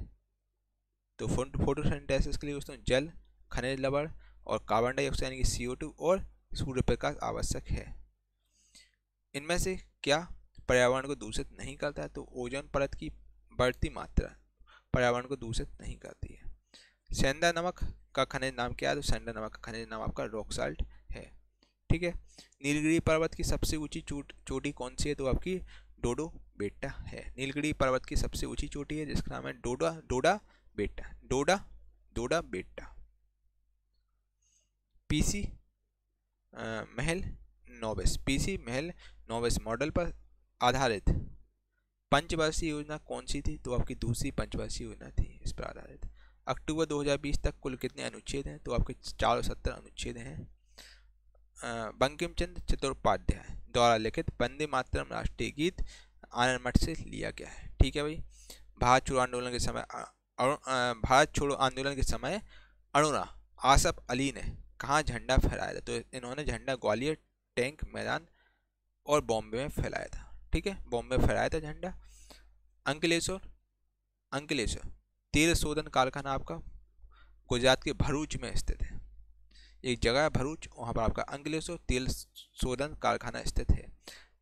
तो फोटो सिंथेसिस के लिए दोस्तों जल खनिज लवण और कार्बन डाइऑक्साइड यानी कि सी और सूर्य प्रकाश आवश्यक है इनमें से क्या पर्यावरण को दूषित नहीं करता है तो ओजोन परत की बढ़ती मात्रा पर्यावरण को दूषित नहीं करती है सेंधा नमक का खनिज नाम क्या है तो सेंडा नमक का खनिज नाम आपका रॉक साल्ट है ठीक है नीलगिरी पर्वत की सबसे ऊंची चोटी कौन सी है तो आपकी डोडो बेटा है नीलगिरी पर्वत की सबसे ऊंची चोटी है जिसका नाम है डोडा डोडा बेटा डोडा डोडा Doddabetta P C Mahalanobis P C Mahalanobis model पर आधारित पंचवर्षीय योजना कौन सी थी तो आपकी दूसरी पंचवर्षीय योजना थी इस पर आधारित अक्टूबर 2020 तक कुल कितने अनुच्छेद हैं तो आपके चार सत्तर अनुच्छेद हैं बंकिम चंद्र द्वारा लिखित बंदे मातरम राष्ट्रीय गीत आनंद मठ से लिया गया है ठीक है भाई भारत छोड़ो आंदोलन के समय भारत छोड़ो आंदोलन के समय अरुणा आसफ अली ने कहाँ झंडा फहराया था तो इन्होंने झंडा ग्वालियर टैंक मैदान और बॉम्बे में फैलाया था ठीक है बॉम्बे में फहराया था झंडा अंकलेश्वर अंकलेश्वर तेल शोधन कारखाना आपका गुजरात के भरूच में स्थित है एक जगह है भरूच वहाँ पर आपका अंकलेश्वर तेल शोधन कारखाना स्थित है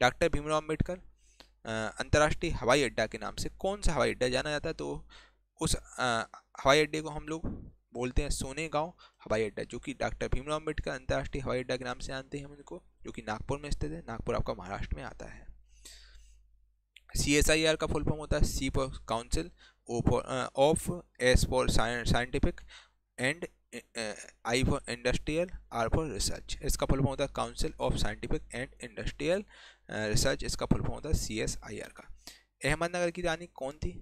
डॉक्टर भीमराव अम्बेडकर अंतर्राष्ट्रीय हवाई अड्डा के नाम से कौन सा हवाई अड्डा जाना जाता है तो उस हवाई अड्डे को हम लोग बोलते हैं सोने गांव हवाई अड्डा जो कि डॉक्टर भीमराव अम्बेडकर अंतर्राष्ट्रीय हवाई अड्डा के नाम से जानते हैं हम इनको जो कि नागपुर में स्थित है नागपुर आपका महाराष्ट्र में आता है सी एस आई आर का फुल फॉर्म होता है C for Council O for of S for Scientific and I for Industrial R for Research इसका फुल फॉर्म होता है Council of Scientific and Industrial Research इसका फुल फॉर्म होता है C S I R का अहमदनगर की रानी कौन थी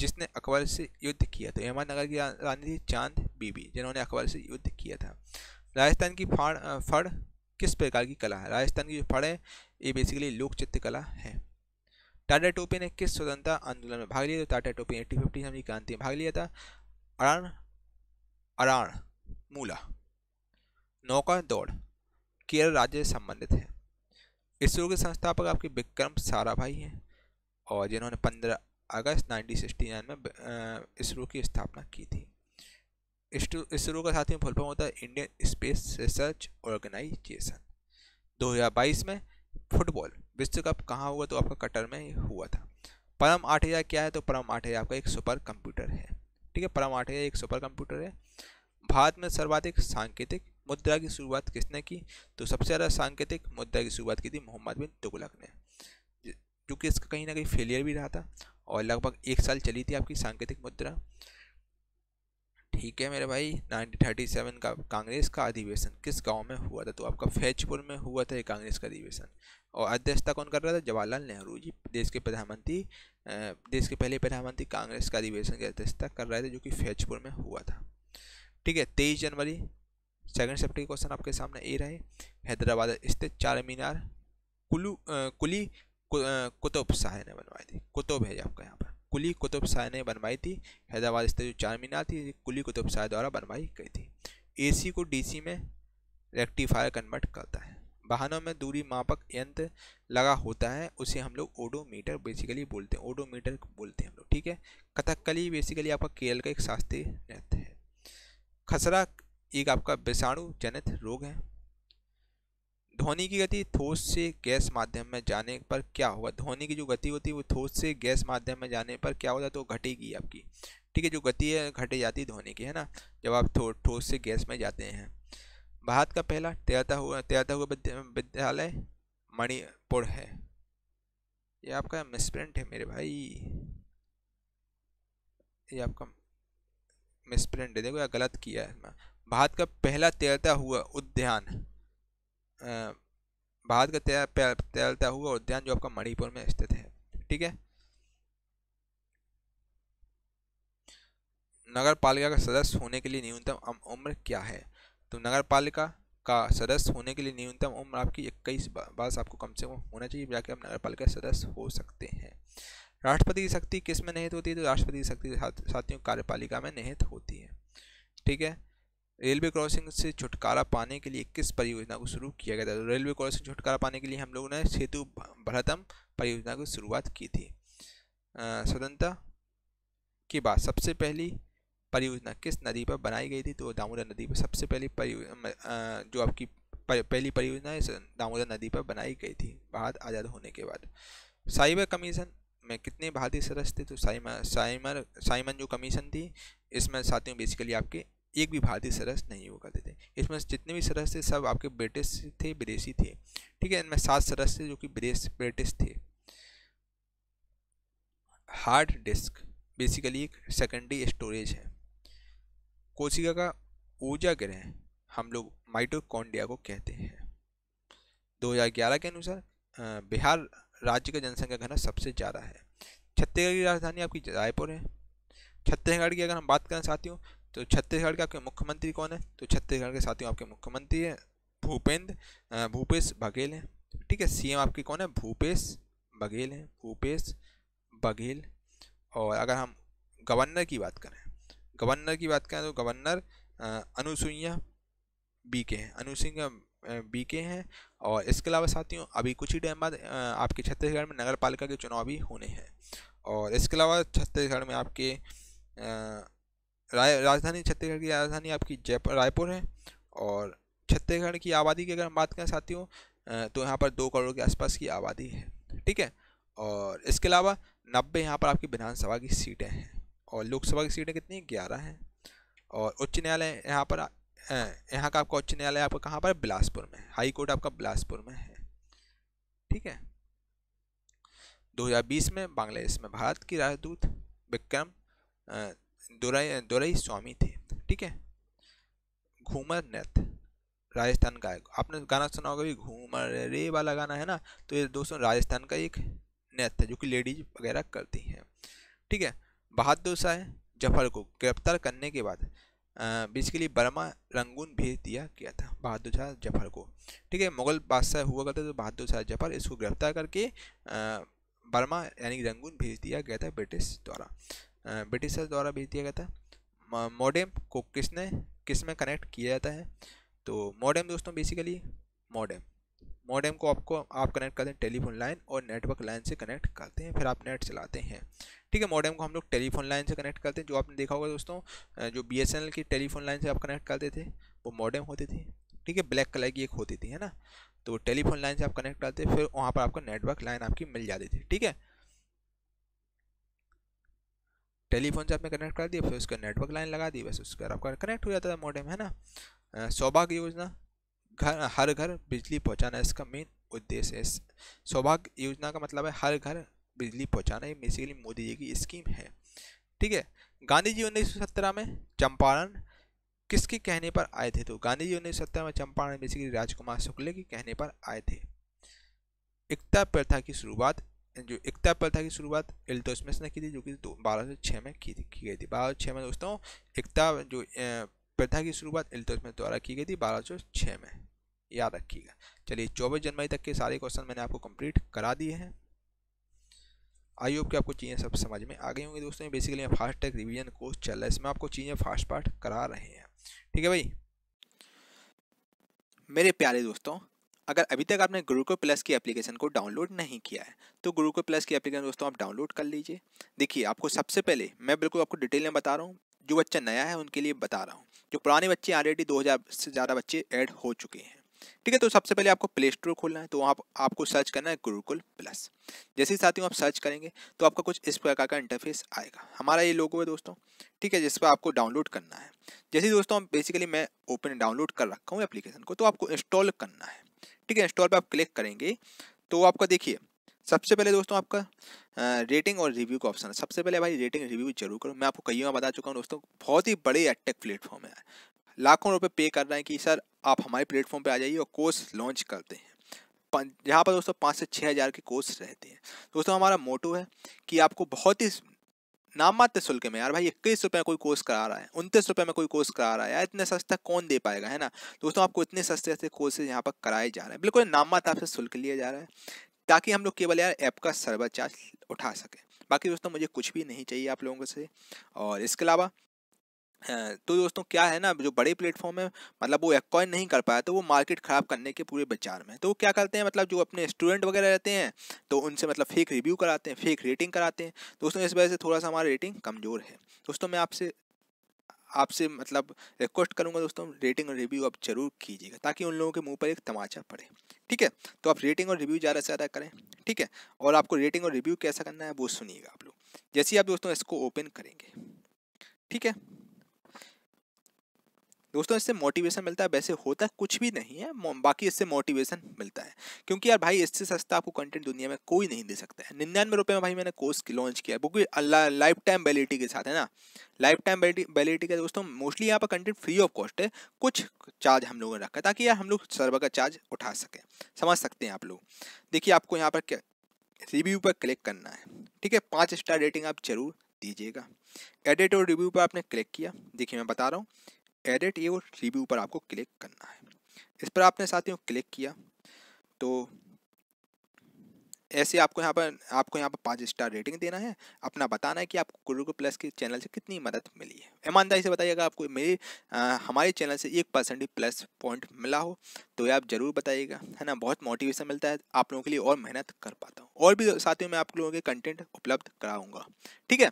जिसने अकबर से युद्ध किया था अहमदनगर की रानी थी चांद बीबी जिन्होंने अकबर से युद्ध किया था राजस्थान की फाड़ फड़ किस प्रकार की कला है राजस्थान की जो फड़ है ये बेसिकली लोक चित्रकला है टाटा टोपी ने किस स्वतंत्रता आंदोलन में भाग लिया था तो टाटा टोपी ने एट्टी फिफ्टी हमने क्रांति में भाग लिया था अरान अरान मूला नौका दौड़ केरल राज्य से संबंधित है इसरो के संस्थापक आपके विक्रम साराभाई हैं और जिन्होंने पंद्रह अगस्त 1969 में इसरो की स्थापना की थी इसरो का साथ ही फुल फॉर्म होता है इंडियन स्पेस रिसर्च ऑर्गेनाइजेशन 2022 में फुटबॉल विश्व कप कहाँ हुआ तो आपका कटर में हुआ था परम आठ हज़ार क्या है तो परम आठ हज़ार आपका एक सुपर कंप्यूटर है ठीक है परम आठ हज़ार एक सुपर कंप्यूटर है भारत में सर्वाधिक सांकेतिक मुद्रा की शुरुआत किसने की तो सबसे ज़्यादा सांकेतिक मुद्रा की शुरुआत की थी मोहम्मद बिन तुगलक ने क्योंकि इसका कहीं ना कहीं फेलियर भी रहा था और लगभग एक साल चली थी आपकी सांकेतिक मुद्रा ठीक है मेरे भाई 1937 का कांग्रेस का अधिवेशन किस गांव में हुआ था तो आपका फैजपुर में हुआ था ये कांग्रेस का अधिवेशन और अध्यक्षता कौन कर रहा था जवाहरलाल नेहरू जी देश के प्रधानमंत्री देश के पहले प्रधानमंत्री कांग्रेस का अधिवेशन की अध्यक्षता कर रहे थे जो कि फैजपुर में हुआ था ठीक है तेईस जनवरी सेकेंड सेप्टर के क्वेश्चन आपके सामने ए रहे हैदराबाद स्थित चार मीनार कुलू कुली कुतुब शाह ने बनवाई थी कुतुब है आपका यहाँ पर कुली कुतुब शाह ने बनवाई थी हैदराबाद स्थित जो चार मीनार थी कुली कुतुब शाह द्वारा बनवाई गई थी एसी को डीसी में रेक्टिफायर कन्वर्ट करता है वाहनों में दूरी मापक यंत्र लगा होता है उसे हम लोग ओडोमीटर बेसिकली बोलते हैं ओडोमीटर बोलते हैं हम लोग ठीक है कथकली बेसिकली आपका केरल का एक शास्त्रीय नृत्य है खसरा एक आपका विषाणु जनित रोग है ध्वनि की गति ठोस से गैस माध्यम में जाने पर क्या होगा ध्वनि की जो गति होती है वो ठोस से गैस माध्यम में जाने पर क्या होता है तो घटेगी आपकी ठीक है जो गति है घटे जाती है ध्वनि की है ना जब आप ठोस से गैस में जाते हैं भारत का पहला तैरता हुआ तैरता हुआ विद्यालय मणिपुर है ये आपका मिसप्रिंट है मेरे भाई ये आपका मिसप्रिंट है देखो यार गलत किया है भारत का पहला तैरता हुआ उद्यान भारत का तैरता हुआ उद्यान जो आपका मणिपुर में स्थित है ठीक है नगर पालिका का सदस्य होने के लिए न्यूनतम उम्र क्या है तो नगर पालिका का सदस्य होने के लिए न्यूनतम उम्र आपकी इक्कीस वर्ष आपको कम से कम होना चाहिए जाके आप नगर पालिका सदस्य हो सकते हैं राष्ट्रपति की शक्ति किस में निहित होती है तो राष्ट्रपति की शक्ति साथियों कार्यपालिका में निहित होती है ठीक है रेलवे क्रॉसिंग से छुटकारा पाने के लिए किस परियोजना को शुरू किया गया था तो रेलवे क्रॉसिंग से छुटकारा पाने के लिए हम लोगों ने सेतु भरतम परियोजना की शुरुआत की थी स्वतंत्रता के बाद सबसे पहली परियोजना किस नदी पर बनाई गई थी तो दामोदर नदी पर सबसे पहली परियोजना जो आपकी पर, पहली परियोजना दामोदर नदी पर बनाई गई थी बाद आज़ाद होने के बाद साइबर कमीशन में कितने भारतीय सदस्य थे तो साइमर साइमर साइमन जो कमीशन थी इसमें साथियों बेसिकली आपके एक भी भारतीय सदस्य नहीं हुआ करते थे इसमें जितने भी सदस्य थे सब आपके ब्रिटिश थे विदेशी थे ठीक है इनमें सात सदस्य थे जो कि ब्रिटिश ब्रिटिश थे हार्ड डिस्क बेसिकली एक सेकेंडरी स्टोरेज है कोशिका का ऊर्जा ग्रह हम लोग माइटोकॉन्डिया को कहते हैं 2011 के अनुसार बिहार राज्य का जनसंख्या घना सबसे ज़्यादा है छत्तीसगढ़ की राजधानी आपकी रायपुर है छत्तीसगढ़ की अगर हम बात करना चाहती हूँ तो छत्तीसगढ़ के आपके मुख्यमंत्री कौन है तो छत्तीसगढ़ के साथियों आपके मुख्यमंत्री हैं भूपेंद्र भूपेश बघेल हैं ठीक है सीएम आपके कौन है भूपेश बघेल हैं भूपेश बघेल और अगर हम गवर्नर की बात करें गवर्नर की बात करें तो गवर्नर अनुसुईया बी के हैं अनुसुईया बी के हैं और इसके अलावा साथियों अभी कुछ ही टाइम बाद आपके छत्तीसगढ़ में नगर पालिका के चुनाव भी होने हैं और इसके अलावा छत्तीसगढ़ में आपके राय राजधानी छत्तीसगढ़ की राजधानी आपकी जयपुर रायपुर है और छत्तीसगढ़ की आबादी की अगर हम बात करें साथियों तो यहाँ पर दो करोड़ के आसपास की आबादी है ठीक है और इसके अलावा नब्बे यहाँ पर आपकी विधानसभा की सीटें हैं और लोकसभा की सीटें कितनी ग्यारह हैं और उच्च न्यायालय यहाँ पर यहाँ का आपका उच्च न्यायालय आपका कहाँ पर बिलासपुर में हाई कोर्ट आपका बिलासपुर में है ठीक है 2020 में बांग्लादेश में भारत की राजदूत विक्रम दुराई दुराई स्वामी थे ठीक है घूमर नृत्य राजस्थान का आपने गाना सुना होगा भी घूमर रे वाला गाना है ना तो ये दोस्तों राजस्थान का एक नृत्य है जो कि लेडीज वगैरह करती हैं ठीक है बहादुर शाह जफर को गिरफ्तार करने के बाद बेसिकली बर्मा रंगून भेज दिया गया था बहादुर शाह जफर को ठीक है मुगल बादशाह हुआ करते थे तो बहादुर शाह जफर इसको गिरफ्तार करके आ, बर्मा यानी रंगून भेज दिया गया था ब्रिटिश द्वारा ब्रिटिशर्स द्वारा भेज दिया गया था मॉडेम को किसने किस में कनेक्ट किया जाता है तो मॉडेम दोस्तों बेसिकली मॉडेम मॉडेम को आपको आप कनेक्ट करते हैं टेलीफोन लाइन और नेटवर्क लाइन से कनेक्ट करते हैं फिर आप नेट चलाते हैं ठीक है मॉडेम को हम लोग टेलीफोन लाइन से कनेक्ट करते हैं जो आपने देखा होगा दोस्तों जो बी की टेलीफोन लाइन से आप कनेक्ट करते थे वो मॉडेम होती थी ठीक है ब्लैक कलर की एक होती थी है ना तो टेलीफोन लाइन से आप कनेक्ट करते फिर वहाँ पर आपको नेटवर्क लाइन आपकी मिल जाती थी ठीक है टेलीफोन से आपने कनेक्ट कर दिया फिर उसका नेटवर्क लाइन लगा दी बस उसका आपका कनेक्ट हो जाता था मॉडम है ना सौभाग्य योजना घर हर घर बिजली पहुंचाना इसका मेन उद्देश्य है सौभाग्य योजना का मतलब है हर घर बिजली पहुंचाना ये बेसिकली मोदी जी की स्कीम है ठीक है गांधी जी उन्नीस सौ सत्रह में चंपारण किसके कहने पर आए थे तो गांधी जी उन्नीस सौ सत्रह में चंपारण बेसिकली राजकुमार शुक्ल के कहने पर आए थे एकता प्रथा की शुरुआत जो इकता प्रथा था की शुरुआत एल्टोस में ने की थी जो कि दो बारह सौ छः में की थी की गई थी बारह सौ छः में दोस्तों एकता जो प्रथा की शुरुआत एल्टोस में द्वारा की गई थी बारह सौ छः में याद रखिएगा चलिए चौबीस जनवरी तक के सारे क्वेश्चन मैंने आपको कंप्लीट करा दिए हैं आई होप कि आपको चीज़ें सब समझ में आ गई होंगी दोस्तों basically fast tag revision course चल रहा है इसमें आपको चीज़ें फास्ट पार्ट करा रहे हैं ठीक है भाई मेरे प्यारे दोस्तों अगर अभी तक आपने गुरुकुल प्लस की एप्लीकेशन को डाउनलोड नहीं किया है तो गुरुकुल प्लस की एप्लीकेशन दोस्तों आप डाउनलोड कर लीजिए देखिए आपको सबसे पहले मैं बिल्कुल आपको डिटेल में बता रहा हूँ जो बच्चा नया है उनके लिए बता रहा हूँ जो पुराने बच्चे ऑलरेडी दो हज़ार से ज़्यादा बच्चे ऐड हो चुके हैं ठीक है तो सबसे पहले आपको प्ले स्टोर खोलना है तो आप आपको सर्च करना है गुरुकुल प्लस जैसे ही साथियों आप सर्च करेंगे तो आपका कुछ इस प्रकार का इंटरफेस आएगा हमारा ये लोगो है दोस्तों ठीक है जिस पर आपको डाउनलोड करना है जैसे दोस्तों बेसिकली मैं ओपन डाउनलोड कर रखा हूँ एप्लीकेशन को तो आपको इंस्टॉल करना है ठीक है इंस्टॉल पर आप क्लिक करेंगे तो आपका देखिए सबसे पहले दोस्तों आपका रेटिंग और रिव्यू का ऑप्शन है सबसे पहले भाई रेटिंग रिव्यू जरूर करो मैं आपको कई बार बता चुका हूँ दोस्तों बहुत ही बड़े एटेक प्लेटफॉर्म है लाखों रुपए पे कर रहे हैं कि सर आप हमारे प्लेटफॉर्म पे आ जाइए और कोर्स लॉन्च करते हैं यहाँ पर दोस्तों पाँच से छः हज़ार के कोर्स रहते हैं दोस्तों हमारा मोटो है कि आपको बहुत ही नाम मात्र शुल्क में यार भाई इक्कीस रुपये कोई कोर्स करा रहा है उनतीस रुपये में कोई कोर्स करा रहा है यार इतने सस्ता कौन दे पाएगा है ना दोस्तों आपको इतने सस्ते सस्ते कोर्सेज यहाँ पर कराए जा रहे हैं बिल्कुल नाम मात्र आपसे शुल्क लिया जा रहा है ताकि हम लोग केवल यार ऐप का सर्वर चार्ज उठा सकें बाकी दोस्तों मुझे कुछ भी नहीं चाहिए आप लोगों से और इसके अलावा तो दोस्तों क्या है ना जो बड़े प्लेटफॉर्म है मतलब वो एक्वाइन नहीं कर पाया तो वो मार्केट ख़राब करने के पूरे बाजार में तो वो क्या करते हैं मतलब जो अपने स्टूडेंट वगैरह रहते हैं तो उनसे मतलब फेक रिव्यू कराते हैं फेक रेटिंग कराते हैं दोस्तों इस वजह से थोड़ा सा हमारा रेटिंग कमज़ोर है दोस्तों मैं आपसे आपसे मतलब रिक्वेस्ट करूँगा दोस्तों रेटिंग और रिव्यू आप जरूर कीजिएगा ताकि उन लोगों के मुँह पर एक तमाचा पड़े ठीक है तो आप रेटिंग और रिव्यू ज़्यादा से ज़्यादा करें ठीक है और आपको रेटिंग और रिव्यू कैसा करना है वो सुनिएगा आप लोग जैसे ही आप दोस्तों इसको ओपन करेंगे ठीक है दोस्तों इससे मोटिवेशन मिलता है वैसे होता कुछ भी नहीं है बाकी इससे मोटिवेशन मिलता है क्योंकि यार भाई इससे सस्ता आपको कंटेंट दुनिया में कोई नहीं दे सकता है निन्यानवे रुपये में भाई मैंने कोर्स लॉन्च किया है अल्लाह लाइफ टाइम वैलिटी के साथ है ना लाइफ टाइम वैलिटी का दोस्तों मोस्टली यहाँ पर कंटेंट फ्री ऑफ कॉस्ट है कुछ चार्ज हम लोगों ने रखा ताकि यार हम लोग सर्वर का चार्ज उठा सकें समझ सकते हैं आप लोग देखिए आपको यहाँ पर क्या रिव्यू पर क्लिक करना है ठीक है पाँच स्टार रेटिंग आप जरूर दीजिएगा एडिट और रिव्यू पर आपने क्लिक किया देखिए मैं बता रहा हूँ एडिट योर रिव्यू पर आपको क्लिक करना है इस पर आपने साथियों क्लिक किया तो ऐसे आपको यहाँ पर आपको यहाँ पर पाँच स्टार रेटिंग देना है अपना बताना है कि आपको गुरुगो प्लस के चैनल से कितनी मदद मिली है ईमानदारी से बताइएगा आपको मेरे हमारे चैनल से एक परसेंट भी प्लस पॉइंट मिला हो तो ये आप ज़रूर बताइएगा है ना बहुत मोटिवेशन मिलता है आप लोगों के लिए और मेहनत कर पाता हूँ और भी साथियों मैं आप लोगों के कंटेंट उपलब्ध कराऊँगा ठीक है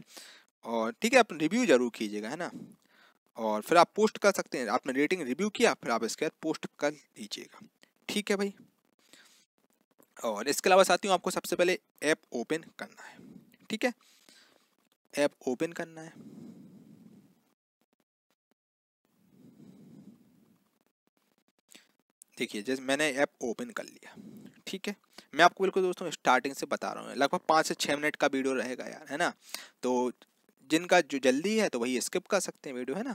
और ठीक है आप रिव्यू ज़रूर कीजिएगा है ना और फिर आप पोस्ट कर सकते हैं आपने रेटिंग रिव्यू किया फिर आप इसके बाद पोस्ट कर दीजिएगा ठीक है भाई और इसके अलावा साथियों आपको सबसे पहले ऐप ओपन करना है ठीक है ऐप ओपन करना है देखिए जैसे मैंने ऐप ओपन कर लिया ठीक है मैं आपको बिल्कुल दोस्तों स्टार्टिंग से बता रहा हूँ लगभग पाँच से छः मिनट का वीडियो रहेगा यार है ना तो जिनका जो जल्दी है तो वही स्किप कर सकते हैं वीडियो है ना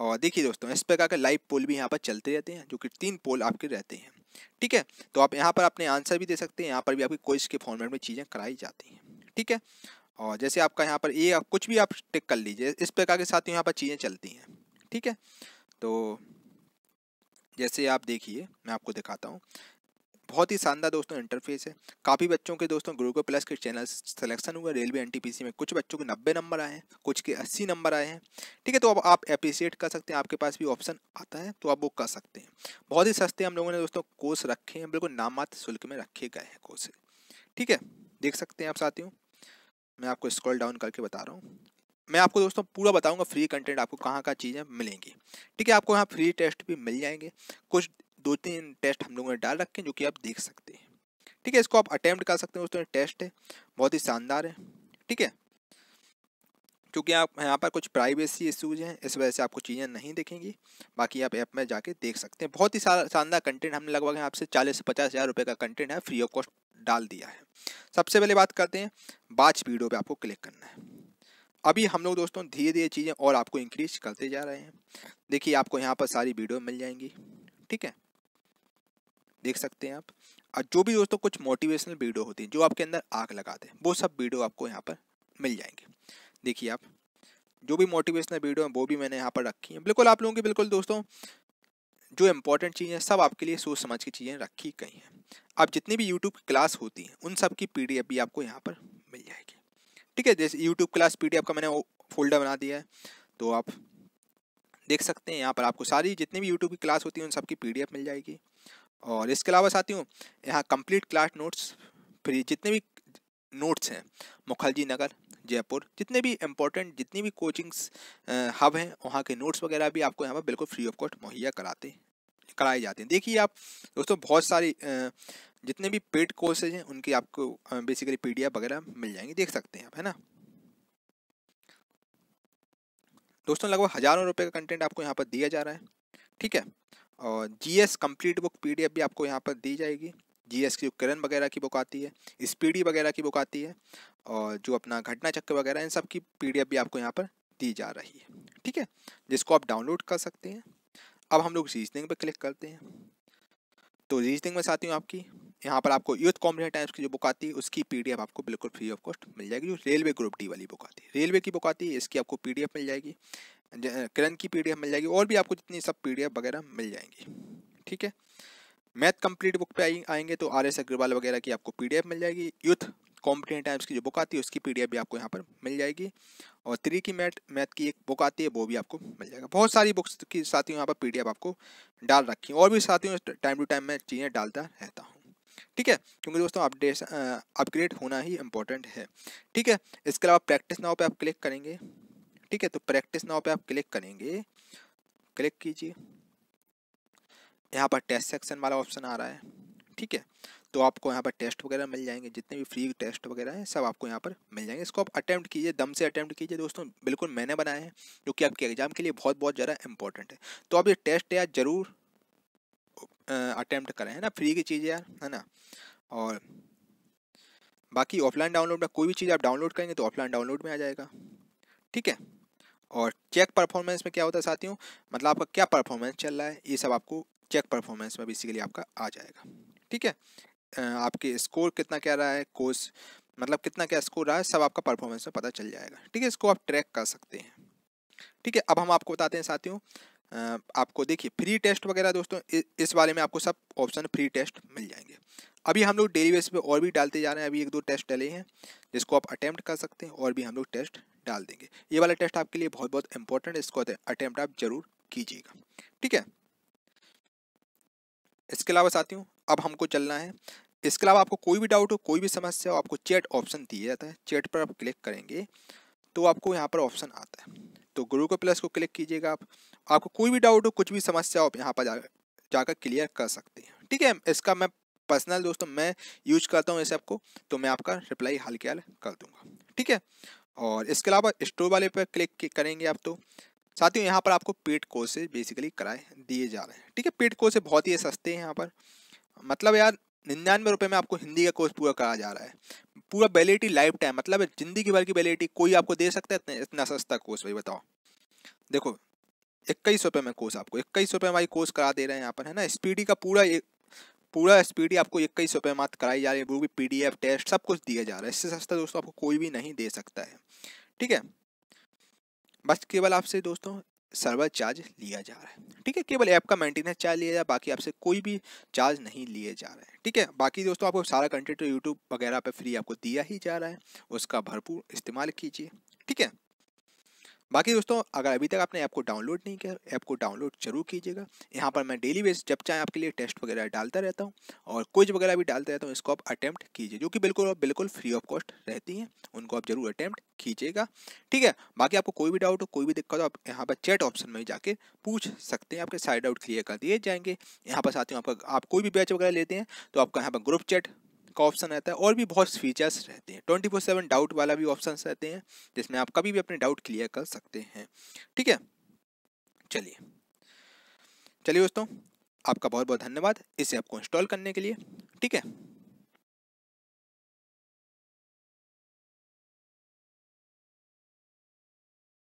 और देखिए दोस्तों इस प्रकार के लाइव पोल भी यहाँ पर चलते रहते हैं जो कि तीन पोल आपके रहते हैं ठीक है तो आप यहाँ पर अपने आंसर भी दे सकते हैं यहाँ पर भी आपकी कोई के फॉर्मेट में चीज़ें कराई जाती हैं ठीक है और जैसे आपका यहाँ पर ये कुछ भी आप टिक कर लीजिए इस प्रकार के साथ यहाँ पर चीज़ें चलती हैं ठीक है तो जैसे आप देखिए मैं आपको दिखाता हूँ बहुत ही शानदार दोस्तों इंटरफेस है काफ़ी बच्चों के दोस्तों गुरुकुल प्लस के चैनल सेलेक्शन हुआ रेलवे एन में कुछ बच्चों के नब्बे नंबर आए हैं कुछ के अस्सी नंबर आए हैं ठीक है तो अब आप अप्रिसिएट कर सकते हैं आपके पास भी ऑप्शन आता है तो आप वो कर सकते हैं बहुत ही सस्ते हम लोगों ने दोस्तों कोर्स रखे हैं बिल्कुल नामात शुल्क में रखे गए हैं कोर्स ठीक है देख सकते हैं आप साथियों मैं आपको स्क्रॉल डाउन करके बता रहा हूँ मैं आपको दोस्तों पूरा बताऊंगा फ्री कंटेंट आपको कहाँ कहाँ चीज़ें मिलेंगी ठीक है आपको यहाँ फ्री टेस्ट भी मिल जाएंगे कुछ दो तीन टेस्ट हम लोगों ने डाल रखे हैं जो कि आप देख सकते हैं ठीक है इसको आप अटैम्प्ट कर सकते हैं दोस्तों टेस्ट है बहुत ही शानदार है ठीक है क्योंकि आप यहाँ पर कुछ प्राइवेसी इशूज हैं इस वजह से आपको चीज़ें नहीं दिखेंगी बाकी आप ऐप में जाके देख सकते हैं बहुत ही शानदार कंटेंट हमने लगभग यहाँ आपसे चालीस से पचास हज़ार रुपये का कंटेंट है फ्री ऑफ कॉस्ट डाल दिया है सबसे पहले बात करते हैं बाच वीडियो पे आपको क्लिक करना है अभी हम लोग दोस्तों धीरे धीरे चीज़ें और आपको इंक्रीज करते जा रहे हैं देखिए आपको यहाँ पर सारी वीडियो मिल जाएंगी ठीक है देख सकते हैं आप और जो भी दोस्तों कुछ मोटिवेशनल वीडियो होती है जो आपके अंदर आग लगा हैं वो सब वीडियो आपको यहाँ पर मिल जाएंगे देखिए आप जो भी मोटिवेशनल वीडियो हैं वो भी मैंने यहाँ पर रखी है बिल्कुल आप लोगों की बिल्कुल दोस्तों जो इंपॉर्टेंट चीज़ें सब आपके लिए सोच समझ की चीज़ें रखी गई हैं आप जितनी भी यूट्यूब क्लास होती हैं उन सब की पी भी आपको यहाँ पर मिल जाएगी ठीक है जैसे यूट्यूब क्लास पी का मैंने फोल्डर बना दिया है तो आप देख सकते हैं यहाँ पर आपको सारी जितनी भी यूट्यूब की क्लास होती है उन सबकी पी मिल जाएगी और इसके अलावा साथियों यहाँ कंप्लीट क्लास नोट्स फिर जितने भी नोट्स हैं मुखर्जी नगर जयपुर जितने भी इम्पोर्टेंट जितनी भी कोचिंग्स हब हैं वहाँ के नोट्स वगैरह भी आपको यहाँ पर बिल्कुल फ्री ऑफ कॉस्ट मुहैया कराते कराए जाते हैं देखिए आप दोस्तों बहुत सारी जितने भी पेड कोर्सेज हैं उनकी आपको बेसिकली पी वगैरह मिल जाएंगी देख सकते हैं आप है ना दोस्तों लगभग हज़ारों रुपए का कंटेंट आपको यहाँ पर दिया जा रहा है ठीक है और G S complete book P भी आपको यहाँ पर दी जाएगी जी एस की जो किरण वगैरह की बुक आती है स्पीडी वगैरह की बुक आती है और जो अपना घटना चक्र वगैरह इन सब की पी भी आपको यहाँ पर दी जा रही है ठीक है जिसको आप डाउनलोड कर सकते हैं अब हम लोग रीजनिंग पर क्लिक करते हैं तो रीजनिंग में हूँ आपकी यहाँ पर आपको यूथ कॉम्पिटेटिव टाइम्स की जो बुक आती है उसकी पीडीएफ आपको बिल्कुल फ्री ऑफ कॉस्ट मिल जाएगी जो रेलवे ग्रुप डी वाली बुक आती है रेलवे की बुक आती है इसकी आपको पीडीएफ मिल जाएगी किरण की पी मिल जाएगी और भी आपको जितनी सब पी वगैरह मिल जाएंगी ठीक है मैथ कंप्लीट बुक पे आई आएंगे तो आर एस अग्रवाल वगैरह की आपको पीडीएफ मिल जाएगी यूथ कॉम्पिटेंट टाइम्स की जो बुक आती है उसकी पीडीएफ भी आपको यहाँ पर मिल जाएगी और थ्री की मैथ मैथ की एक बुक आती है वो भी आपको मिल जाएगा बहुत सारी बुक्स की साथियों यहाँ पर पीडीएफ आपको डाल रखी है और भी साथियों टाइम टू टाइम मैं चीज़ें डालता रहता हूँ ठीक है क्योंकि दोस्तों अपडेट अपग्रेड होना ही इम्पोर्टेंट है ठीक है इसके अलावा प्रैक्टिस नाव पर आप क्लिक करेंगे ठीक है तो प्रैक्टिस नाव पे आप क्लिक करेंगे क्लिक कीजिए यहाँ पर टेस्ट सेक्शन वाला ऑप्शन आ रहा है ठीक है तो आपको यहाँ पर टेस्ट वगैरह मिल जाएंगे जितने भी फ्री टेस्ट वगैरह हैं सब आपको यहाँ पर मिल जाएंगे इसको आप अटैम्प्ट कीजिए दम से अटैम्प्ट कीजिए दोस्तों बिल्कुल मैंने बनाए हैं जो कि आपके एग्जाम के लिए बहुत बहुत ज़्यादा इंपॉर्टेंट है तो आप ये टेस्ट यार ज़रूर अटैम्प्ट करें है ना फ्री की चीज़ यार है ना और बाकी ऑफलाइन डाउनलोड में कोई भी चीज़ आप डाउनलोड करेंगे तो ऑफलाइन डाउनलोड में आ जाएगा ठीक है और चेक परफॉर्मेंस में क्या होता है साथियों मतलब आपका क्या परफॉर्मेंस चल रहा है ये सब आपको चेक परफॉर्मेंस में बेसिकली आपका आ जाएगा ठीक है आपके स्कोर कितना क्या रहा है कोर्स मतलब कितना क्या स्कोर रहा है सब आपका परफॉर्मेंस में पता चल जाएगा ठीक है इसको आप ट्रैक कर सकते हैं ठीक है अब हम आपको बताते हैं साथियों आपको देखिए फ्री टेस्ट वगैरह दोस्तों इस बारे में आपको सब ऑप्शन फ्री टेस्ट मिल जाएंगे अभी हम लोग डेली बेस पर और भी डालते जा रहे हैं अभी एक दो टेस्ट डले हैं जिसको आप अटैम्प्ट कर सकते हैं और भी हम लोग टेस्ट डाल देंगे ये वाला टेस्ट आपके लिए बहुत बहुत इंपॉर्टेंट इसको अटेम्प्ट आप जरूर कीजिएगा ठीक है इसके अलावा साथियों अब हमको चलना है इसके अलावा आपको कोई भी डाउट हो कोई भी समस्या हो आपको चैट ऑप्शन दिया जाता है चैट पर आप क्लिक करेंगे तो आपको यहाँ पर ऑप्शन आता है तो गुरु को प्लस को क्लिक कीजिएगा आप आपको कोई भी डाउट हो कुछ भी समस्या हो आप यहाँ पर जाकर जा क्लियर कर सकते हैं ठीक है इसका मैं पर्सनल दोस्तों मैं यूज करता हूँ इस ऐप को तो मैं आपका रिप्लाई हाल के हाल कर दूंगा ठीक है और इसके अलावा स्टोर वाले पर क्लिक करेंगे आप तो साथियों यहाँ पर आपको पेड कोर्सेज बेसिकली कराए दिए जा रहे हैं ठीक है पेड कोर्सेज बहुत ही सस्ते हैं यहाँ पर मतलब यार निन्यानवे रुपये में आपको हिंदी का कोर्स पूरा कराया जा रहा है पूरा वैलिडिटी लाइफ टाइम मतलब जिंदगी भर की वैलिडिटी कोई आपको दे सकता है इतना, इतना सस्ता कोर्स भाई बताओ देखो इक्कीस रुपये में कोर्स आपको इक्कीस रुपये में भाई कोर्स करा दे रहे हैं यहाँ पर है ना स्पीडी का पूरा पूरा स्पीड आपको इक्कीस रुपये मात्र कराई जा रही है वो भी पीडीएफ टेस्ट सब कुछ दिया जा रहा है इससे सस्ता दोस्तों आपको कोई भी नहीं दे सकता है ठीक है बस केवल आपसे दोस्तों सर्वर चार्ज लिया जा रहा है ठीक है केवल ऐप का मेंटेनेंस चार्ज लिया जा रहा है बाकी आपसे कोई भी चार्ज नहीं लिए जा रहे हैं ठीक है बाकी दोस्तों आपको सारा कंटेंट यूट्यूब तो वगैरह पे फ्री आपको दिया ही जा रहा है उसका भरपूर इस्तेमाल कीजिए ठीक है बाकी दोस्तों अगर अभी तक आपने ऐप को डाउनलोड नहीं किया ऐप को डाउनलोड जरूर कीजिएगा यहाँ पर मैं डेली बेस जब चाहे आपके लिए टेस्ट वगैरह डालता रहता हूँ और कोच वगैरह भी डालता रहता हूँ इसको आप अटैम्प्ट कीजिए जो कि बिल्कुल बिल्कुल फ्री ऑफ कॉस्ट रहती हैं उनको आप जरूर अटैम्प्ट कीजिएगा ठीक है बाकी आपको कोई भी डाउट हो कोई भी दिक्कत हो आप यहाँ पर चैट ऑप्शन में जाके पूछ सकते हैं आपके सारे डाउट क्लियर कर दिए जाएंगे यहाँ पर साथियों आपका आप कोई भी बैच वगैरह लेते हैं तो आपका यहाँ पर ग्रुप चैट का ऑप्शन रहता है और भी बहुत फीचर्स रहते हैं ट्वेंटी फोर सेवन डाउट वाला भी ऑप्शन रहते हैं जिसमें आप कभी भी अपने डाउट क्लियर कर सकते हैं ठीक है चलिए चलिए दोस्तों आपका बहुत बहुत धन्यवाद इसे आपको इंस्टॉल करने के लिए ठीक है